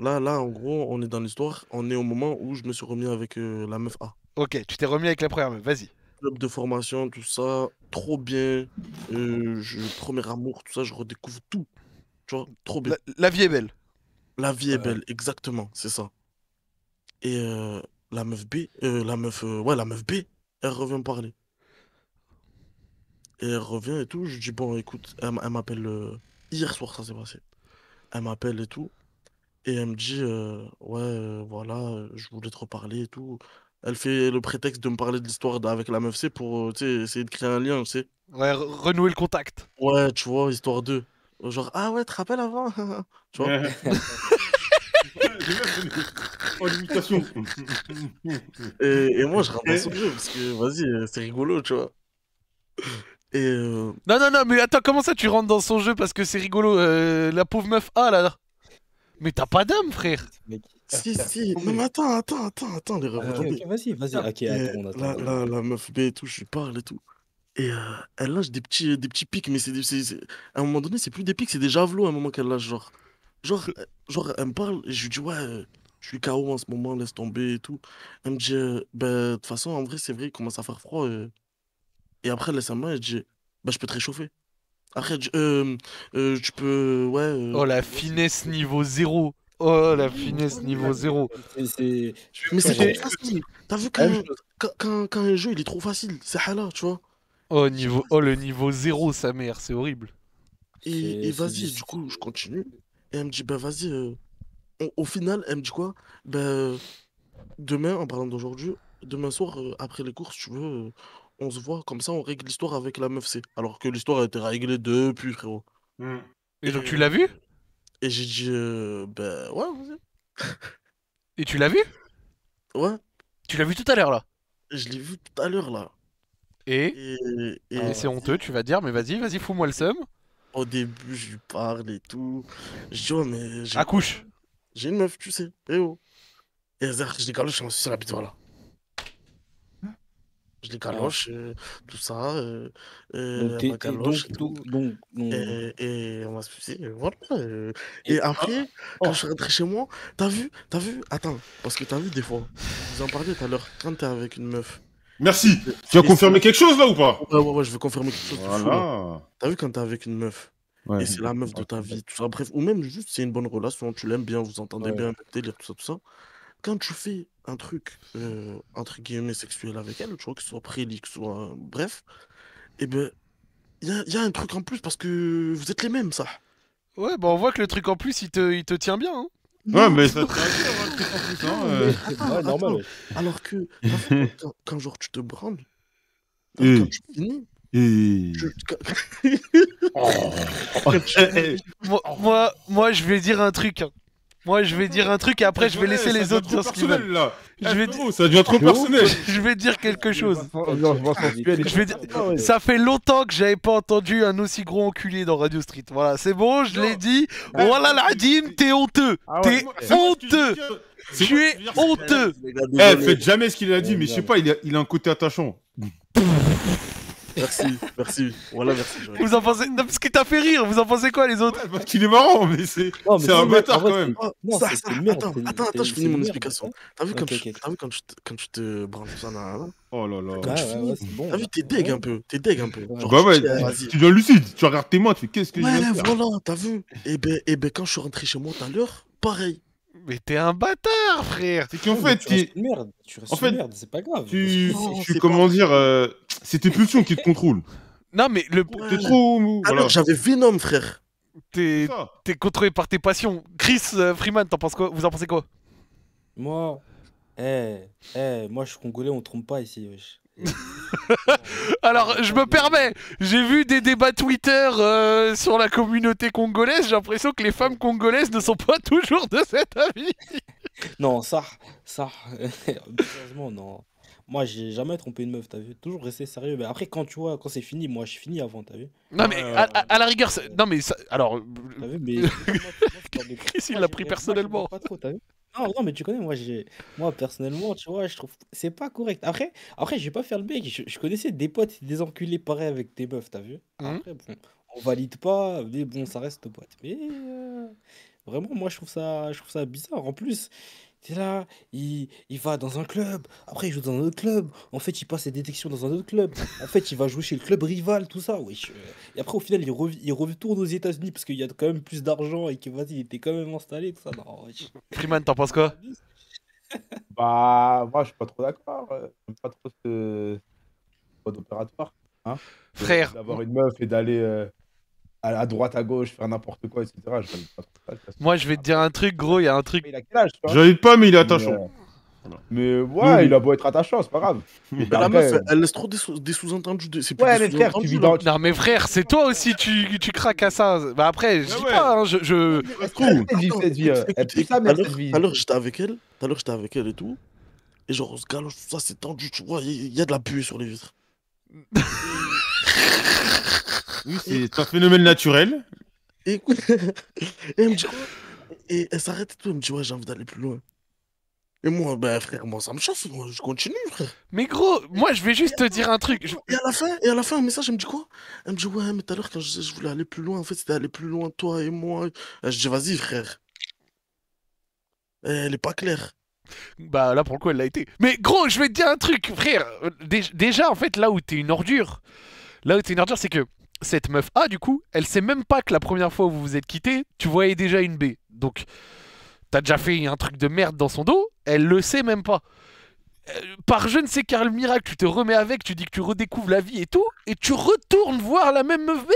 là, là, en gros, on est dans l'histoire, on est au moment où je me suis remis avec euh, la meuf A. Ok, tu t'es remis avec la première meuf, vas-y. Club de formation, tout ça, trop bien. Euh, je, premier amour, tout ça, je redécouvre tout. Tu vois, trop bien. la vie est belle. La vie est belle, exactement, c'est ça. Et euh, la meuf B, euh, la meuf, euh, ouais, la meuf B, elle revient me parler. Et elle revient et tout. Je dis, bon, écoute, elle, m'appelle. hier soir, ça s'est passé. Elle m'appelle et tout. Et elle me dit, ouais, voilà, je voulais te reparler et tout. Elle fait le prétexte de me parler de l'histoire avec la meuf C pour, tu essayer de créer un lien, tu sais. Ouais, renouer le contact. Ouais, tu vois, histoire d'eux. Genre, ah ouais, te rappelles avant Tu vois En oh, limitation. et, moi, je dans son jeu parce que, vas-y, euh, c'est rigolo, tu vois. Et euh, Non, non, non, mais attends, comment ça tu rentres dans son jeu parce que c'est rigolo euh, La pauvre meuf A là, Mais t'as pas d'âme, frère Si, si, non, mais attends, attends, attends, attends, les euh, Vas-y, vas-y, ok, ah, attends, La, la, meuf B et tout, je lui parle et tout. Et euh, elle lâche des petits, des petits pics, mais c'est, c'est- à un moment donné, c'est plus des pics, c'est des javelots à un moment qu'elle lâche. Genre, genre, euh, genre elle me parle, et je lui dis, ouais, euh, je suis KO en ce moment, laisse tomber et tout. Elle me dit, bah, de toute façon, en vrai, c'est vrai, il commence à faire froid. Et après, elle laisse sa main, elle dit, bah, je peux te réchauffer. Après, tu peux, ouais, Oh la finesse niveau zéro Oh la finesse niveau 0. Mais c'est- Mais c'est trop facile. T'as vu quand, quand, quand- un jeu il est trop facile, c'est halal, tu vois. Oh, niveau... oh le niveau zéro sa mère, c'est horrible. Et, vas-y, du coup, je continue. Et elle me dit, bah vas-y. Euh, au final, elle me dit quoi Bah, demain, en parlant d'aujourd'hui, demain soir, euh, après les courses, tu veux, euh, on se voit, comme ça, on règle l'histoire avec la meuf C. Alors que l'histoire a été réglée depuis, frérot. Hmm. Et, donc, tu l'as vu Et j'ai dit, bah ouais, et tu l'as vu bah, Ouais. Tu l'as vu tout à l'heure, là Je l'ai vu tout à l'heure, là. Et, et, c'est honteux, tu vas dire, mais vas-y, vas-y, fous-moi le seum. Au début, je lui parle et tout. Je dis, oh, mais. Accouche J'ai une meuf, tu sais. Eh oh Et ça, je décaloche, je suis sur la victoire Je les caloche, ah. euh, tout ça. Euh, euh, donc, et, tout. et, et, on va se voilà. Euh. Et, après, ah. quand oh. je suis chez moi, t'as vu, t'as vu, attends, parce que t'as vu des fois, hein, vous en parliez tout à l'heure, quand t'es avec une meuf, Merci. Tu as confirmé quelque chose là ou pas ouais, ouais, je veux confirmer quelque chose. Voilà. T'as vu quand t'es avec une meuf et c'est la meuf de ta vie, tout ça. Bref, ou même juste c'est une bonne relation, tu l'aimes bien, vous entendez bien, tout ça, tout ça. Quand tu fais un truc euh, entre guillemets sexuel avec elle, tu vois, que ce soit prélique, soit. Euh, bref, et eh ben, il y a, un truc en plus parce que vous êtes les mêmes, ça. Ouais, bah on voit que le truc en plus il te, il te tient bien. Hein. Ouais, mais ça très ah, euh, normal, Alors que hum. quand, jour genre tu te branles, hum. tu finis, hum. eh, eh, moi, moi, je vais dire un truc. Hein. Moi, je vais dire un truc et après, je vais laisser les autres dire ce qu'ils veulent. Je vais dire... Ça devient trop personnel. Je vais dire quelque chose. Je Ça fait longtemps que j'avais pas entendu un aussi gros enculé dans Radio Street. Voilà, c'est bon, je l'ai dit. Ben, voilà, Adim, t'es honteux. Ah t'es honteux. Tu es honteux. Eh, faites jamais ce qu'il a dit, mais je sais pas, il a un côté attachant. Merci, merci. Voilà, merci. Vous en pensez. ce parce qu'il t'a fait rire, vous en pensez quoi les autres Parce qu'il est marrant, mais c'est C'est un bâtard quand même. non, attends, attends, attends, je finis mon explication. T'as vu, quand, je quand tu te branles ça là Oh là là. Quand tu finis, bon, t'as vu, t'es deg un peu. T'es deg un peu. ouais, tu deviens lucide. Tu regardes tes mains, tu fais qu'est-ce que je Ouais, voilà, t'as vu. Et eh ben, et eh ben, quand je suis rentré chez moi tout à l'heure, pareil. Mais t'es un bâtard, frère! C'est qu'en fait, tu. Merde, tu restes merde, c'est pas grave. Tu. comment dire c'est tes pulsions qui te contrôlent. Non, mais le. T'es trop. Alors, ah j'avais Venom, frère. T'es contrôlé par tes passions. Chris euh, Freeman, en penses quoi vous en pensez quoi Moi. Eh, eh, moi je suis congolais, on trompe pas ici, wesh. Alors, je me permets, j'ai vu des débats Twitter euh, sur la communauté congolaise. J'ai l'impression que les femmes congolaises ne sont pas toujours de cet avis. non, ça, ça, sérieusement, non. Moi, j'ai jamais trompé une meuf, t'as vu Toujours rester sérieux. Mais après, quand tu vois, quand c'est fini, moi, je finis avant, t'as vu Non, mais à, la rigueur, non, mais alors. T'as vu, mais. Chris, il l'a pris personnellement. Pas trop, vu non, non, mais tu connais, moi, j'ai... moi personnellement, tu vois, je trouve c'est pas correct. Après, après je vais pas faire le mec. Je, connaissais des potes, des enculés pareil avec des meufs, t'as vu mmh. Après, bon, on valide pas, mais bon, ça reste potes. Mais euh, vraiment, moi, je trouve ça, je trouve ça bizarre. En plus, T'es là, il, va dans un club, après il joue dans un autre club, en fait il passe ses détections dans un autre club, en fait il va jouer chez le club rival, tout ça, Oui. Euh. Et après au final il, retourne aux États-Unis parce qu'il y a quand même plus d'argent et que vas il était quand même installé, tout ça. Non, Freeman, t'en penses quoi Bah, moi je suis pas trop d'accord, euh. j'aime pas trop ce mode opératoire. Hein. Frère D'avoir une meuf et d'aller. Euh, à, droite, à gauche, faire n'importe quoi, etc. Je pas Moi, je vais te dire un truc, gros, il y a un truc. J'avais pas, mais il est attachant. Euh, mais, ouais, il a beau être attachant, c'est pas grave. Mais la meuf, elle laisse trop des, sous-entendus. ouais, mais frère, tu vis dans... Non, mais frère, c'est toi aussi, tu, tu craques à ça. Bah après, je dis pas, hein, je. Tout. Euh, alors, j'étais avec elle, tout à l'heure, j'étais avec elle et tout. Et genre, on se galoche, tout ça, c'est tendu, tu vois, il y, a de la buée sur les vitres. c'est un phénomène naturel. Et écoute, elle me dit quoi Et elle s'arrête et tout, elle me dit ouais, j'ai envie d'aller plus loin. Et moi, ben frère, moi ça me chasse moi je continue, frère. Mais gros, moi je vais juste te dire un truc. Et à la fin, et à la fin, un message, elle me dit quoi Elle me dit ouais, mais tout à l'heure quand je, voulais aller plus loin, en fait c'était aller plus loin, toi et moi. Euh, je dis vas-y, frère. Euh, elle est pas claire. Bah là pour le elle l'a été. Mais gros, je vais te dire un truc, frère. Euh, déjà en fait là où t'es une ordure, là où t'es une ordure, c'est que cette meuf A, ah, du coup, elle sait même pas que la première fois où vous vous êtes quitté, tu voyais déjà une B. Donc, t'as déjà fait un truc de merde dans son dos, elle le sait même pas. Euh, par je ne sais quel miracle, tu te remets avec, tu dis que tu redécouvres la vie et tout, et tu retournes voir la même meuf B.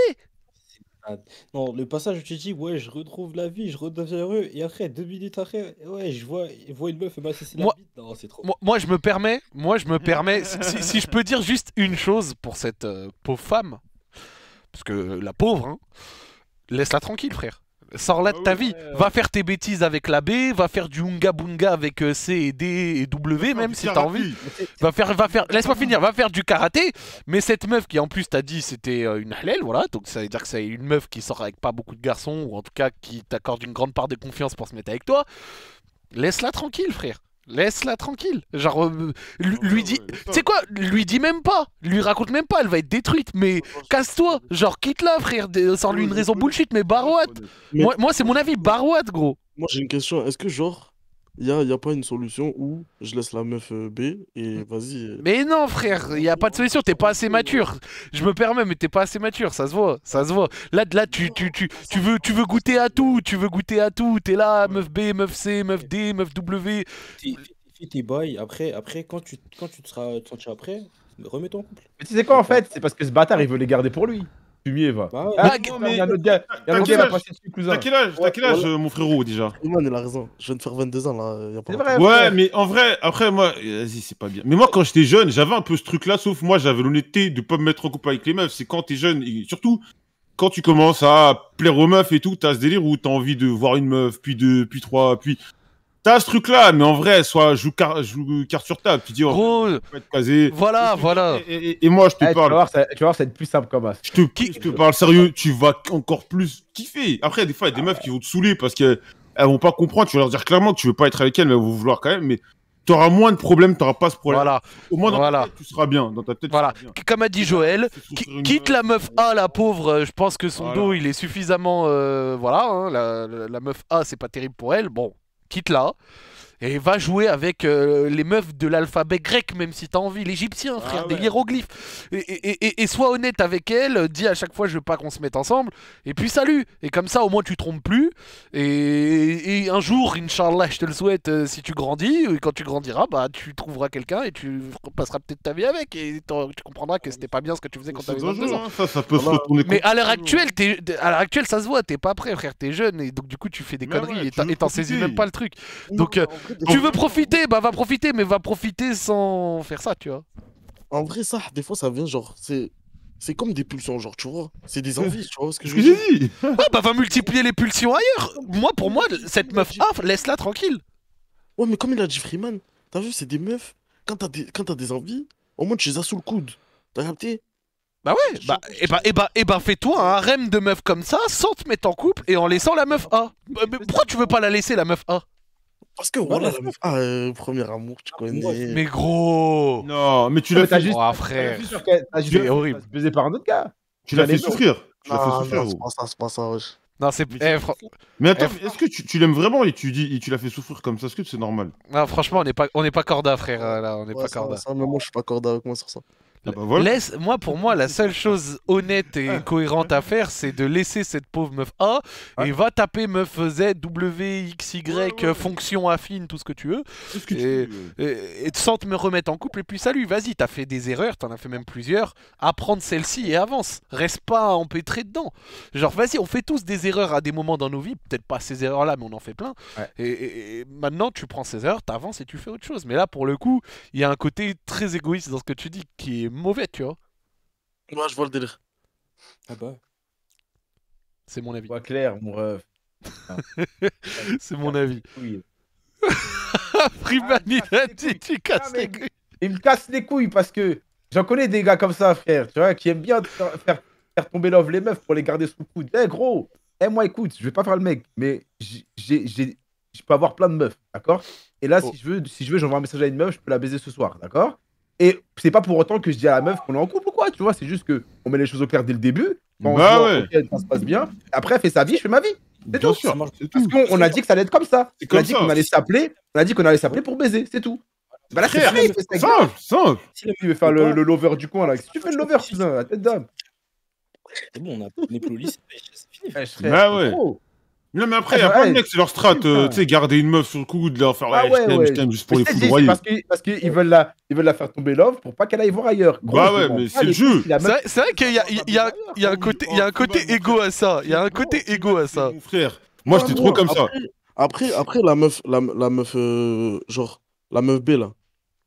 Ah, non, le passage où tu dis, ouais, je retrouve la vie, je redeviens heureux, et après, deux minutes après, ouais, je vois, vois une meuf moi, Non, c'est trop. Moi, je me permets, moi, je me permets, si, je peux dire juste une chose pour cette euh, pauvre femme, parce que euh, la pauvre, hein, laisse-la tranquille, frère. Sors-la de bah ta vie. Va faire tes bêtises avec la B, va faire du Unga Bunga avec euh, C D et W même si t'as envie. Va faire, va faire, laisse-moi finir, va faire du karaté. Mais cette meuf qui en plus t'a dit c'était euh, une halal, voilà, donc ça veut dire que c'est une meuf qui sort avec pas beaucoup de garçons ou en tout cas qui t'accorde une grande part de confiance pour se mettre avec toi. Laisse-la tranquille, frère. Laisse-la tranquille. Genre, euh, lui, dit. Tu sais quoi Lui dit même pas. Lui raconte même pas. Elle va être détruite. Mais casse-toi. Genre, quitte-la, frère. Sans lui une raison bullshit, mais barouette. Moi, moi c'est mon avis. Barouette, gros. Moi, j'ai une question. Est-ce que, genre, il n'y a, a, pas une solution où je laisse la meuf euh, B et mm. vas-y. Euh, mais non, frère, il n'y a pas de solution, t'es pas assez mature. Je me permets, mais t'es pas assez mature, ça se voit, ça se voit. Là, là tu, tu, tu, tu, veux, tu veux goûter à tout, tu veux goûter à tout, t'es là, meuf B, meuf C, meuf D, meuf W. T'es boy, après, après quand, tu, quand tu te seras senti après, remets ton couple. Mais tu sais quoi, en fait, c'est parce que ce bâtard, il veut les garder pour lui fumier, va. quel âge, euh, mon frérot, déjà il a raison. Je viens de faire 22 ans, là. ouais, mais en vrai, après, moi, vas-y, c'est pas bien. Mais moi, quand j'étais jeune, j'avais un peu ce truc-là, sauf moi, j'avais l'honnêteté de pas me mettre en couple avec les meufs. C'est quand t'es jeune, et surtout, quand tu commences à plaire aux meufs et tout, t'as ce délire où t'as envie de voir une meuf, puis deux, puis trois, puis T'as ce truc-là, mais en vrai, soit joue, car, joue carte sur table. Tu dis, oh, casé. Voilà, voilà. Et, moi, je te eh, parle. Tu vas, voir, ça, va être plus simple comme ça. Je te, je te parle sérieux, tu vas encore plus kiffer. Après, des fois, il y a des meufs qui vont te saouler parce qu'elles vont pas comprendre. Tu vas leur dire clairement que tu veux pas être avec elles, mais elles vont vouloir quand même. Mais tu auras moins de problèmes, tu pas ce problème. Voilà. Au moins dans voilà. ta tête, tu bien. Dans ta tête, voilà. Comme a dit Joël, quitte la meuf A, la pauvre, euh, je pense que son dos, il est suffisamment... Euh, voilà, hein, la, la, meuf A, c'est pas terrible pour elle. Bon, quitte là. Et va jouer avec euh, les meufs de l'alphabet grec, même si t'as envie, l'égyptien, ah frère, des hiéroglyphes. Et, et, sois honnête avec elle, dis à chaque fois, je veux pas qu'on se mette ensemble, et puis salut. Et comme ça, au moins, tu trompes plus. Et, un jour, Inch'Allah, je te le souhaite, euh, si tu grandis, et quand tu grandiras, bah, tu trouveras quelqu'un et tu passeras peut-être ta vie avec, et tu comprendras que c'était pas bien ce que tu faisais quand t'avais 22 ans. ça, peut mais à l'heure actuelle, actuelle, ça se voit, tu t'es pas prêt, frère, t'es jeune, et donc du coup, tu fais des conneries et t'en saisis même pas le truc. Donc, euh, tu veux profiter, bah va profiter, mais va profiter sans faire ça, tu vois. En vrai, ça, des fois, ça vient genre, c'est. C'est comme des pulsions, genre, tu vois. C'est des envies, tu vois ce que je veux dire. Ah, bah va multiplier les pulsions ailleurs. Moi, pour moi, cette meuf A, ah, ah, laisse-la tranquille. Ouais, mais comme il a dit Freeman, t'as vu, c'est des meufs. Quand t'as des... des envies, au moins tu les as sous le coude. T'as capté bah ouais, bah, et eh bah, et eh bah, et eh bah fais-toi un harem de meufs comme ça sans te mettre en couple et en laissant la meuf A. Bah, mais pourquoi tu veux pas la laisser la meuf A parce que voilà, voilà ah, euh, premier amour, tu ah, connais. Mais gros Non, mais tu l'as fait. Oh, frère. C'est horrible. Baisé par un autre gars. Tu l'as fait souffrir. Tu l'as fait ah, souffrir. C'est pas ça, c'est pas ça, Non, c'est. Eh, Mais attends, eh, est-ce que tu, l'aimes vraiment et tu tu l'as fait souffrir comme ça Est-ce que c'est normal Non, franchement, on n'est pas, on pas corda, frère. Euh, là, on n'est pas corda. mais moi, je suis pas corda avec moi sur ça. Ah bah Laisse, moi, pour moi, la seule chose honnête et ah. cohérente à faire, c'est de laisser cette pauvre meuf A et va taper meuf Z, W, X, Y, fonction affine, tout ce que tu veux. et, sans te me remettre en couple. Et puis, salut, vas-y, t'as fait des erreurs, t'en as fait même plusieurs. Apprends celle-ci et avance. Reste pas empêtré dedans. Genre, vas-y, on fait tous des erreurs à des moments dans nos vies. Peut-être pas ces erreurs-là, mais on en fait plein. Et, et, maintenant, tu prends ces erreurs, t'avances et tu fais autre chose. Mais là, pour le coup, il y a un côté très égoïste dans ce que tu dis qui est mauvais, tu vois Moi, je vois le délire. Ah bah. C'est mon avis. Pas clair, mon rêve. C'est mon avis. Oui. Ah, il couilles. Il me casse les couilles parce que j'en connais des gars comme ça, frère, tu vois, qui aiment bien faire, faire, tomber l'offre les meufs pour les garder sous le coude. Eh, gros, eh, moi, écoute, je vais pas faire le mec, mais je peux avoir plein de meufs, d'accord Et là, oh. si je veux, si je veux, j'envoie un message à une meuf, je peux la baiser ce soir, d'accord et c'est pas pour autant que je dis à la meuf qu'on est en couple ou quoi, tu vois. C'est juste que on met les choses au clair dès le début. Quand on bah ouais. ça se passe bien. Après, elle fait sa vie, je fais ma vie. C'est tout. Sûr, Parce qu'on a dit que ça allait être comme ça. on, a dit qu'on allait on a dit qu'on allait s'appeler pour baiser, c'est tout. Bah là, c'est simple, simple. Si tu veux faire le, lover du coin, là, si tu fais le lover, ça, la tête d'homme. C'est bon, on, a, on les plus c'est fini. Bah ouais. Non, mais après, ah, pas de ouais, c'est leur strat, euh, tu sais, garder une meuf sur le coude, leur faire, ah, ouais, je t'aime, juste pour les foudroyer. Parce qu'ils parce veulent, la, veulent la faire tomber l'offre pour pas qu'elle aille voir ailleurs. bah ouais, mais c'est le jeu. C'est vrai qu'il y a, y, a, ah, y a un côté, y a un oh, côté égo à ça. Il y a un côté égo à ça. Mon frère, ah moi, j'étais trop comme ça. Après, après la meuf, la, la meuf, euh, genre, la meuf B, là.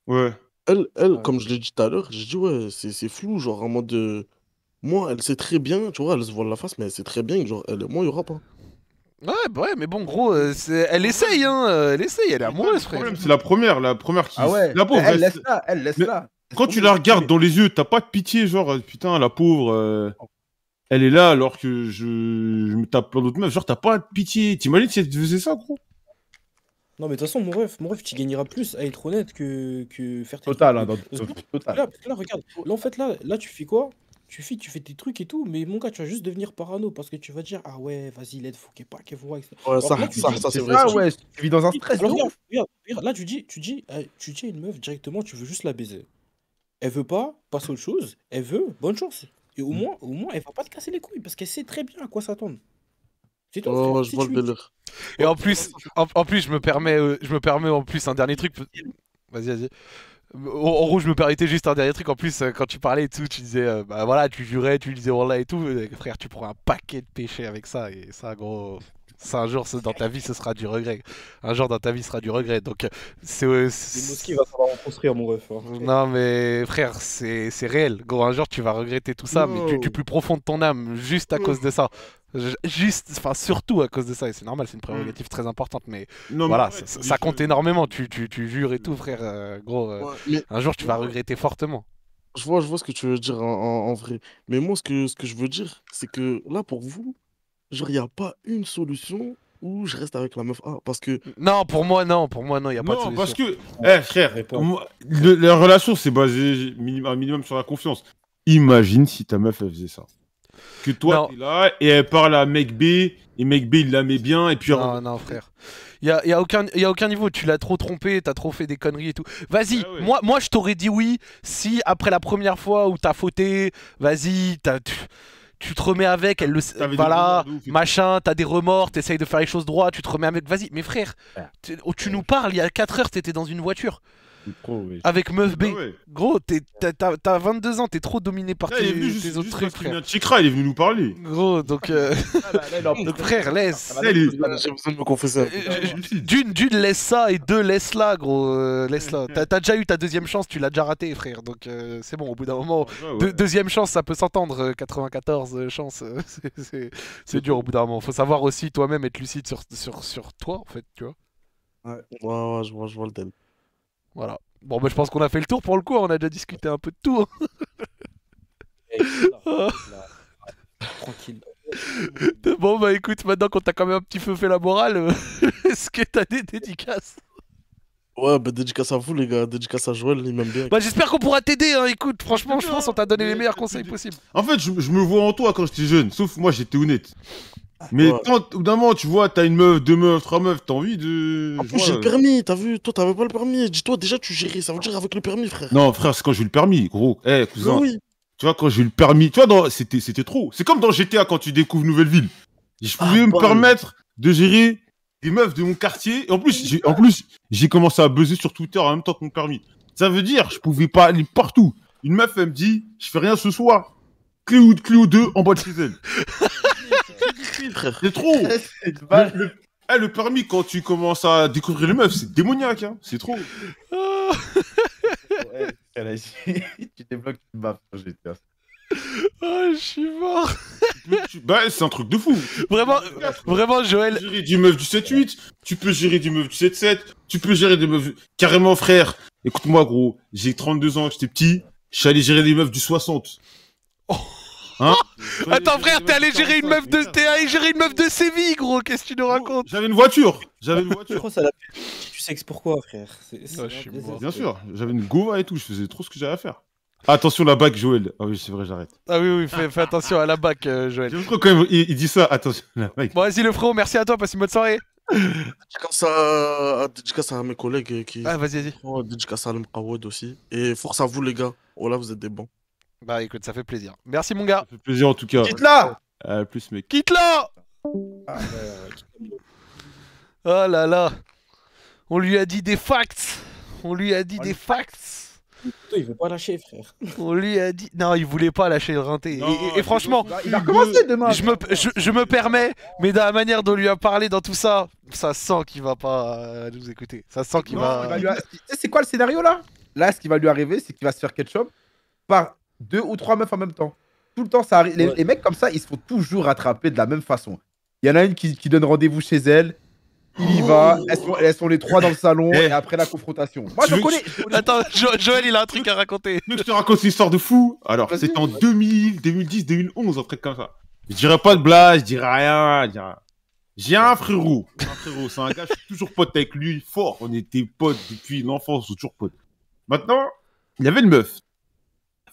Ouais. Elle, elle comme je l'ai dit tout à l'heure, j'ai dit, ouais, c'est flou, genre, en mode. Euh, moi, elle sait très bien, tu vois, elle se voit la face, mais elle sait très bien genre, elle moi, il n'y aura pas. Ouais, bah ouais, mais bon, gros, euh, elle essaye, hein, euh, elle essaye, elle est amoureuse, Le frère. problème, c'est la première, la première qui. Ah ouais, La pauvre, elle, laisse là, elle laisse là. Quand tu la regardes dans les yeux, t'as pas de pitié, genre, euh, putain, la pauvre, elle est là alors que je, me tape plein d'autres meufs. Genre, t'as pas de pitié. T'imagines si elle faisait ça, gros Non, mais de toute façon, mon ref, mon ref, tu gagneras plus à être honnête que, que faire tes Total, hein, dans... total. parce que là, regarde, là en fait, là, là tu fais quoi tu fais, tu fais tes trucs et tout, mais mon gars, tu vas juste devenir parano parce que tu vas dire, ah ouais, vas-y, l'aide qu'elle pas, qu'elle voit. ça, ça, ça c'est vrai. Ah ouais, tu vis dans un stress. regarde, là, tu dis, tu dis, euh, tu dis à une meuf directement, tu veux juste la baiser. Elle veut pas, passe autre chose. Elle veut, bonne chance. Et au mm. moins, au moins, elle va pas te casser les couilles parce qu'elle sait très bien à quoi s'attendre. Oh, je vois le Et en plus, en, plus, je me permets, euh, je me permets en plus un dernier truc. Vas-y, vas-y. En rouge, je me permettais juste un dernier truc. En plus, euh, quand tu parlais et tout, tu disais, euh, bah voilà, tu jurais, tu disais là et tout. Euh, frère, tu prends un paquet de péchés avec ça. Et ça, gros, ça, un jour dans ta vie, ce sera du regret. Un jour dans ta vie, ce sera du regret. Donc, c'est. Les va falloir en construire, mon ref. Hein. Non, mais frère, c'est réel. Gros, un jour, tu vas regretter tout ça, mais du, plus profond de ton âme, juste à mm. cause de ça. Juste, enfin surtout à cause de ça, et c'est normal, c'est une mm. prérogative très importante, mais voilà, ça, compte énormément, tu, tu, tu, jures et tout frère, euh, gros, euh, un jour tu vas regretter fortement. Je vois, je vois ce que tu veux dire en, vrai, mais moi ce que, ce que je veux dire, c'est que là pour vous, je il n'y a pas une solution Où je reste avec la meuf parce que non pour moi non pour moi non il y a pas de solution. parce que mm. eh frère la relation c'est basé un minimum sur la confiance imagine si ta meuf elle faisait ça que toi, là, et elle parle à Mec et Mec il la met bien, et puis... Non, non, frère. Il y a, y a, aucun, y a aucun niveau, tu l'as trop trompé, as trop fait des conneries et tout. Vas-y, ah moi, moi je t'aurais dit oui si après la première fois où t'as fauté, vas-y, Tu tu te remets avec, elle le voilà, machin, t'as des remords, t'essayes de faire les choses droit, tu te remets avec, vas-y, mais frère, tu, oh, tu nous parles, il y a 4 heures, t'étais dans une voiture. Avec Meuf B. Ah gros, t'as 22 ans, t'es trop dominé par ah, tes, autres trucs. Frère. Chikra, il est venu nous parler. Gros, donc. Euh, ah, frère, laisse. J'ai me euh, D'une, d'une, laisse ça. Et deux, laisse là, gros. Euh, laisse là. T'as déjà eu ta deuxième chance, tu l'as déjà raté, frère. Donc c'est bon, au bout d'un moment. deuxième chance, ça peut s'entendre. 94 chance c'est dur au bout d'un moment. Faut savoir aussi toi-même être lucide sur, sur, sur toi, en fait, tu vois. Ouais, ouais, je vois, je vois le thème voilà. Bon, ben je pense qu'on a fait le tour pour le coup. Hein. On a déjà discuté un peu de tout. Hein. Ah. Tranquille. Bon, bah écoute, maintenant qu'on t'a quand même un petit peu fait la morale, euh, est-ce que t'as des dédicaces Ouais, bah dédicace à vous les gars, dédicace à Joël, il m'aime bien. Bah j'espère qu'on pourra t'aider, hein, écoute, franchement, je pense qu'on t'a donné les meilleurs conseils possibles. En fait, je, je, me vois en toi quand j'étais jeune, sauf moi j'étais honnête. Mais quand, d'un moment, tu vois, t'as une meuf, deux meufs, trois meufs, t'as envie de. En plus, j'ai le permis, t'as vu Toi, t'avais pas le permis. Dis-toi, déjà, tu gérais, ça veut dire avec le permis, frère. Non, frère, c'est quand j'ai eu le permis, gros. Eh, cousin. Oui. Tu vois, quand j'ai eu le permis, tu vois, c'était, c'était trop. C'est comme dans GTA quand tu découvres nouvelle ville. Je ah, pouvais me permettre de gérer des meufs de mon quartier. en plus, j'ai, en plus, j'ai commencé à buzzer sur Twitter en même temps que mon permis. Ça veut dire, je pouvais pas aller partout. Une meuf, elle me dit, je fais rien ce soir. Clé ou 2 en bas de chez elle. C'est trop. Eh, le, permis, quand tu commences à découvrir les meufs, c'est démoniaque, hein. C'est trop. ouais, tu débloques une map sur GTA. Ah, je suis mort. Bah, c'est un truc de fou. Vraiment, vraiment, Joël. Tu peux gérer du meuf du 7-8, tu peux gérer du meuf du 7-7, tu peux gérer des meufs. Carrément, frère. Écoute-moi, gros. J'ai 32 ans, j'étais petit. Je suis allé gérer des meufs du 60. Oh. Hein Attends frère, t'es allé gérer une meuf de t'es allé gérer une meuf de Séville gros, qu'est-ce que tu nous racontes J'avais une voiture, j'avais une voiture. Tu sais que pourquoi frère Bien sûr, j'avais une Gova et tout, je faisais trop ce que j'avais à faire. Attention la bac, Joël. Ah oui, c'est vrai, j'arrête. Ah oui, oui, fais, attention à la bac, euh, Joël. Je crois quand même, il, dit ça, attention Bon, vas-y, le frérot, merci à toi, passez une bonne soirée. Dédicace à, dédicace à mes collègues qui. Ah, vas-y, vas-y. Euh, dédicace à Al aussi. Et force à vous, les gars. Oh là, vous êtes des bons. Bah écoute, ça fait plaisir. Merci mon gars. Ça fait plaisir en tout cas. Quitte là euh, Plus mec. quitte ah, là Oh là là On lui a dit des facts On lui a dit oh, des facts il veut pas lâcher, frère. On lui a dit. Non, il voulait pas lâcher le rinté. et, franchement, il a recommencé demain. Je me, permets, mais dans la manière dont lui a parlé dans tout ça, ça sent qu'il va pas euh, nous écouter. Ça sent qu'il va. c'est quoi le scénario là Là, ce qui va lui arriver, c'est qu'il va se faire ketchup par deux ou trois meufs en même temps. Tout le temps, ça arrive. Les, mecs comme ça, ils se font toujours rattraper de la même façon. Il y en a une qui, donne rendez-vous chez elle. Il y va, oh. elles, sont, les trois dans le salon eh. et après la confrontation. Moi, je connais, Attends, Joël, il a un truc à raconter. Je te raconte une histoire de fou. Alors, c'est en 2000, 2010, 2011, un truc comme ça. Je dirais pas de blague, je dirais rien. J'ai un frérot. Un frérot, c'est un gars, je suis toujours pote avec lui, fort. On était potes depuis l'enfance, toujours potes. Maintenant, il y avait une meuf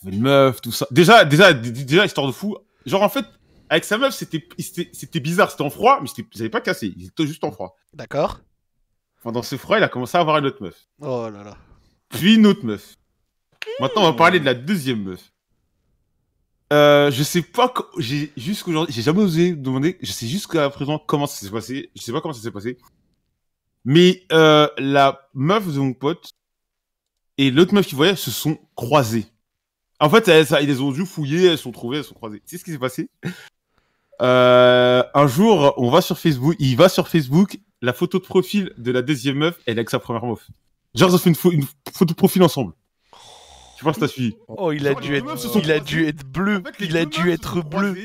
une meuf, tout ça. Déjà, déjà, déjà, histoire de fou. Genre, en fait, avec sa meuf, c'était, c'était bizarre. C'était en froid, mais vous n'avaient pas cassé. il était juste en froid. D'accord. Pendant ce froid, il a commencé à avoir une autre meuf. Oh là là. Puis une autre meuf. Maintenant, on va parler de la deuxième meuf. Euh, je sais pas, j'ai jusqu'aujourd'hui, j'ai jamais osé demander, je sais jusqu'à présent comment ça s'est passé, je sais pas comment ça s'est passé. Mais euh, la meuf de mon pote et l'autre meuf Qui voyait se sont croisées. En fait, ils les ont dû fouiller, elles sont trouvées, elles sont croisées. C'est ce qui s'est passé. Euh, un jour, on va sur Facebook, il va sur Facebook, la photo de profil de la deuxième meuf, elle est avec sa première meuf. Genre, ils ont fait une, photo de profil ensemble. Tu vois, que t'as suivi. Oh, il a, dû être, il a dû être bleu. il a dû être bleu.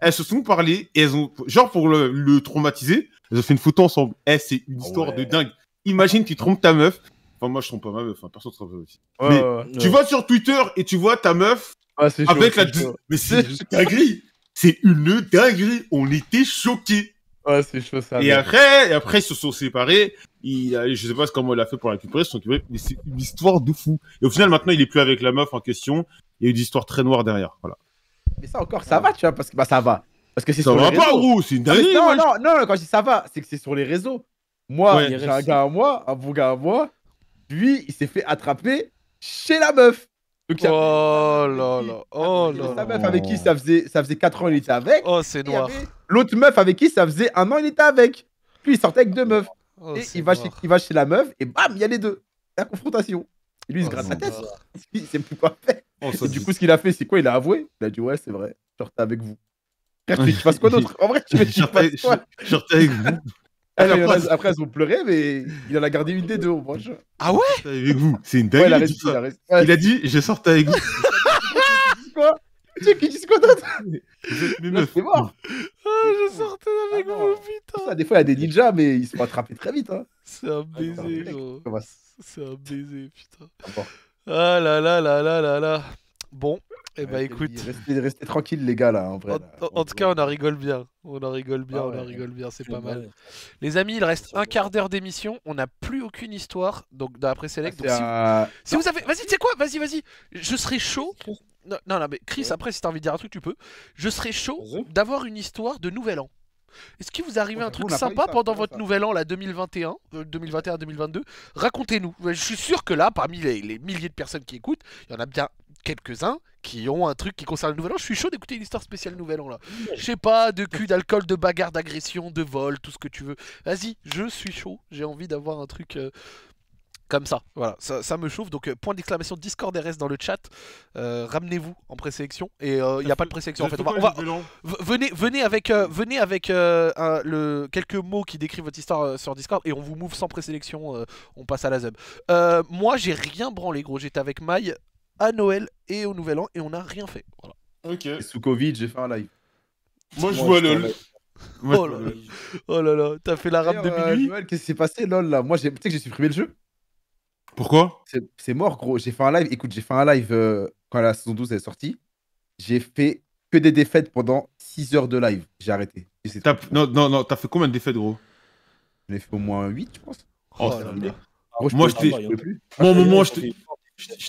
elles se sont parlé et elles ont, genre, pour le, traumatiser, elles ont fait une photo ensemble. Eh, c'est une ah histoire de dingue. Imagine, tu trompes ta meuf, Enfin, moi, je trompe pas ma meuf. Enfin, personne trompe ma meuf. mais tu vas sur Twitter et tu vois ta meuf avec la. Mais c'est dinguerie. C'est une dinguerie. On était choqués. Ouais, c'est chaud ça. Et après, et après, ils se sont séparés. Il ne je sais pas comment il a fait pour la récupérer, son mais c'est une histoire de fou. Et au final, maintenant, il est plus avec la meuf en question. Il y a une histoire très noire derrière. Voilà. Mais ça encore, ça va, tu vois, parce que bah, ça va. Parce que c'est sur va les pas, gros, c'est une dinguerie. Non, non, non, quand je dis ça va, c'est que c'est sur les réseaux. Moi, j'ai un gars à moi, un bon gars à moi lui, il s'est fait attraper chez la meuf. oh là là, oh là La meuf avec qui ça faisait, ça faisait 4 ans, il était avec. Oh, c'est noir. L'autre meuf avec qui ça faisait un an, il était avec. Puis il sortait avec deux meufs. Oh, et il va, chez, il va chez la meuf, et bam, il y a les deux. La confrontation. Et lui, il se oh, gratte la tête. Il sait plus quoi faire. Oh, du coup, ce qu'il a fait, c'est quoi Il a avoué. Il a dit Ouais, c'est vrai, je sortais avec vous. Frère, tu, tu quoi d'autre En vrai, tu, tu avec vous après, après, elles ont pleuré, mais il en a gardé une des deux au prochain. Ah ouais Avec vous, c'est une dinguerie. il, a dit, je sors avec vous. quoi Tu sais qui quoi d'autre C'est mort. Ah, je sortais avec ah vous, putain. des fois, il y a des ninjas, mais ils se font très vite. Hein. C'est un ah baiser, gros. C'est un baiser, putain. Ah, ah là là là là là là. Bon, eh bah écoute. Restez, tranquilles les gars là en vrai. En, tout cas on en rigole bien. On en rigole bien, ah on en rigole bien, c'est pas mal. Les amis, il reste un quart d'heure d'émission, on n'a plus aucune histoire donc d'après Select. Ah, donc, si, vous... si vous avez. Vas-y, tu sais quoi Vas-y, vas-y. Je serais chaud. Non, non, mais Chris, après si t'as envie de dire un truc, tu peux. Je serais chaud d'avoir une histoire de nouvel an. Est-ce qu'il vous arrive un truc sympa pendant votre nouvel an, la 2021, 2021-2022 Racontez-nous. Je suis sûr que là, parmi les, les milliers de personnes qui écoutent, il y en a bien quelques-uns qui ont un truc qui concerne le Nouvel An. Je suis chaud d'écouter une histoire spéciale Nouvel An là. Je sais pas, de cul, d'alcool, de bagarre, d'agression, de vol, tout ce que tu veux. Vas-y, je suis chaud. J'ai envie d'avoir un truc. Euh, comme ça, voilà, ça, me chauffe. Donc, euh, point d'exclamation Discord RS dans le chat. Euh, ramenez-vous en présélection. Et il n'y a pas de présélection en fait. venez, venez avec, venez avec le, quelques mots qui décrivent votre histoire sur Discord et on vous move sans présélection. on passe à la zeb. moi, j'ai rien branlé, gros. J'étais avec Maï à Noël et au Nouvel An et on n'a rien fait. Ok. sous Covid, j'ai fait un live. Moi, je vois LOL. oh, là là. oh là là, t'as fait la rame de euh, minuit. Qu'est-ce qui s'est passé, lol là Moi, tu sais que j'ai supprimé le jeu. Pourquoi C'est mort, gros. J'ai fait un live. Écoute, j'ai fait un live euh, quand la saison 12 est sortie. J'ai fait que des défaites pendant 6 heures de live. J'ai arrêté. Non, non, non, t'as fait combien de défaites, gros J'en ai fait au moins 8, je pense. Oh, c'est là je moi, je t'ai. Mon moment, je t'ai.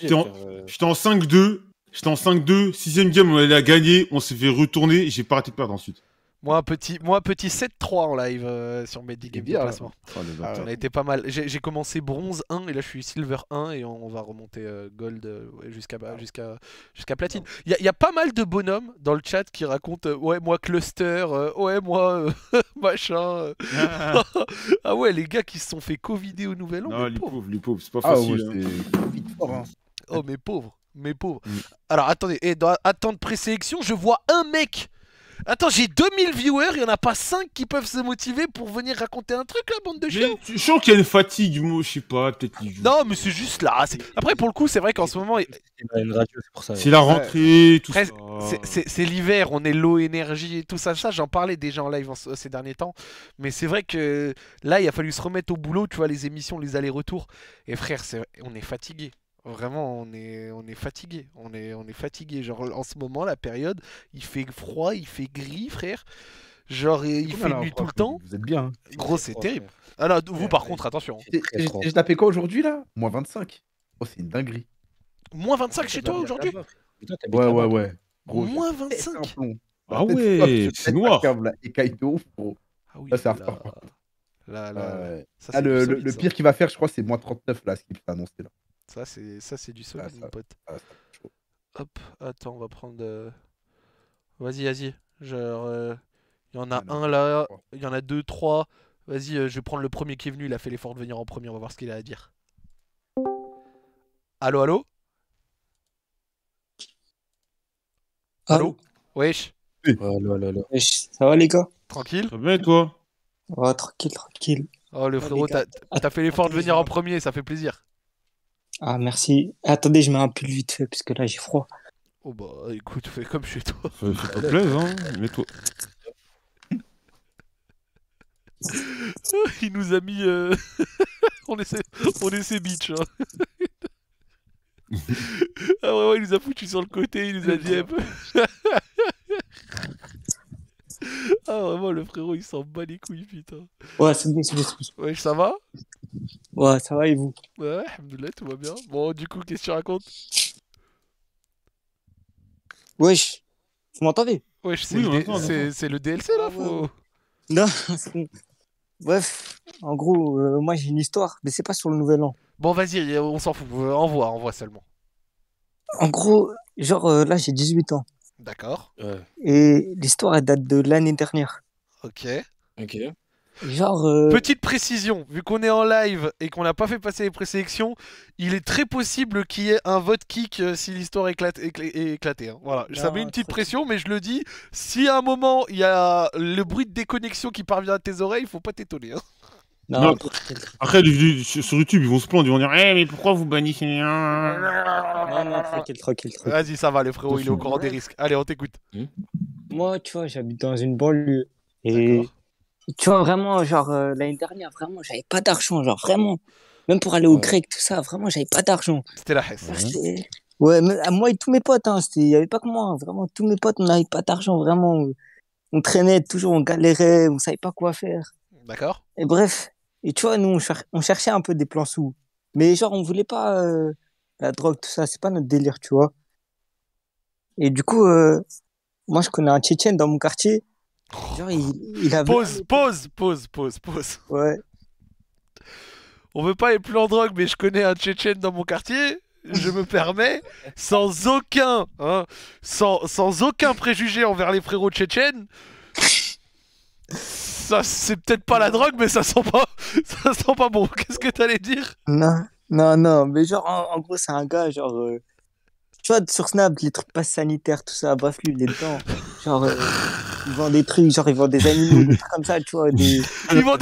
Euh. J'étais en, 5-2. J'étais en 5-2. Sixième game, on allait la gagner. On s'est fait retourner. J'ai pas raté de perdre ensuite. Moi un petit, moi petit 7-3 en live euh, sur Medigame hein. ah, on a été pas mal. J'ai commencé bronze 1 et là je suis silver 1 et on, va remonter euh, gold euh, jusqu'à jusqu'à jusqu'à platine. Il y, a pas mal de bonhommes dans le chat qui racontent ouais moi cluster, ouais moi machin. Ah. ouais les gars qui se sont fait covider au nouvel an. Non les pauvres, c'est pas ah, facile. Hein. Hein. Oh mais pauvres, mais pauvres. Mm. Alors attendez, et dans attente présélection, je vois un mec Attends, j'ai 2000 viewers, il y en a pas 5 qui peuvent se motiver pour venir raconter un truc, la bande de chiens. Je sens qu'il y a une fatigue, moi, je sais pas, peut-être. Non, mais c'est juste là. Après, pour le coup, c'est vrai qu'en ce moment. C'est la rentrée, tout ça. C'est l'hiver, on est low énergie et tout ça. ça J'en parlais déjà en live ces derniers temps. Mais c'est vrai que là, il a fallu se remettre au boulot, tu vois, les émissions, les allers-retours. Et frère, on est fatigué. Vraiment, on est, on est fatigué. On est, on est fatigué. Genre, en ce moment, la période, il fait froid, il fait gris, frère. Genre, il fait nuit tout le temps. Vous êtes bien. Hein. Gros, c'est terrible. alors ah vous, par contre, attention. Hein. J'ai tapé quoi aujourd'hui, là Moins 25. Oh, c'est une dinguerie. Moins 25 chez toi aujourd'hui Ouais, ouais, ouais. Moins 25 Ah ouais, c'est noir. Ah oui, ça, c'est Là, là, le, pire qu'il va faire, je crois, c'est moins 39, là, ce qu'il fait annoncer, là. Ça, c'est ça c'est du solide, ah, mon pote. Hop, attends, on va prendre. Euh, vas-y, vas-y. Genre, euh, il y en a ah un là, il y en a deux, trois. Vas-y, euh, je vais prendre le premier qui est venu. Il a fait l'effort de venir en premier. On va voir ce qu'il a à dire. Allô, allô Allô Wesh Allô, allô, ça va les gars Tranquille Ça va toi tranquille, tranquille. Oh, le frérot, t'as fait l'effort de venir en premier, ça fait plaisir. Ah, merci. Attendez, je mets un pull vite fait, parce là, j'ai froid. Oh bah, écoute, fais comme chez toi. Ça pas plaise, hein. Mets-toi. Il nous a mis. Euh, on essaie, on essaie Hein. ah ouais, il nous a foutu sur le côté, il nous a dit. Ah, vraiment, le frérot, il s'en bat les couilles, putain. Ouais, c'est bon, c'est ça va Ouais, ça va et vous Ouais, tout va bien. Bon, du coup, qu'est-ce que tu racontes Wesh, vous m'entendez Wesh, c'est, le, DLC ah là faut... Non, Bref, en gros, euh, moi j'ai une histoire, mais c'est pas sur le nouvel an. Bon, vas-y, on s'en fout, euh, envoie, envoie seulement. En gros, genre euh, là j'ai 18 ans. D'accord. Et l'histoire, elle date de l'année dernière. Ok. Ok. Genre. Euh, petite précision, vu qu'on est en live et qu'on n'a pas fait passer les présélections, il est très possible qu'il y ait un vote kick euh, si l'histoire éclate, est éclatée. Hein. Voilà, ça met une petite pression, mais je le dis, si à un moment il y a le bruit de déconnexion qui parvient à tes oreilles, il faut pas t'étonner. Hein. Non, après, sur YouTube, ils vont se plaindre, ils vont dire Eh, mais pourquoi vous bannissez Non, non, tranquille, tranquille, Vas-y, ça va, les frérot, il est au courant des risques. Allez, on t'écoute. Hmm. Moi, tu vois, j'habite dans une banlieue. Et tu vois, vraiment, genre, euh, l'année dernière, vraiment, j'avais pas d'argent, genre, vraiment. Même pour aller au grec, tout ça, vraiment, j'avais pas d'argent. C'était la hesse. Ouais, mais, moi et tous mes potes, hein, il n'y avait pas que moi, hein, vraiment, tous mes potes, on n'avait pas d'argent, vraiment. On traînait toujours, on galérait, on savait pas quoi faire. D'accord. Et bref, et tu vois, nous, on, cherchait un peu des plans sous. Mais genre, on voulait pas euh, la drogue, tout ça. C'est pas notre délire, tu vois. Et du coup, euh, moi, je connais un Tchétchène dans mon quartier. Genre, il, il a... Pause, pause, pause, pause, pause. Ouais. On veut pas les plans drogue, mais je connais un Tchétchène dans mon quartier. Je me permets, sans aucun, hein, sans, sans aucun préjugé envers les frérots tchétchènes, ça, c'est peut-être pas la drogue, mais ça sent pas, ça sent pas bon. Qu'est-ce que t'allais dire Non, non, non. Mais genre, en, gros, c'est un gars, genre. Euh, tu vois, sur Snap, les trucs pas sanitaires, tout ça. Bref, lui, il est dedans. Genre, euh, ils vendent vend des trucs, genre, ils vendent des animaux, des trucs comme ça, tu vois. Des... Ils vendent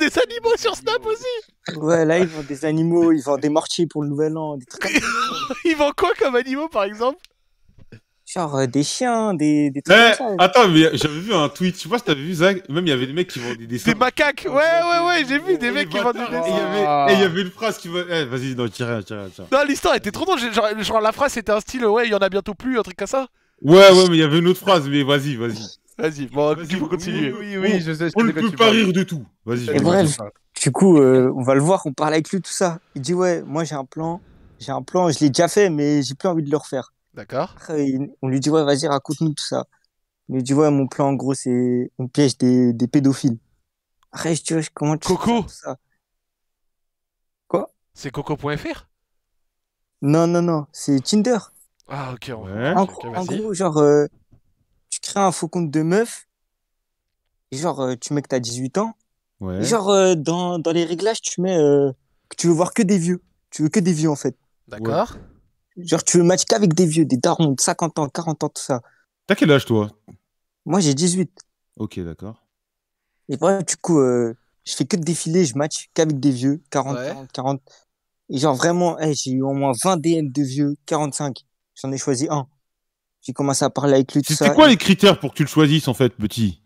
des... des animaux sur Snap aussi Ouais, là, ils vendent des animaux, ils vend des mortiers pour le nouvel an, des trucs comme ça. quoi comme animaux, par exemple genre euh, des chiens, des, trucs attends, mais j'avais vu un tweet, tu vois, pas t'avais vu Zach, même il y avait des mecs qui vendaient des dessins. Des macaques Ouais, ouais, ouais, j'ai vu des mecs qui vendaient des hein. et il y avait ah. une phrase qui va. Eh, vas-y, non, tire, rien, tire, Non, l'histoire était trop drôle. Genre, la phrase était un style, ouais, il y en a bientôt plus, un truc comme ça. Ouais, ouais, mais il y avait une autre phrase, mais vas-y, vas-y. Vas-y, bon, Vas-y, Oui, oui, je sais. On ne peut pas rire de tout. Vas-y, Et bref. Du coup, euh, on va le voir, on parle avec lui, tout ça. Il dit ouais, moi j'ai un plan, j'ai un plan, je l'ai déjà fait, mais j'ai plus envie de le refaire. D'accord. On lui dit, ouais, vas-y, raconte-nous tout ça. Il lui dit, ouais, mon plan, en gros, c'est on piège des, pédophiles. Après, je dis, comment tu tout ça Quoi C'est coco.fr Non, non, non, c'est Tinder. Ah, ok, ouais. En, gros, genre, euh, tu crées un faux compte de meuf. genre, euh, tu mets que t'as 18 ans. Ouais. genre, euh, dans, dans, les réglages, tu mets que tu veux voir que des vieux. Tu veux que des vieux, en fait. D'accord. Genre, tu veux matcher qu'avec des vieux, des darons de 50 ans, 40 ans, tout ça. T'as quel âge, toi Moi, j'ai 18. Ok, d'accord. Et bref, du coup, euh, je fais que de défiler, je match qu'avec des vieux, 40, 40, 40. Et genre, vraiment, eh, j'ai eu au moins 20 DM de vieux, 45. J'en ai choisi un. J'ai commencé à parler avec lui, tout ça. C'était quoi les critères pour que tu le choisisses, en fait, petit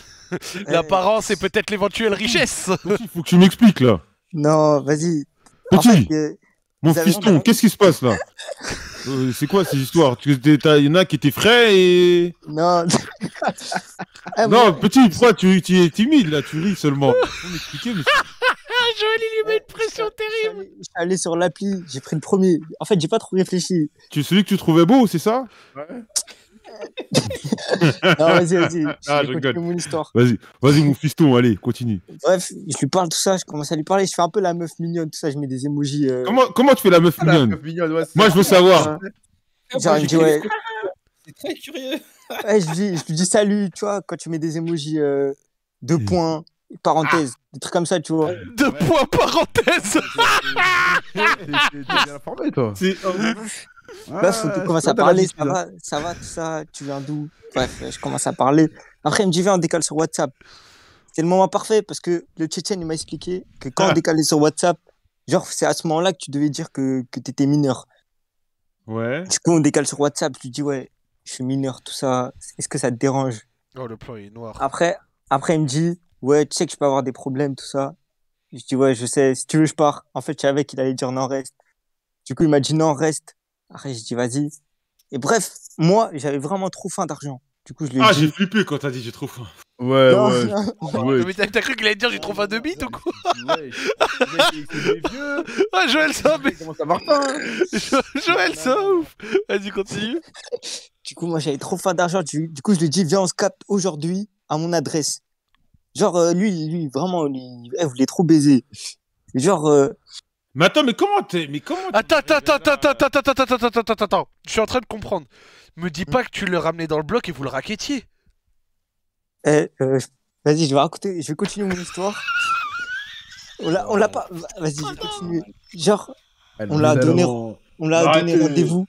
L'apparence et peut-être l'éventuelle richesse. Il faut que tu m'expliques, là. Non, vas-y. Petit. Euh, mon fiston, qu'est-ce qui se passe là euh, C'est quoi ces histoires Il y en a qui étaient frais et. Non. Ah, non, petit, pourquoi tu, tu, es timide là Tu ris seulement. m'expliquer, mais. il lui met une pression terrible. Je suis allé sur l'appli, j'ai pris le premier. En fait, j'ai pas trop réfléchi. Tu celui que tu trouvais beau, c'est ça Ouais. Ah, vas-y, vas-y. Ah, mon histoire. Vas-y, vas-y, mon fiston, allez, continue. Bref, je lui parle tout ça, je commence à lui parler. Je fais un peu la meuf mignonne, tout ça, je mets des emojis. Euh. Comment, comment tu fais la meuf ah, mignonne, Moi, je veux savoir. me dit, ouais. C'est très curieux. je, lui, je, dis salut, tu vois, quand tu mets des emojis euh, deux mm. points, parenthèse, des trucs comme ça, tu vois. Deux points, parenthèse T'es bien informé, toi. C'est Bref, je commence à parler, ça va, ça va, tout ça, tu viens d'où Bref, euh, je commence à parler. Après, il me dit, viens, on décale sur WhatsApp. C'est le moment parfait parce que le Tchétchène, il m'a expliqué que quand on ah. décalait sur WhatsApp, genre, c'est à ce moment-là que tu devais dire que, que tu étais mineur. Ouais. Du coup, on décale sur WhatsApp, je lui dis, ouais, je suis mineur, tout ça, est-ce que ça te dérange Oh, le plan, est noir. Après, après, il me dit, ouais, tu sais que je peux avoir des problèmes, tout ça. Je dis, ouais, je sais, si tu veux, je pars. En fait, je savais qu'il allait dire non, reste. Du coup, il m'a dit non, reste. Après, je dis vas-y. Et bref, moi, j'avais vraiment trop faim d'argent. Du coup, je lui. Ah, dit. j'ai flippé quand t'as dit j'ai trop faim. Ouais, ouais. Mais t'as cru qu'il allait dire j'ai trop faim de bite ou quoi Ouais, c'est des vieux. Ah, Joël, ça, Comment ça hein. Joël, ça, ouf Vas-y, continue. Du coup, moi, j'avais trop faim d'argent. Du, coup, je lui ai dit, viens, on se capte aujourd'hui à mon adresse. Genre, euh, lui, lui, vraiment, lui, elle voulait trop baiser. Genre, euh, mais attends, mais comment t'es. Mais comment Attends, attends, attends, attends, attends, attends, attends, attends, attends, attends, attends. Je suis en train de comprendre. Me dis pas que tu le ramenais dans le bloc et vous le raquettiez. Eh, vas-y, je vais raconter, je vais continuer mon histoire. on l'a, on l'a pas. Vas-y, je vais continuer. Genre, on l'a donné, on l'a donné rendez-vous.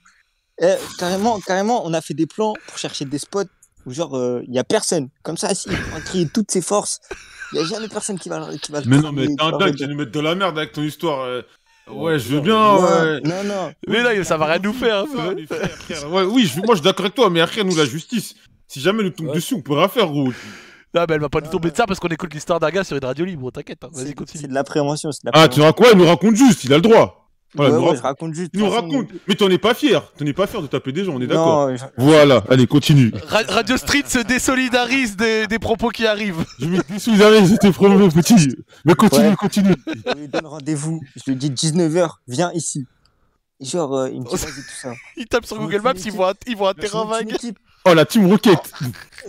carrément, carrément, on a fait des plans pour chercher des spots où genre il y a personne. Comme ça, si on crie toutes ses forces, il y a jamais personne qui va qui va. Mais non, mais t'es un dingue, tu vas nous mettre de la merde avec ton histoire. Ouais, je veux bien. Ouais. Non, non. Mais là, ça va rien nous faire. Ouais, oui, moi, je suis d'accord avec toi, mais après, nous, la justice. Si jamais nous tombe dessus, on peut rien faire, gros. Non, mais elle va pas nous tomber de ah. ça parce qu'on écoute l'histoire d'un gars sur une radio libre, t'inquiète. Hein. Vas-y, continue. C'est de l'appréhension. Ah, tu vois quoi elle nous raconte juste, il a le droit. Voilà, nous, raconte juste, nous raconte. Mais t'en es pas fier. T'en es pas fier de taper des gens, on est d'accord. Voilà, allez, continue. Radio Street se désolidarise des, propos qui arrivent. Je me désolidarise de tes propos, petit. Mais continue, continue. Je lui donne rendez-vous. Je lui dis 19h, viens ici. genre, euh, il me dit tout ça. il tape sur Google Maps, il voit, un terrain vague. Oh, la team Rocket.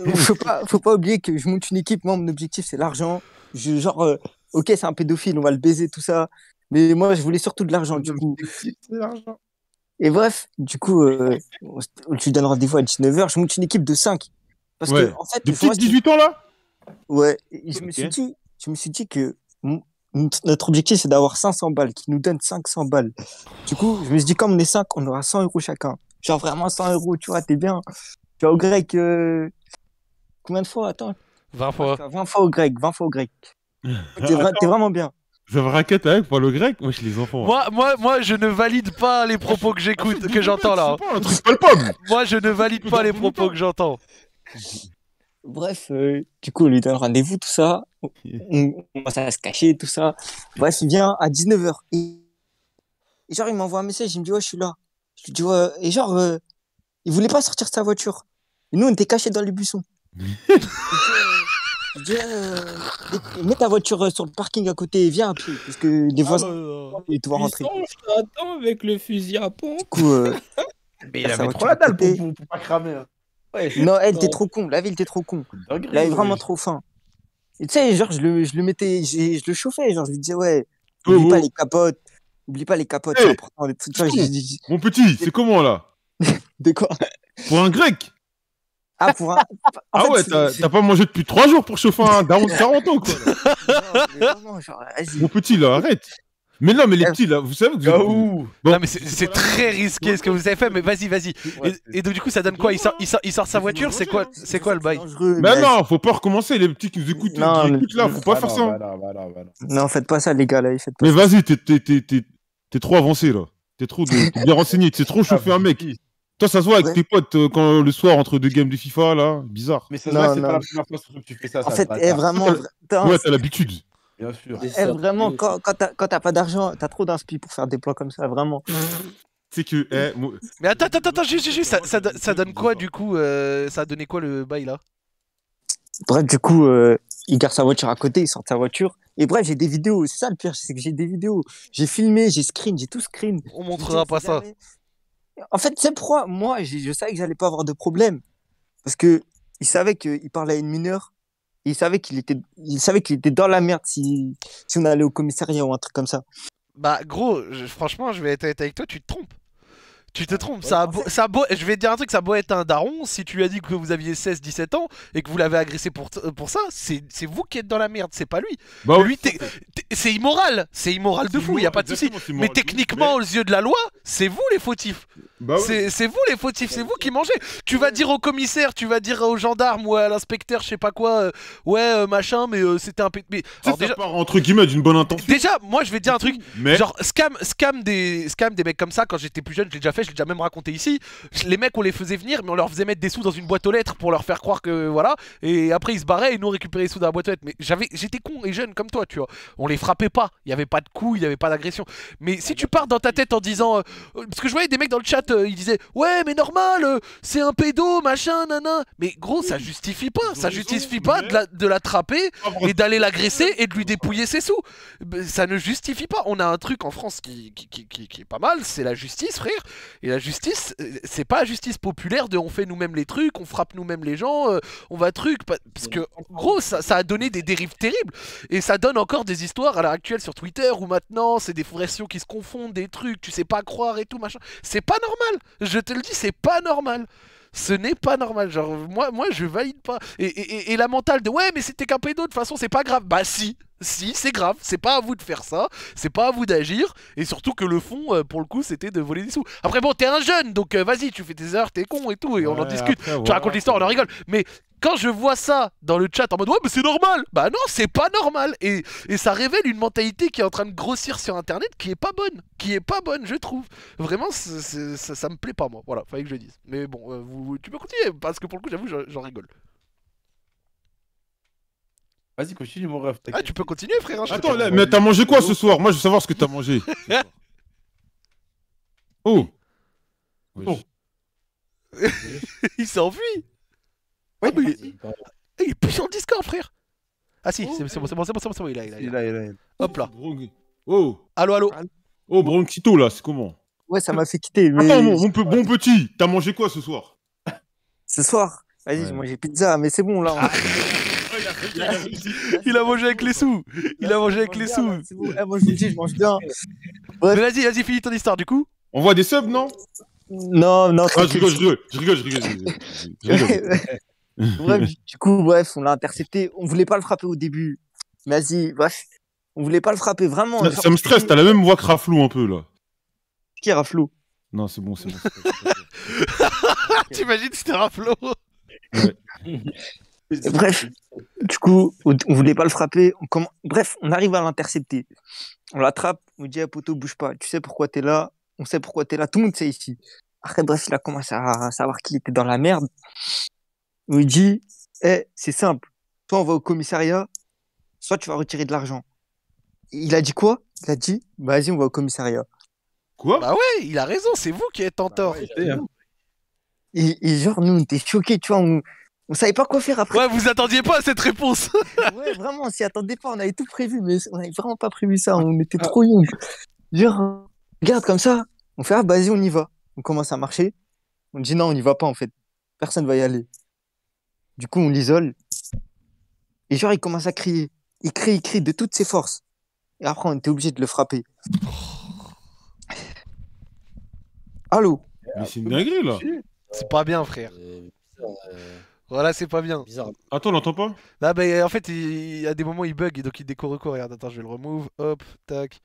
Euh, faut, pas, faut pas oublier que je monte une équipe. Moi, mon objectif, c'est l'argent. genre, euh, ok, c'est un pédophile, on va le baiser, tout ça. Mais moi, je voulais surtout de l'argent, du coup. Et bref, du coup, euh, tu donnes rendez-vous à 19h. Je monte une équipe de 5. Parce que, en fait, 18 ans, là Ouais. je, me suis dit, je me suis dit que notre objectif, c'est d'avoir 500 balles, qui nous donne 500 balles. Du coup, je me suis dit, comme on est 5, on aura 100 euros chacun. Genre vraiment 100 euros, tu vois, t'es bien. Tu vas au grec. Euh, combien de fois Attends. 20 fois. 20 fois au grec, 20 fois au grec. T'es vraiment bien. Je me raquette avec pour le grec suis les enfants. Moi, moi, je ne valide pas les propos que j'écoute, que j'entends là. Hein. moi, je ne valide pas les propos que j'entends. Bref, euh, du coup, on lui donne rendez-vous, tout ça. On commence à se cacher, tout ça. Bref, il vient à 19h. Et, genre, il m'envoie un message, il me dit, ouais, je suis là. Je lui dis, ouais, et genre, euh, il voulait pas sortir de sa voiture. Et nous, on était cachés dans les buissons. Je euh, mets ta voiture euh, sur le parking à côté et viens à parce que des fois, il te rentrer. Attends avec le fusil à pompe. Du coup, euh, mais il avait trop la dalle pour, pas cramer. non, elle, était trop con. La ville, était trop con. Il avait vraiment trop faim. tu sais, genre, je le, je le mettais, je, le chauffais, genre, je lui disais, ouais, oh, oublie pas oh. les capotes, oublie pas les capotes, Mon petit, c'est comment là De quoi Pour un grec ah, pour un... ah ouais, t'as pas mangé depuis trois jours pour chauffer un daron de 40 ans, quoi. mais Mon petit, là, arrête. Mais non, mais les euh, petits, là, vous savez que vous... Ah non, mais c'est très risqué ce que vous avez fait, mais vas-y, vas-y. et, donc, du coup, ça donne quoi il sort, il sort, sa voiture C'est quoi, hein, c'est quoi le bail Mais non, faut pas recommencer, les petits qui nous écoutent, là, faut pas faire ça. non, faites pas ça, les gars, là, faites pas Mais vas-y, t'es trop avancé, là. T'es trop bien renseigné, t'es trop ah, chauffé un mec. Toi, ça se voit avec tes potes euh, quand le soir entre deux games de FIFA, là, bizarre. Mais ça c'est pas la première fois que tu fais ça. En fait, est eh, vraiment. ouais, t'as l'habitude. Bien sûr. Eh, vraiment, quand, quand t'as pas d'argent, t'as trop d'inspi pour faire des plans comme ça, vraiment. C'est que. Eh, Mais attends, attends, attends, juste ça, ça, ça, donne quoi du coup euh, Ça a donné quoi le bail là Bref, du coup, euh, il garde sa voiture à côté, il sort sa voiture. Et bref, j'ai des vidéos. C'est ça le pire, c'est que j'ai des vidéos. J'ai filmé, j'ai screen, j'ai tout screen. On montrera pas ça. En fait, c'est pourquoi moi, je savais que j'allais pas avoir de problème. Parce que il savait qu'il parlait à une mineure. il savait qu'il était, il savait qu'il était dans la merde si, on allait au commissariat ou un truc comme ça. Bah, gros, franchement, je vais être avec toi, tu te trompes. Tu te trompes, ça, ça je vais te dire un truc, ça a beau être un daron, si tu lui as dit que vous aviez 16-17 ans et que vous l'avez agressé pour, pour ça, c'est vous qui êtes dans la merde, c'est pas lui. Bah lui, c'est immoral, c'est immoral de fou, il a pas de souci. Mais techniquement, aux yeux de la loi, c'est vous les fautifs. Bah c'est vous les fautifs, c'est vous qui mangez. Tu vas dire au commissaire, tu vas dire aux gendarmes ou à l'inspecteur, je sais pas quoi, euh, ouais, euh, machin, mais euh, c'était un p... C'est déjà... entre guillemets d'une bonne intention. Déjà, moi je vais te dire un truc, genre scam, scam, des, scam des mecs comme ça, quand j'étais plus jeune, je l'ai déjà fait, je l'ai déjà même raconté ici. Les mecs, on les faisait venir, mais on leur faisait mettre des sous dans une boîte aux lettres pour leur faire croire que voilà, et après ils se barraient et nous récupéraient les sous dans la boîte aux lettres. Mais j'avais, j'étais con et jeune comme toi, tu vois. On les frappait pas, il y avait pas de coups, il y avait pas d'agression. Mais si ah tu bah, pars dans ta tête en disant. parce que je voyais des mecs dans le chat euh, il disait Ouais, mais normal, euh, c'est un pédo, machin, nanan. Mais gros, ça justifie pas. Ça justifie pas de l'attraper et d'aller l'agresser et de lui dépouiller ses sous. Bah, ça ne justifie pas. On a un truc en France qui, qui, est pas mal, c'est la justice, frère. Et la justice, euh, c'est pas la justice populaire de on fait nous-mêmes les trucs, on frappe nous-mêmes les gens, on va truc. Parce que, gros, ça, a donné des dérives terribles. Et ça donne encore des histoires à l'heure actuelle sur Twitter où maintenant, c'est des versions qui se confondent, des trucs, tu sais pas croire et tout, machin. C'est pas normal je te le dis, c'est pas normal. Ce n'est pas normal. Genre, moi, moi, je valide pas. Et, et la mentale de ouais, mais c'était qu'un pédo, de toute façon, c'est pas grave. Bah si si, c'est grave, c'est pas à vous de faire ça, c'est pas à vous d'agir, et surtout que le fond, euh, pour le coup, c'était de voler des sous. Après, bon, t'es un jeune, donc euh, vas-y, tu fais tes heures, t'es con et tout, et on en discute, tu racontes l'histoire, on en rigole, mais quand je vois ça dans le chat en mode ouais mais c'est normal bah non c'est pas normal et, ça révèle une mentalité qui est en train de grossir sur internet qui est pas bonne qui est pas bonne je trouve vraiment ça, ça, me plaît pas moi voilà fallait que je le dise mais bon euh, tu peux continuer parce que pour le coup j'avoue j'en rigole Vas-y, continue, mon ref. Ah, tu peux continuer, frère. Attends, mais t'as mangé quoi ce soir Moi, je veux savoir ce que t'as mangé. Oh. oh. il s'enfuit enfui. Ouais, mais il... est plus sur le Discord, frère. Ah si, c'est bon, c'est bon, c'est bon, c'est bon, il est là, il est là. Il est là. Hop là. Oh. Allô, allô. Oh, bronxito là, c'est comment Ouais, ça m'a fait quitter. Mais... Attends, bon petit, t'as mangé quoi ce soir Ce soir Vas-y, ouais. j'ai mangé pizza, mais c'est bon, là. Il a mangé avec les sous Il a mangé avec les sous eh, Moi je dis, je mange bien vas-y, vas-y, finis ton histoire du coup On voit des subs, non Non, non, ah, je rigole, je rigole, je rigole, du coup, bref, on l'a intercepté. On voulait pas le frapper au début. Vas-y, bref. On voulait pas le frapper vraiment. Ça, me stresse, t'as la même voix que Raflou un peu là. Qui est Raflou Non, c'est bon, c'est bon. T'imagines, c'était Raflou ouais. Bref, du coup, on voulait pas le frapper. On Bref, on arrive à l'intercepter. On l'attrape, on lui dit à ah, poteau, bouge pas. Tu sais pourquoi t'es là On sait pourquoi t'es là. Tout le monde sait ici. Après, bref, il a commencé à savoir qu'il était dans la merde. On lui dit, eh, c'est simple. Soit on va au commissariat, soit tu vas retirer de l'argent. Il a dit quoi Il a dit, bah, vas-y, on va au commissariat. Quoi Bah ouais, il a raison. C'est vous qui êtes en bah tort. Hein. et, genre, nous, on était choqués, tu vois on savait pas quoi faire après. Ouais, vous attendiez pas à cette réponse. ouais, vraiment, on s'y attendait pas. On avait tout prévu, mais on avait vraiment pas prévu ça. On était ah. trop young. Genre, regarde comme ça. On fait, ah, vas-y, on y va. On commence à marcher. On dit, non, on y va pas, en fait. Personne va y aller. Du coup, on l'isole. Et genre, il commence à crier. Il crie, il crie de toutes ses forces. Et après, on était obligé de le frapper. Allô Mais c'est une dinguerie, là. C'est pas bien, frère. Euh, euh, voilà, c'est pas bien. Bizarre. Attends, on l'entend pas bah, bah, en fait, il, y a des moments il bug donc il décore quoi. Regarde, attends, je vais le remove. Hop, tac.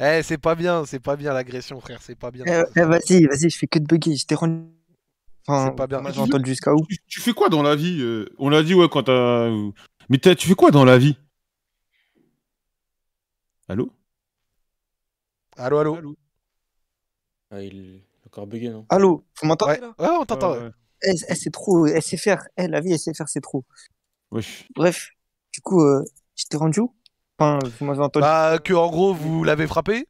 Eh, c'est pas bien, c'est pas bien l'agression, frère, c'est pas bien. Eh, eh, vas-y, vas-y, je fais que de bugger. Je t'ai rendu. Enfin, c'est pas bien. J'entends jusqu'à où tu, fais quoi dans la vie euh On l'a dit, ouais, quand t'as. Mais t'as... tu fais quoi dans la vie Allô Allô, allô, Ah, il est encore bugué, non Allô Vous m'entendez ouais. on t'entend, ouais elle, sait trop, elle sait faire. Elle, la vie, elle sait faire, c'est trop. Bref, du coup, euh, t'es rendu où Enfin, vous entendu. Bah, que en gros, vous l'avez frappé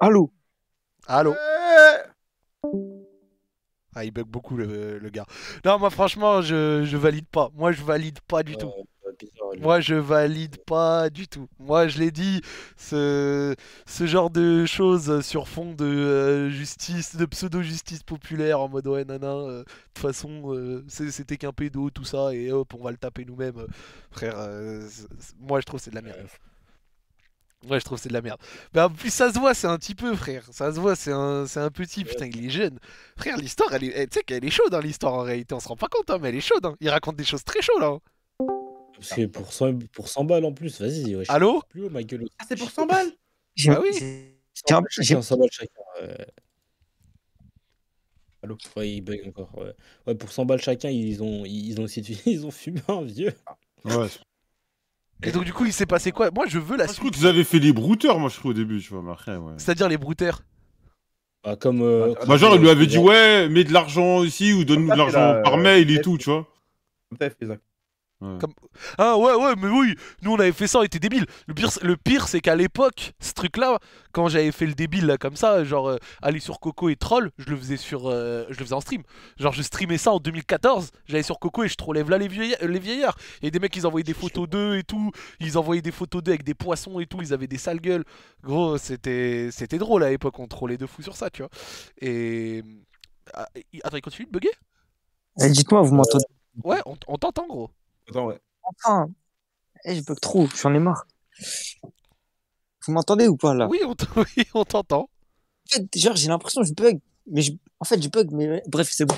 Allô Allô Ah, il bug beaucoup le, gars. Non, moi, franchement, je, je valide pas. Moi, je valide pas du euh, tout. Moi, je valide pas du tout. Moi, je l'ai dit, ce, genre de choses sur fond de euh, justice, de pseudo-justice populaire en mode ouais, nana, euh, de toute façon, euh, c'était qu'un pédo, tout ça, et hop, on va le taper nous-mêmes. Frère, moi, je trouve c'est de la merde. Moi je trouve c'est de la merde. Bah, en plus, ça se voit, c'est un petit peu, frère. Ça se voit, c'est un, c'est un petit. Putain, il est jeune. Frère, l'histoire, elle est, eh, tu sais qu'elle est chaude, hein, l'histoire en réalité. On se rend pas compte, hein, mais elle est chaude. Hein. Il raconte des choses très chaudes, là. Hein. C'est pour 100, pour balles en plus, vas-y. Allo Allô oh, Ah, c'est pour 100 balles Ah oui Tiens, j'ai 100 balles chacun. Euh. Allô Ouais, il bug encore. Ouais. pour 100 balles chacun, ils ont, ils ont, ils ont fumé un vieux. Ouais. Et donc, du coup, il s'est passé quoi Moi, je veux la moi, suite. Je crois avez fait les brouteurs, moi, je crois, au début, tu vois, ouais. C'est-à-dire les brouteurs bah, comme. genre, euh, ah, il lui euh, avait dit, ouais, mets de l'argent ici ou donne-nous de l'argent par mail et tout, tu vois. Comme... Ah ouais, ouais, mais oui, nous on avait fait ça, on était débiles. Le pire, le pire c'est qu'à l'époque, ce truc-là, quand j'avais fait le débile là, comme ça, genre euh, aller sur Coco et troll, je le faisais sur, euh, je le faisais en stream. Genre je streamais ça en 2014, j'allais sur Coco et je trollais là les, vieillards, euh, les vieillards. Et des mecs ils envoyaient des photos d'eux et tout, ils envoyaient des photos d'eux avec des poissons et tout, ils avaient des sales gueules. Gros, c'était, drôle à l'époque, on trollait de fou sur ça, tu vois. Et. Ah, attends, il continue de bugger eh, Dites-moi, vous m'entendez Ouais, on t'entend gros. Attends, Enfin eh, Je bug trop, j'en ai marre. Vous m'entendez ou pas là Oui, on t'entend. en fait, j'ai l'impression que je bug. Mais En fait, je bug, mais bref, c'est bon.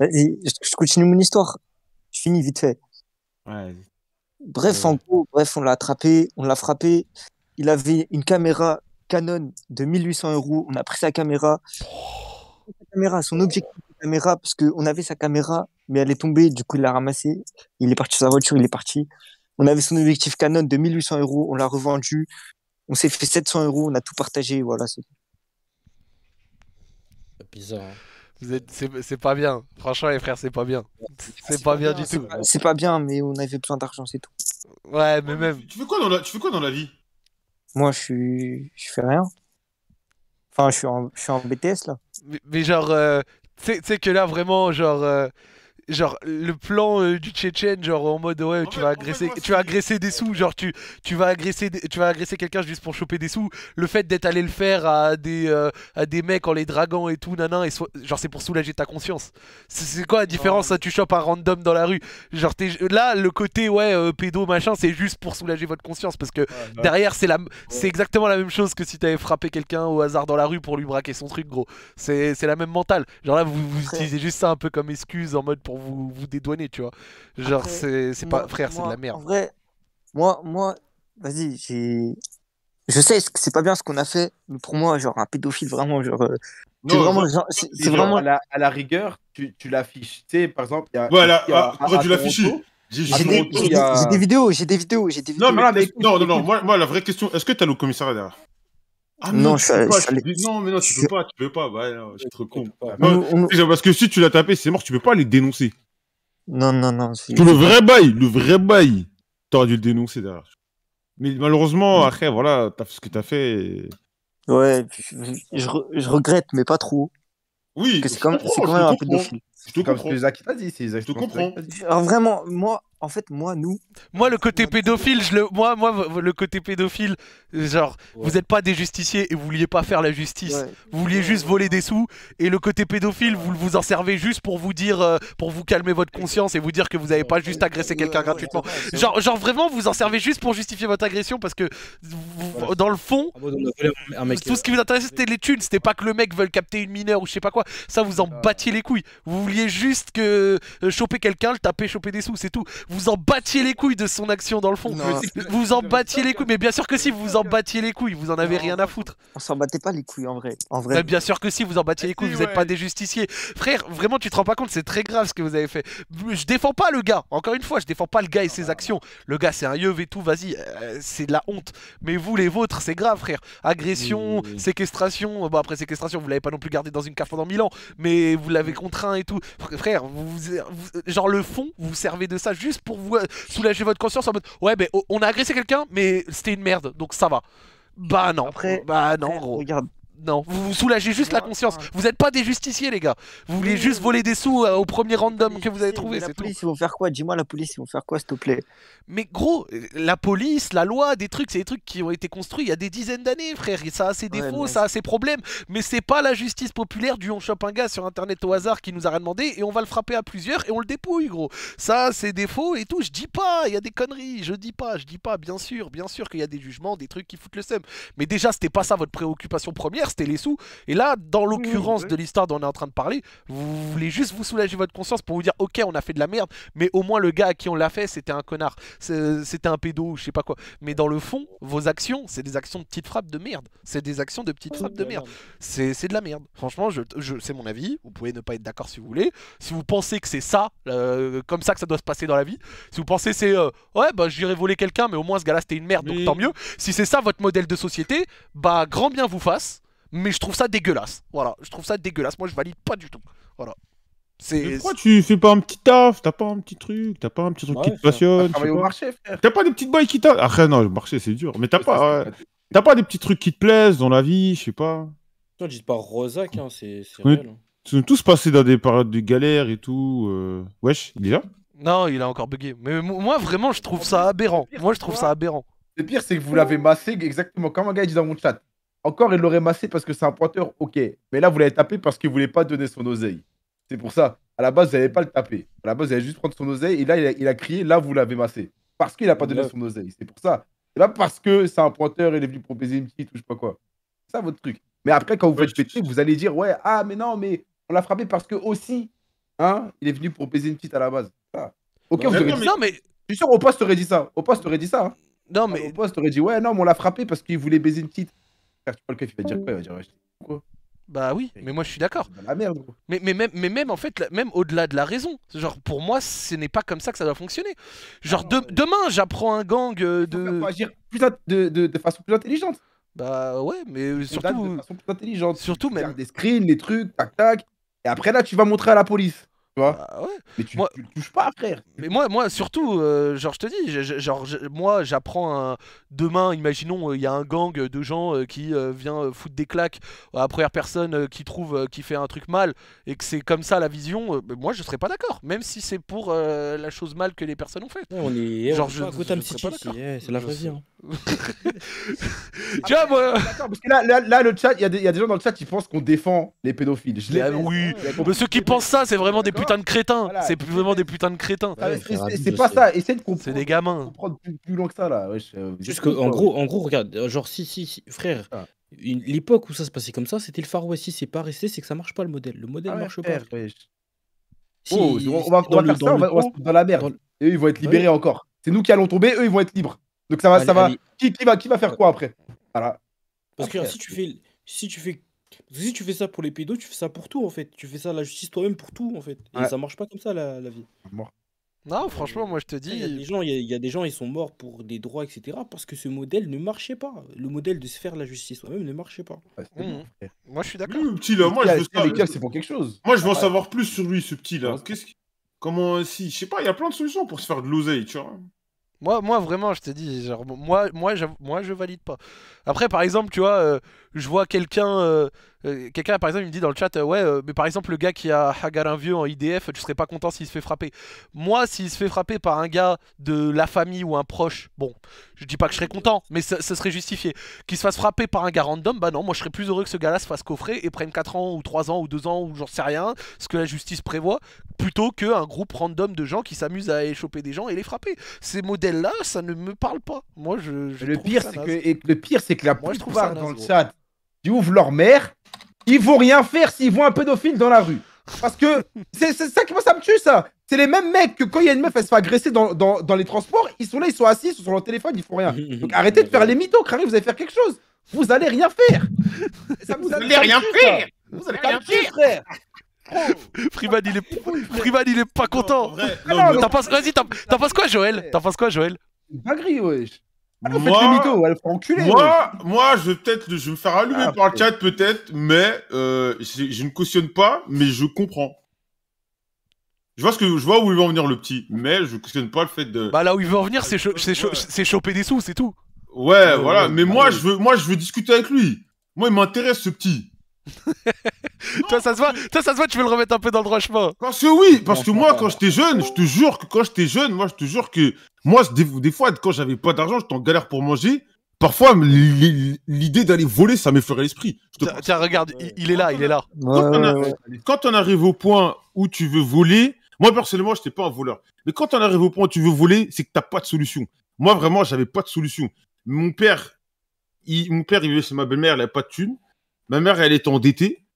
Je continue mon histoire. Je finis vite fait. Ouais. Bref, en gros, bref, on l'a attrapé, on l'a frappé. Il avait une caméra Canon de 1800 euros. On a pris sa caméra. Oh. Sa caméra, son objectif caméra parce qu'on avait sa caméra, mais elle est tombée. Du coup, il l'a ramassée. Il est parti sur sa voiture, il est parti. On avait son objectif Canon de 1800 euros. On l'a revendu. On s'est fait 700 euros. On a tout partagé. Voilà, c'est bizarre. Hein. C'est pas bien. Franchement, les frères, c'est pas bien. C'est pas, bien, du tout. C'est pas bien, mais on avait besoin d'argent, c'est tout. Ouais, mais même. Tu fais quoi dans la, tu fais quoi dans la vie Moi, je suis. Je fais rien. Enfin, je suis en, je suis en BTS, là. Mais, genre, euh, tu sais que là, vraiment, genre, euh, genre le plan euh, du Tchétchène genre en mode ouais tu vas agresser tu agresser des sous genre tu tu vas agresser tu vas agresser quelqu'un juste pour choper des sous le fait d'être allé le faire à des euh, à des mecs en les dragons et tout nanan et genre c'est pour soulager ta conscience c'est quoi la différence ça hein, tu chopes un random dans la rue genre là le côté ouais euh, pédo machin c'est juste pour soulager votre conscience parce que bah derrière c'est la c'est exactement la même chose que si t'avais frappé quelqu'un au hasard dans la rue pour lui braquer son truc gros c'est la même mentale genre là vous, vous utilisez juste ça un peu comme excuse en mode pour vous, vous dédouaner, tu vois. Genre, c'est pas. Frère, c'est de la merde. En vrai, moi, moi vas-y, j'ai. Je sais c'est pas bien ce qu'on a fait, mais pour moi, genre, un pédophile, vraiment, genre. Euh, c'est vraiment, À la, rigueur, tu, tu l'affiches. Tu sais, par exemple, il y a. Voilà, ah, tu l'affiches J'ai des, vidéos, j'ai des vidéos, j'ai des vidéos. Non, mais, non, non, moi, la vraie question, est-ce que t'as le commissariat derrière ah non, non, pas, non, mais non, tu peux pas, tu peux pas, bah, je te trop Parce que si tu l'as tapé, c'est mort, tu peux pas aller dénoncer. Non, non, non. le vrai bail, le vrai bail, t'aurais dû le dénoncer derrière. Mais malheureusement, après, voilà, ce que t'as fait. Ouais, je, regrette, mais pas trop. Oui, c'est quand, même un de Je te comme Ce que Zach a dit, c'est Zach. Je te comprends. Alors vraiment, moi, en fait, moi, nous. Moi, le côté pédophile, je le, moi, moi, le côté pédophile, genre, vous n'êtes pas des justiciers et vous vouliez pas faire la justice. Vous vouliez juste voler des sous. Et le côté pédophile, vous vous en servez juste pour vous dire, euh, pour vous calmer votre conscience et vous dire que vous n'avez pas juste agressé quelqu'un gratuitement. genre, genre, vraiment, vous en servez juste pour justifier votre agression parce que, dans le fond, ah, tout ce qui vous intéressait, c'était les thunes. C'était pas que le mec veuille capter une mineure ou je sais pas quoi. Ça, vous en battiez les couilles. Vous vouliez juste que euh, choper quelqu'un, le taper, choper des sous, c'est tout vous en battiez les couilles de son action dans le fond. Vous en battiez les couilles, mais bien sûr que si, vous vous en battiez les couilles, vous en avez rien à foutre. On s'en battait pas les couilles en vrai. En vrai. Mais bien sûr que si, vous en battiez les couilles, vous n'êtes pas des justiciers. Frère, vraiment, tu te rends pas compte, c'est très grave ce que vous avez fait. Je défends pas le gars, encore une fois, je défends pas le gars et ses actions. Le gars, c'est un yeuve et tout, vas-y, euh, c'est de la honte. Mais vous, les vôtres, c'est grave, frère. Agression, séquestration, Bon après séquestration, vous l'avez pas non plus gardé dans une cafe pendant mille ans, mais vous l'avez contraint et tout. Frère, genre le fond, vous servez de ça juste pour vous euh, soulager votre conscience en mode ouais mais oh, on a agressé quelqu'un mais c'était une merde donc ça va. Bah non. bah non gros. Regarde, non, vous vous soulagez juste la conscience. Vous êtes pas des justiciers, les gars. Vous voulez juste voler des sous euh, au premier random que vous avez trouvé. La police, ils vont faire quoi Dis-moi, la police, ils vont faire quoi, s'il te plaît Mais gros, euh, la police, la loi, des trucs, c'est des trucs qui ont été construits il y a des dizaines d'années, frère. Ça a ses défauts, ça a ses problèmes. Mais c'est pas la justice populaire du on chope un gars sur internet au hasard qui nous a rien demandé et on va le frapper à plusieurs et on le dépouille, gros. Ça, a ses défauts et tout. Je dis pas, il y a des conneries. Je dis pas, je dis pas, bien sûr, bien sûr qu'il y a des jugements, des trucs qui foutent le seum. Mais déjà, c'était pas ça votre préoccupation première c'était les sous. Et là, dans l'occurrence de l'histoire dont on est en train de parler, vous voulez juste vous soulager votre conscience pour vous dire ok, on a fait de la merde, mais au moins le gars à qui on l'a fait, c'était un connard, c'était un pédo, je sais pas quoi. Mais dans le fond, vos actions, c'est des actions de petites frappes de merde. C'est des actions de petites frappes de merde. C'est de la merde. Franchement, je, c'est mon avis. Vous pouvez ne pas être d'accord si vous voulez. Si vous pensez que c'est ça, euh, comme ça que ça doit se passer dans la vie, si vous pensez c'est euh, ouais, bah j'irai voler quelqu'un, mais au moins ce gars-là c'était une merde, donc tant mieux. Si c'est ça votre modèle de société, bah grand bien vous fasse mais je trouve ça dégueulasse. Voilà, je trouve ça dégueulasse. Moi, je valide pas du tout. Voilà. c'est... pourquoi tu fais pas un petit taf T'as pas un petit truc T'as pas un petit truc qui te passionne T'as pas, pas des petites boys qui t'a. Après, non, le marché, c'est dur. Mais t'as pas, euh, pas des petits trucs qui te plaisent dans la vie, je sais pas. Toi, dis pas Rosa, hein, c'est réel. Tout hein. tous passés dans des périodes de galère et tout. Euh. Wesh, il est là Non, il a encore bugué. Mais moi, vraiment, je trouve ça aberrant. Moi, je trouve ça aberrant. Le pire, c'est que vous l'avez massé exactement comme un gars dit dans mon chat. Encore, il l'aurait massé parce que c'est un pointeur, ok. Mais là, vous l'avez tapé parce qu'il voulait pas donner son oseille. C'est pour ça. À la base, vous n'allez pas le taper. À la base, vous allez juste prendre son oseille. Et là, il a, crié, là, vous l'avez massé. Parce qu'il n'a pas donné son oseille. C'est pour ça. C'est pas parce que c'est un pointeur, il est venu proposer une petite ou je sais pas quoi. C'est ça votre truc. Mais après, quand vous faites péter, vous allez dire, ouais, ah, mais non, mais on l'a frappé parce que aussi, hein, il est venu proposer une petite à la base. Ok, non, mais. Je suis sûr, au poste, aurait dit ça. Au poste, aurait dit ça. Hein. Non, mais. Au poste, aurait dit, ouais, non, mais on l'a frappé parce qu'il voulait baiser une petite bah oui, mais moi je suis d'accord. La merde. Mais, mais, même, mais même en fait, même au-delà de la raison. Genre pour moi, ce n'est pas comme ça que ça doit fonctionner. Genre ah demain, j'apprends un gang euh, de. agir de, façon plus intelligente. Bah ouais, mais surtout. De façon plus intelligente. Surtout même. Des screens, des trucs, tac tac. Et après là, tu vas montrer à la police. Tu vois ah ouais. Mais tu, le touches pas, frère. Mais moi, moi surtout, euh, genre, je te dis, genre, moi, j'apprends demain, imaginons, euh, il y a un gang de gens euh, qui vient foutre des claques à la première personne qui trouve, qui fait un truc mal, et que c'est comme ça la vision, ben, moi, je serais pas d'accord, même si c'est pour la chose mal que les personnes ont fait on est eh, genre, je, Gotham pas eh, c'est la vraie hein. tu vois, moi... là, là, le chat, il y, a des gens dans le chat qui pensent qu'on défend les pédophiles. Je bah oui, bah, ceux qui pensent ça, c'est vraiment des putains de crétins. c'est vraiment des putains de crétins. Ah, c'est pas ça. Essaye de comprendre. C'est des gamins. plus, que ça là. Euh, Juste que, en euh, gros, en gros, regarde, euh, genre si si, frère. Ah. L'époque où ça se passait comme ça, c'était le Far West. Si c'est pas resté, c'est que ça marche pas le modèle. Le modèle ah marche pas. oh, on va, faire ça, dans la merde. Et ils vont être libérés encore. C'est nous qui allons tomber, eux, ils vont être libres. Donc ça va, ça va. Qui, qui, va qui va faire quoi après Voilà. Parce que si tu fais si tu fais si tu fais ça pour les pédos, tu fais ça pour tout en fait. Tu fais ça la justice toi-même pour tout en fait. Et ça marche pas comme ça la, vie. Non, franchement, moi je te dis. Il y, a des gens, il, y a, des gens, ils sont morts pour des droits, etc. Parce que ce modèle ne marchait pas. Le modèle de se faire la justice soi-même ne marchait pas. Mmh. moi je suis d'accord. Le petit là, moi je veux savoir. c'est pour quelque chose. Moi je veux en savoir plus sur lui, ce petit là. Comment si Je sais pas, il y a plein de solutions pour se faire de l'oseille, tu vois. Moi, moi vraiment, je te dis, genre, moi, moi, moi, je valide pas. Après, par exemple, tu vois, euh, je vois quelqu'un, euh, euh, quelqu'un par exemple il me dit dans le chat euh, ouais euh, mais par exemple le gars qui a un vieux en IDF tu serais pas content s'il se fait frapper moi s'il se fait frapper par un gars de la famille ou un proche bon je dis pas que je serais content mais ça, serait justifié qu'il se fasse frapper par un gars random bah non moi je serais plus heureux que ce gars là se fasse coffrer et prenne 4 ans ou 3 ans ou 2 ans ou j'en sais rien ce que la justice prévoit plutôt qu'un groupe random de gens qui s'amusent à échoper des gens et les frapper ces modèles là ça ne me parle pas moi je, le, pire, que, et le pire c'est que la moi, plupart je trouve dans le chat ils ouvrent leur mère, ils vont rien faire s'ils voient un pédophile dans la rue. Parce que c'est ça qui moi ça me tue ça. C'est les mêmes mecs que quand il y a une meuf elle se fait agresser dans, dans, dans, les transports, ils sont là, ils sont assis, ils sont sur leur téléphone, ils font rien. Donc arrêtez de faire les mythos, Crary, vous allez faire quelque chose. Vous allez rien faire. Ça vous, allez rien faire. Vous allez rien faire. frère. Freeman il, est... il est pas content. Vas-y, t'en penses quoi, Joël T'en penses quoi, Joël gris wesh moi, moi, je vais peut-être, je me faire allumer ah, par le chat peut-être, mais euh, je, ne cautionne pas, mais je comprends. Je vois ce que je vois où il veut en venir le petit, mais je cautionne pas le fait de. Bah là où il veut en venir, c'est choper des sous, c'est tout. Ouais, voilà. Mais bah moi, je veux, moi, je veux discuter avec lui. Moi, il m'intéresse ce petit toi, ça se voit, toi, ça se voit, tu veux le remettre un peu dans le droit chemin. Parce que oui, parce que moi, quand j'étais jeune, je te jure que quand j'étais jeune, moi, je te jure que moi, des, fois, quand j'avais pas d'argent, j'étais en galère pour manger. Parfois, l'idée d'aller voler, ça m'effleurait l'esprit. Tiens, regarde, il, est là, il est là. Quand on, arrive au point où tu veux voler, moi, personnellement, j'étais pas un voleur. Mais quand on arrive au point où tu veux voler, c'est que t'as pas de solution. Moi, vraiment, j'avais pas de solution. Mon père, il, mon père, il vivait chez ma belle-mère, elle avait pas de thune. Ma mère, elle était endettée.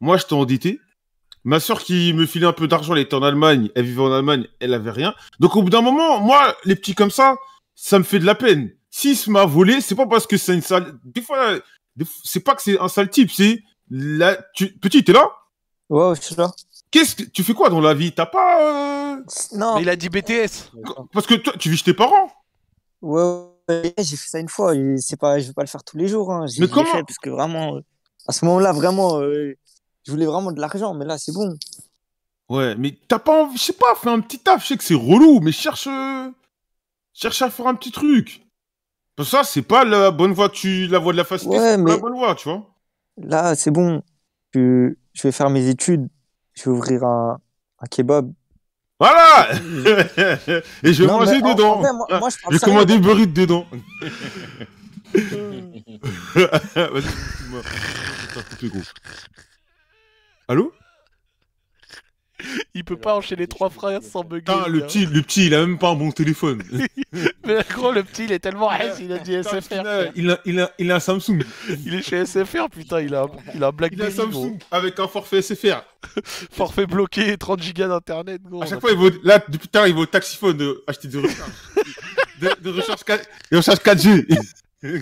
Moi, j'étais endetté. Ma soeur qui me filait un peu d'argent, elle était en Allemagne. Elle vivait en Allemagne. Elle avait rien. Donc, au bout d'un moment, moi, les petits comme ça, ça me fait de la peine. Si se m'a volé, c'est pas parce que c'est une sale. Des fois, c'est pas que c'est un sale type. C'est Tu... Petit, t'es là Ouais, je suis là. Qu'est-ce que tu fais quoi dans la vie T'as pas euh, Non. il a dit BTS. Parce que toi, tu vis chez tes parents. Ouais, j'ai fait ça une fois. C'est pas, je vais pas le faire tous les jours. Hein. Mais comment parce que vraiment. Euh, à ce moment-là, vraiment, euh, je voulais vraiment de l'argent, mais là, c'est bon. Ouais, mais t'as pas envie, je sais pas, fais un petit taf, je sais que c'est relou, mais cherche, euh, cherche à faire un petit truc. Parce ça, c'est pas la bonne voie, la voie de la facilité, ouais, mais... la bonne voie, tu vois. Là, c'est bon, je, vais faire mes études, je vais ouvrir un, kebab, voilà Et je vais manger dedans. dedans. Allô il peut pas enchaîner trois frères sans bugger. Ah le hein. petit, le petit, il a même pas un bon téléphone. Mais gros, le petit, il est tellement il a du SFR. Il a, il, il a un Samsung. Il est chez SFR, putain, il a, il a un Blackberry. Il a un Samsung avec un forfait SFR. forfait bloqué, 30 gigas d'internet, gros. À chaque fois, il vaut là, depuis tard, il vaut au taxiphone acheter des recharges. de, recherches 4... 4G. Eh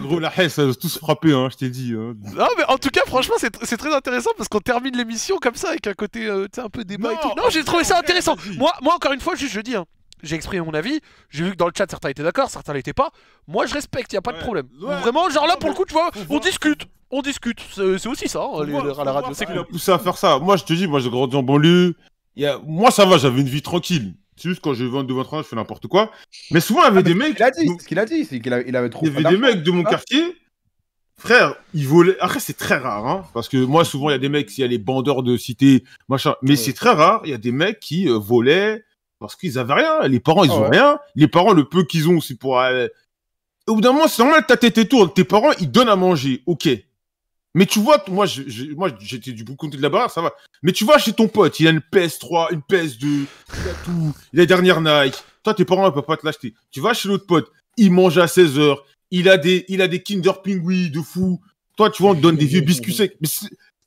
gros, la Hesse, tous se hein, je t'ai dit. Hein. Non, mais en tout cas, franchement, c'est très intéressant parce qu'on termine l'émission comme ça avec un côté euh, un peu débat non, Non, j'ai trouvé oh, ça intéressant. Moi, moi, encore une fois, je dis, hein, j'ai exprimé mon avis. J'ai vu que dans le chat, certains étaient d'accord, certains l'étaient pas. Moi, je respecte, Il y a pas de problème. Vraiment, genre là, pour le coup, tu vois, on discute. On discute, c'est aussi ça, hein, à la radio. C'est ah, cool. poussé à faire ça. Moi, je te dis, moi, j'ai grandi en banlieue. Y a... Moi, ça va, j'avais une vie tranquille juste quand je vais devant ans, je fais n'importe quoi. Mais souvent, il y avait ah, des mecs. Il ce qu'il a dit, c'est qu'il avait, il avait Il y avait des mecs de mon ah. quartier. Frère, ils volaient. Après, c'est très rare, hein, parce que moi, souvent, il y a des mecs, il y a les bandeurs de cité, machin. Mais c'est très rare. Il y a des mecs qui euh, volaient parce qu'ils avaient rien. Les parents, ils ah ont rien. Les parents, le peu qu'ils ont, c'est pour. aller. Au bout d'un moment, c'est normal, t'as tes tourne. Tes parents, ils donnent à manger. Ok. Mais tu vois, moi, moi, j'étais du bon côté de la barre, ça va. Mais tu vois, chez ton pote, il a une PS3, une PS2, il a tout, il a la dernière Nike. Toi, tes parents ne peuvent pas te l'acheter. Tu vas chez l'autre pote, il mange à 16h, il a des, il a des Kinder Pinguin de fou. Toi, tu vois, on te donne des vieux biscuits secs. Mais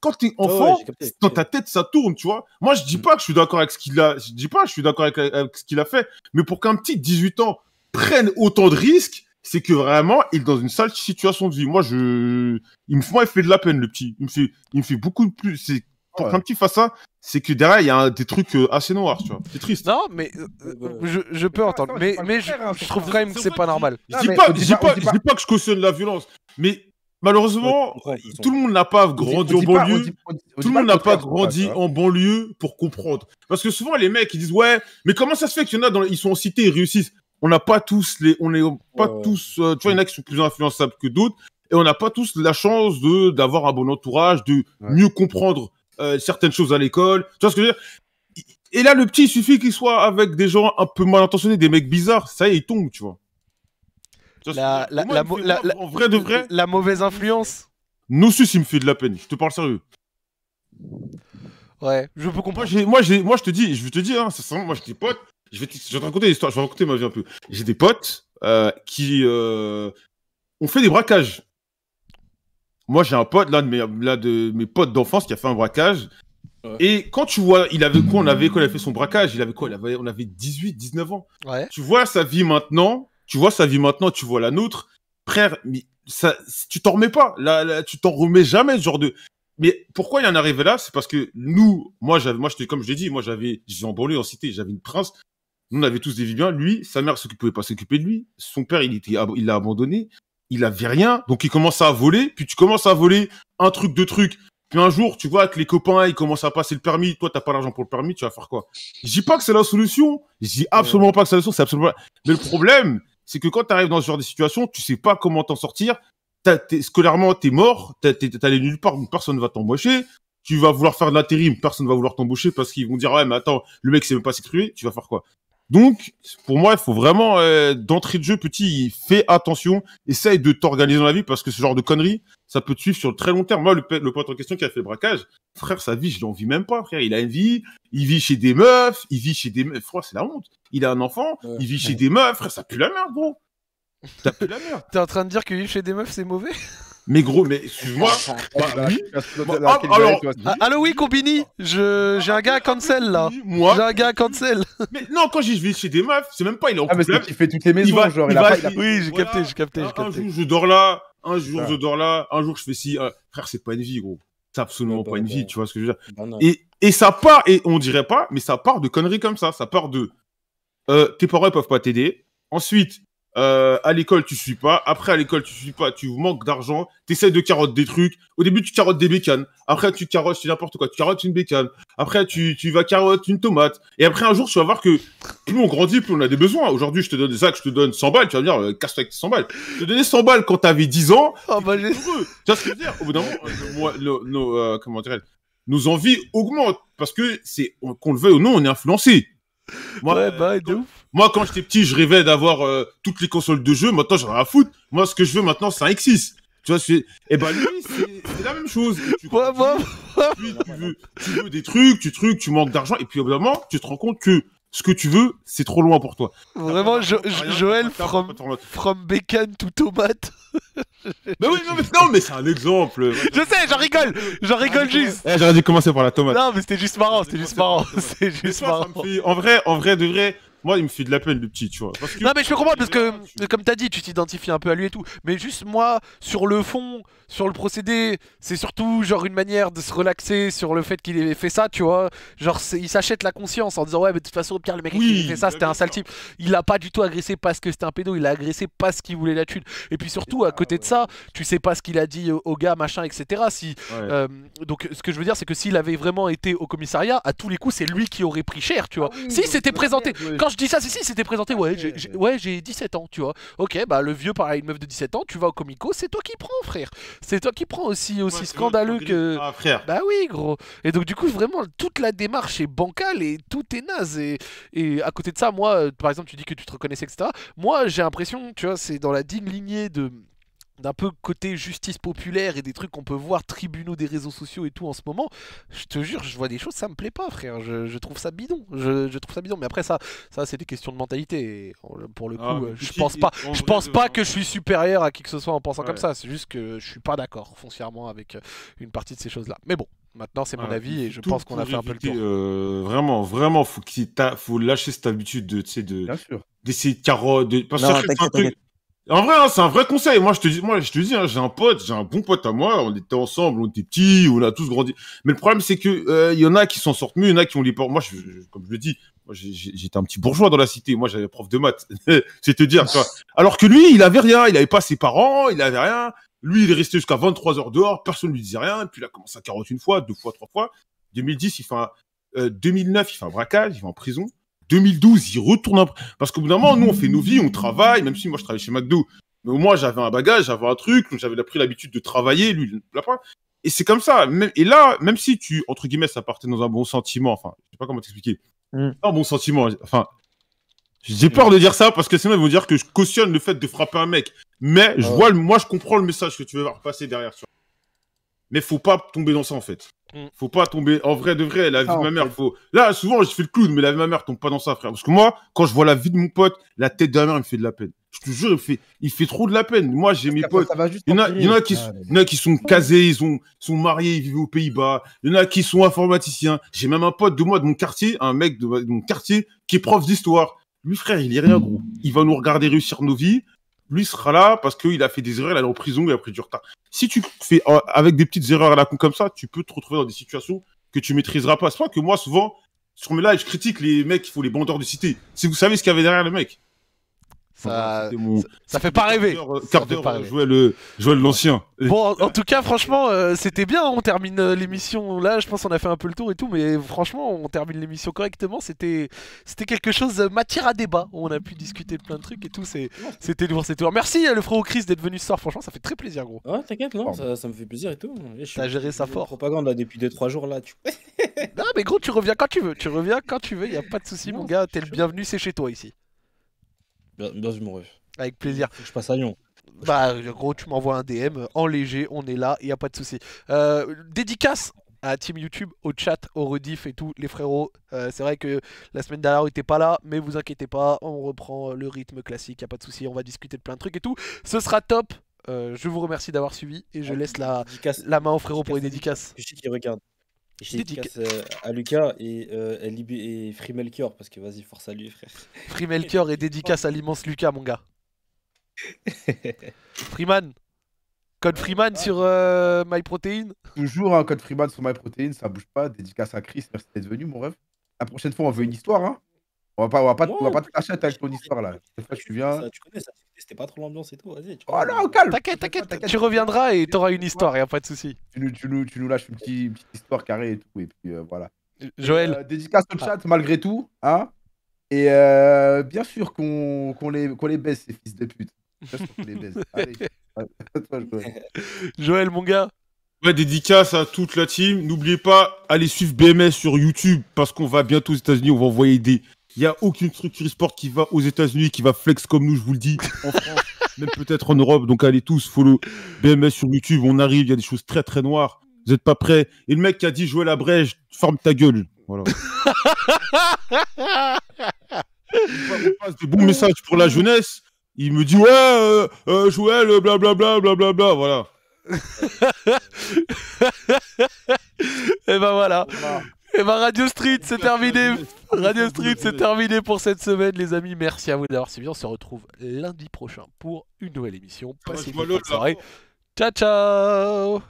quand t'es enfant, dans ta tête, ça tourne, tu vois. Moi, je dis mm. pas que je suis d'accord avec ce qu'il a, je dis pas, je suis d'accord avec, ce qu'il a fait. Mais pour qu'un petit 18 ans prenne autant de risques, c'est que vraiment, il est dans une sale situation de vie. Moi, je, il me, moi, il fait de la peine, le petit. Il me fait, il me fait beaucoup de plus. C'est, pour qu'un petit fasse ça, c'est que derrière, il y a des trucs euh, assez noirs, tu vois. C'est triste. Non, mais euh, euh, je, peux entendre. Mais, mais hein, je, trouve quand même que c'est pas normal. Je dis pas, je dis pas, je dis pas que je cautionne la violence, mais Malheureusement, tout le monde n'a pas grandi en banlieue. tout le monde n'a pas hein. grandi en banlieue pour comprendre. Parce que souvent, les mecs, ils disent, ouais, mais comment ça se fait qu'il y en a dans, ils sont en cité, ils réussissent on n'a pas tous les, on n'est pas tous, euh, tu vois, il y en a qui sont plus influençables que d'autres, et on n'a pas tous la chance de d'avoir un bon entourage, de mieux comprendre euh, certaines choses à l'école. Tu vois ce que je veux dire Et là, le petit, il suffit qu'il soit avec des gens un peu mal intentionnés, des mecs bizarres, ça y est, il tombe, tu vois. en vrai de vrai, la mauvaise influence. Nosus, il me fait de la peine. Je te parle sérieux. Ouais, je peux comprendre. Moi, je te dis, je te dis, hein, moi, je dis, pote... Je vais, te, je te raconter l'histoire, je vais raconter ma vie un peu. J'ai des potes euh, qui euh, ont fait des braquages. Moi, j'ai un pote, l'un de là, de mes potes d'enfance, qui a fait un braquage. Et quand tu vois, il avait quoi On avait quand il a fait son braquage, il avait quoi On avait 18, 19 ans. Ouais. Tu vois sa vie maintenant, tu vois sa vie maintenant, tu vois la nôtre. Frère, mais ça, tu t'en remets pas. Là, tu t'en remets jamais, ce genre de. Mais pourquoi il en est arrivé là C'est parce que nous, moi, j'avais, moi, comme je l'ai dit, moi, j'avais, j'étais en banlieue, en cité, j'avais une prince, nous, on avait tous des vies bien. Lui, sa mère ne pouvait pas s'occuper de lui. Son père, il était, il l'a abandonné. Il avait rien. Donc, il commence à voler. Puis, tu commences à voler un truc, deux trucs. Puis un jour, tu vois que les copains, ils commencent à passer le permis. Toi, t'as pas l'argent pour le permis, tu vas faire quoi Je dis pas que c'est la solution. Je dis absolument pas que c'est la solution. C'est absolument. Mais le problème, c'est que quand tu arrives dans ce genre de situation, tu sais pas comment t'en sortir. T'as, t'es, scolairement, t'es mort. T'as, t'es, allé nulle part. Personne personne va t'embaucher. Tu vas vouloir faire de l'intérim. Personne va vouloir t'embaucher parce qu'ils vont dire ouais, mais attends, le mec c'est même pas s'exprimer. Tu vas faire quoi donc, pour moi, il faut vraiment, euh, d'entrée de jeu, petit, fais attention, essaye de t'organiser dans la vie parce que ce genre de conneries, ça peut te suivre sur le très long terme. Moi, le, le pote en question qui a fait le braquage, frère, sa vie, je l'envie même pas, frère. Il a une vie, il vit chez des meufs, il vit chez des meufs, frère, c'est la honte. Il a un enfant, il vit chez des meufs, frère, ça pue la merde, gros. Ça pue la merde. T'es en train de dire que vivre chez des meufs, c'est mauvais mais gros, mais excuse-moi. Bah bah, ah, Allo oui, Combini, je j'ai un gars à cancel là. Moi, j'ai un gars à cancel. Mais non, quand je vais chez des meufs, c'est même pas il est en Ah mais c'est qu'il fait toutes les maisons, genre Oui, j'ai capté, j'ai capté, j'ai capté. Un jour je dors là, un jour ah. je dors là, un jour je fais ci. Euh, frère, c'est pas une vie, gros. C'est absolument pas une bah, vie, tu vois ce que je veux dire. Et et ça part et on dirait pas, mais ça part de conneries comme ça. Ça part de euh, tes parents peuvent pas t'aider. Ensuite, euh, à l'école, tu suis pas. Après, à l'école, tu suis pas. Tu manques d'argent. Tu essaies de carotte des trucs. Au début, tu carottes des bécanes. Après, tu carottes, n'importe quoi. Tu carottes une bécane. Après, tu, tu vas carotte une tomate. Et après, un jour, tu vas voir que plus on grandit, plus on a des besoins. Aujourd'hui, je te donne des sacs, je te donne 100 balles. Tu vas dire, euh, casse-toi avec 100 balles. Je te donnais 100 balles quand t'avais 10 ans. Oh, bah, tu vois ce que je veux dire Au bout d'un moment, euh, nos, euh, comment nos envies augmentent parce que c'est qu'on le veuille ou non, on est influencé. Moi, bah, Moi, quand j'étais petit, je rêvais d'avoir euh, toutes les consoles de jeu. Maintenant, j'en ai à foutre. Moi, ce que je veux maintenant, c'est un X6. Tu vois, c'est... Eh ben, lui, c'est la même chose. Tu, veux, tu veux des trucs, tu trucs, tu manques d'argent. Et puis, évidemment, tu te rends compte que ce que tu veux, c'est trop loin pour toi. Vraiment, jo Joël, from, from, bacon to tomate. oui, non, mais, non, mais c'est un exemple. Je sais, j'en rigole, j'en ah, rigole juste. Eh, J'aurais dû commencer par la tomate. Non, mais c'était juste marrant, c'était juste marrant. C'était juste marrant. En vrai, en vrai, de vrai, moi, il me fait de la peine, le petit, tu vois. Non, mais je comprends parce que, tu... comme t'as dit, tu t'identifies un peu à lui et tout. Mais juste, moi, sur le fond, sur le procédé, c'est surtout, genre, une manière de se relaxer sur le fait qu'il ait fait ça, tu vois. Genre, il s'achète la conscience en disant, ouais, mais de toute façon, Pierre le mec qui fait ça, c'était un sale type. Il l'a pas du tout agressé parce que c'était un pédo, il l'a agressé parce qu'il voulait la thune. Et puis surtout, ah à côté de ça, tu sais pas ce qu'il a dit au gars, machin, etc. Si, euh, donc, ce que je veux dire, c'est que s'il avait vraiment été au commissariat, à tous les coups, c'est lui qui aurait pris cher, tu vois. Ah si, c'était présenté. Quand je dis ça, si, si, c'était présenté, ah, ouais, j'ai 17 ans, tu vois. Ok, bah le vieux, pareil, une meuf de 17 ans, tu vas au Comico, c'est toi qui prends, frère. C'est toi qui prends aussi, aussi scandaleux que. Ah, frère. Bah oui, gros. Et donc, du coup, vraiment, toute la démarche est bancale et tout est naze. Et, et à côté de ça, moi, euh, par exemple, tu dis que tu te reconnaissais, etc. Moi, j'ai l'impression, tu vois, c'est dans la digne lignée de d'un peu côté justice populaire et des trucs qu'on peut voir, tribunaux des réseaux sociaux et tout en ce moment, je te jure, je vois des choses, ça me plaît pas, frère. Je, trouve ça bidon. Je, trouve ça bidon. Mais après, ça, ça c'est des questions de mentalité. pour le ah, coup, euh, je, pense pas, je pense pas que je suis supérieur à qui que ce soit en pensant comme ça. C'est juste que je suis pas d'accord foncièrement avec euh, une partie de ces choses-là. Mais bon, Maintenant, c'est mon avis et je pense qu'on a fait un peu le tour. Euh, vraiment, vraiment, faut, faut lâcher cette habitude de, d'essayer de carotte. De... Parce que un truc, en vrai, hein, c'est un vrai conseil. Moi, je te dis, moi, je te dis, hein, j'ai un pote, j'ai un bon pote à moi. On était ensemble, on était petits, on a tous grandi. Mais le problème, c'est que il euh, y en a qui s'en sortent mieux, il y en a qui ont les portes. Moi, je, comme je le dis, j'étais un petit bourgeois dans la cité. Moi, j'avais prof de maths. c'est te dire. Quoi. Alors que lui, il avait rien. Il avait pas ses parents, il avait rien. Lui, il est resté jusqu'à 23 heures dehors. Personne lui disait rien. Et puis, il a commencé à une fois, deux fois, trois fois. 2010, il fait un, euh, 2009, il fait un braquage, il va en prison. 2012, il retourne parce qu'au bout d'un moment, nous on fait nos vies, on travaille, même si moi je travaille chez McDo, mais au moins j'avais un bagage, j'avais un truc, j'avais pris l'habitude de travailler, lui la preuve. Et c'est comme ça. Et là, même si tu entre guillemets ça partait dans un bon sentiment, enfin, je sais pas comment t'expliquer, mm. un bon sentiment, enfin, j'ai peur de dire ça parce que sinon ils vont dire que je cautionne le fait de frapper un mec. Mais je vois, le... moi je comprends le message que tu veux faire passer derrière. Mais Mais faut pas tomber dans ça en fait. Mm. Faut pas tomber. En vrai, de vrai, la vie de ah, ma mère, faut. Là, souvent, je fais le clown, mais la vie de ma mère tombe pas dans ça, frère. Parce que moi, quand je vois la vie de mon pote, la tête de ma mère, il me fait de la peine. Je te jure, il fait, il fait trop de la peine. Moi, j'ai mes potes. Il y, en a, qui, qui sont casés, ils sont, sont mariés, ils vivent aux Pays-Bas. Il y en a qui sont informaticiens. J'ai même un pote de moi, de mon quartier, un mec de, de mon quartier, qui est prof d'histoire. Lui, frère, il est rien, gros. Il va nous regarder réussir nos vies lui sera là parce qu'il a fait des erreurs, il est en prison, il a pris du retard. Si tu fais euh, avec des petites erreurs à la con comme ça, tu peux te retrouver dans des situations que tu maîtriseras pas. C'est pas que moi, souvent, sur mes lives, je critique les mecs il faut les bandeurs de cité. Si vous savez ce qu'il y avait derrière le mec, ça, fait pas rêver. Quart euh, euh, jouer le, l'ancien. Bon, en, tout cas, franchement, euh, c'était bien. On termine l'émission là. Je pense qu'on a fait un peu le tour et tout, mais franchement, on termine l'émission correctement. C'était, c'était quelque chose matière à débat. On a pu discuter de plein de trucs et tout. C'est, c'était lourd, c'était lourd. Merci le frérot Chris d'être venu ce soir. Franchement, ça fait très plaisir, gros. t'inquiète, non, ça, me fait plaisir et tout. T'as géré ça fort. Propagande là depuis 2-3 jours là. Tu... non, mais gros, tu reviens quand tu veux. Tu reviens quand tu veux. Y a pas de souci, mon gars. T'es le bienvenu. C'est chez toi ici. Bien, humoré. Avec plaisir. Je passe à Lyon. Bah, gros, tu m'envoies un DM en léger, on est là, il n'y a pas de souci. Euh, dédicace à Team YouTube, au chat, au rediff et tout, les frérots. Euh, c'est vrai que la semaine dernière, on n'était pas là, mais vous inquiétez pas, on reprend le rythme classique, il a pas de souci, on va discuter de plein de trucs et tout. Ce sera top. Euh, je vous remercie d'avoir suivi et je laisse la, la main aux frérot pour les dédicaces. Je sais regarde dédicace euh, à Lucas et, euh, et Free parce que vas-y, force à lui, frère. Free et dédicace à l'immense Lucas, mon gars. Freeman euh, hein, Code Freeman sur MyProtein Toujours un code Freeman sur MyProtein, ça bouge pas. Dédicace à Chris, merci d'être venu, mon rêve. La prochaine fois, on veut une histoire, hein. On va pas, on va pas, te cacher avec ton histoire là. tu viens. tu connais, ça c'était pas trop l'ambiance et tout. Vas-y. Tu... Oh non, calme. T'inquiète, t'inquiète. Tu reviendras et t'auras une histoire, y a pas de souci. Tu nous, tu nous, lâches une petite, petite, histoire carrée et tout et puis euh, voilà. Euh, Joël. Euh, dédicace au ah. chat malgré tout, hein. Et bien sûr qu'on les, qu les baisse ces fils de pute. Bien sûr les Joël, mon gars. Ouais, dédicace à toute la team. N'oubliez pas, allez suivre BMS sur YouTube parce qu'on va bientôt aux États-Unis. On va envoyer des il n'y a aucune structure e-sport qui va aux États-Unis, qui va flex comme nous, je vous le dis, en France, même peut-être en Europe. Donc allez tous, follow BMS sur YouTube, on arrive, il y a des choses très très noires. Vous n'êtes pas prêts. Et le mec qui a dit jouer la brèche, forme ta gueule. Voilà. on passe des bons messages pour la jeunesse. Il me dit ouais, euh, euh, Joël, blablabla, blablabla, bla, bla, voilà. Et ben voilà. Et eh bah ben, Radio Street, c'est terminé. Radio Street, c'est terminé pour cette semaine, les amis. Merci à vous d'avoir suivi. On se retrouve lundi prochain pour une nouvelle émission. Ah, Passez une bonne soirée. Ciao, ciao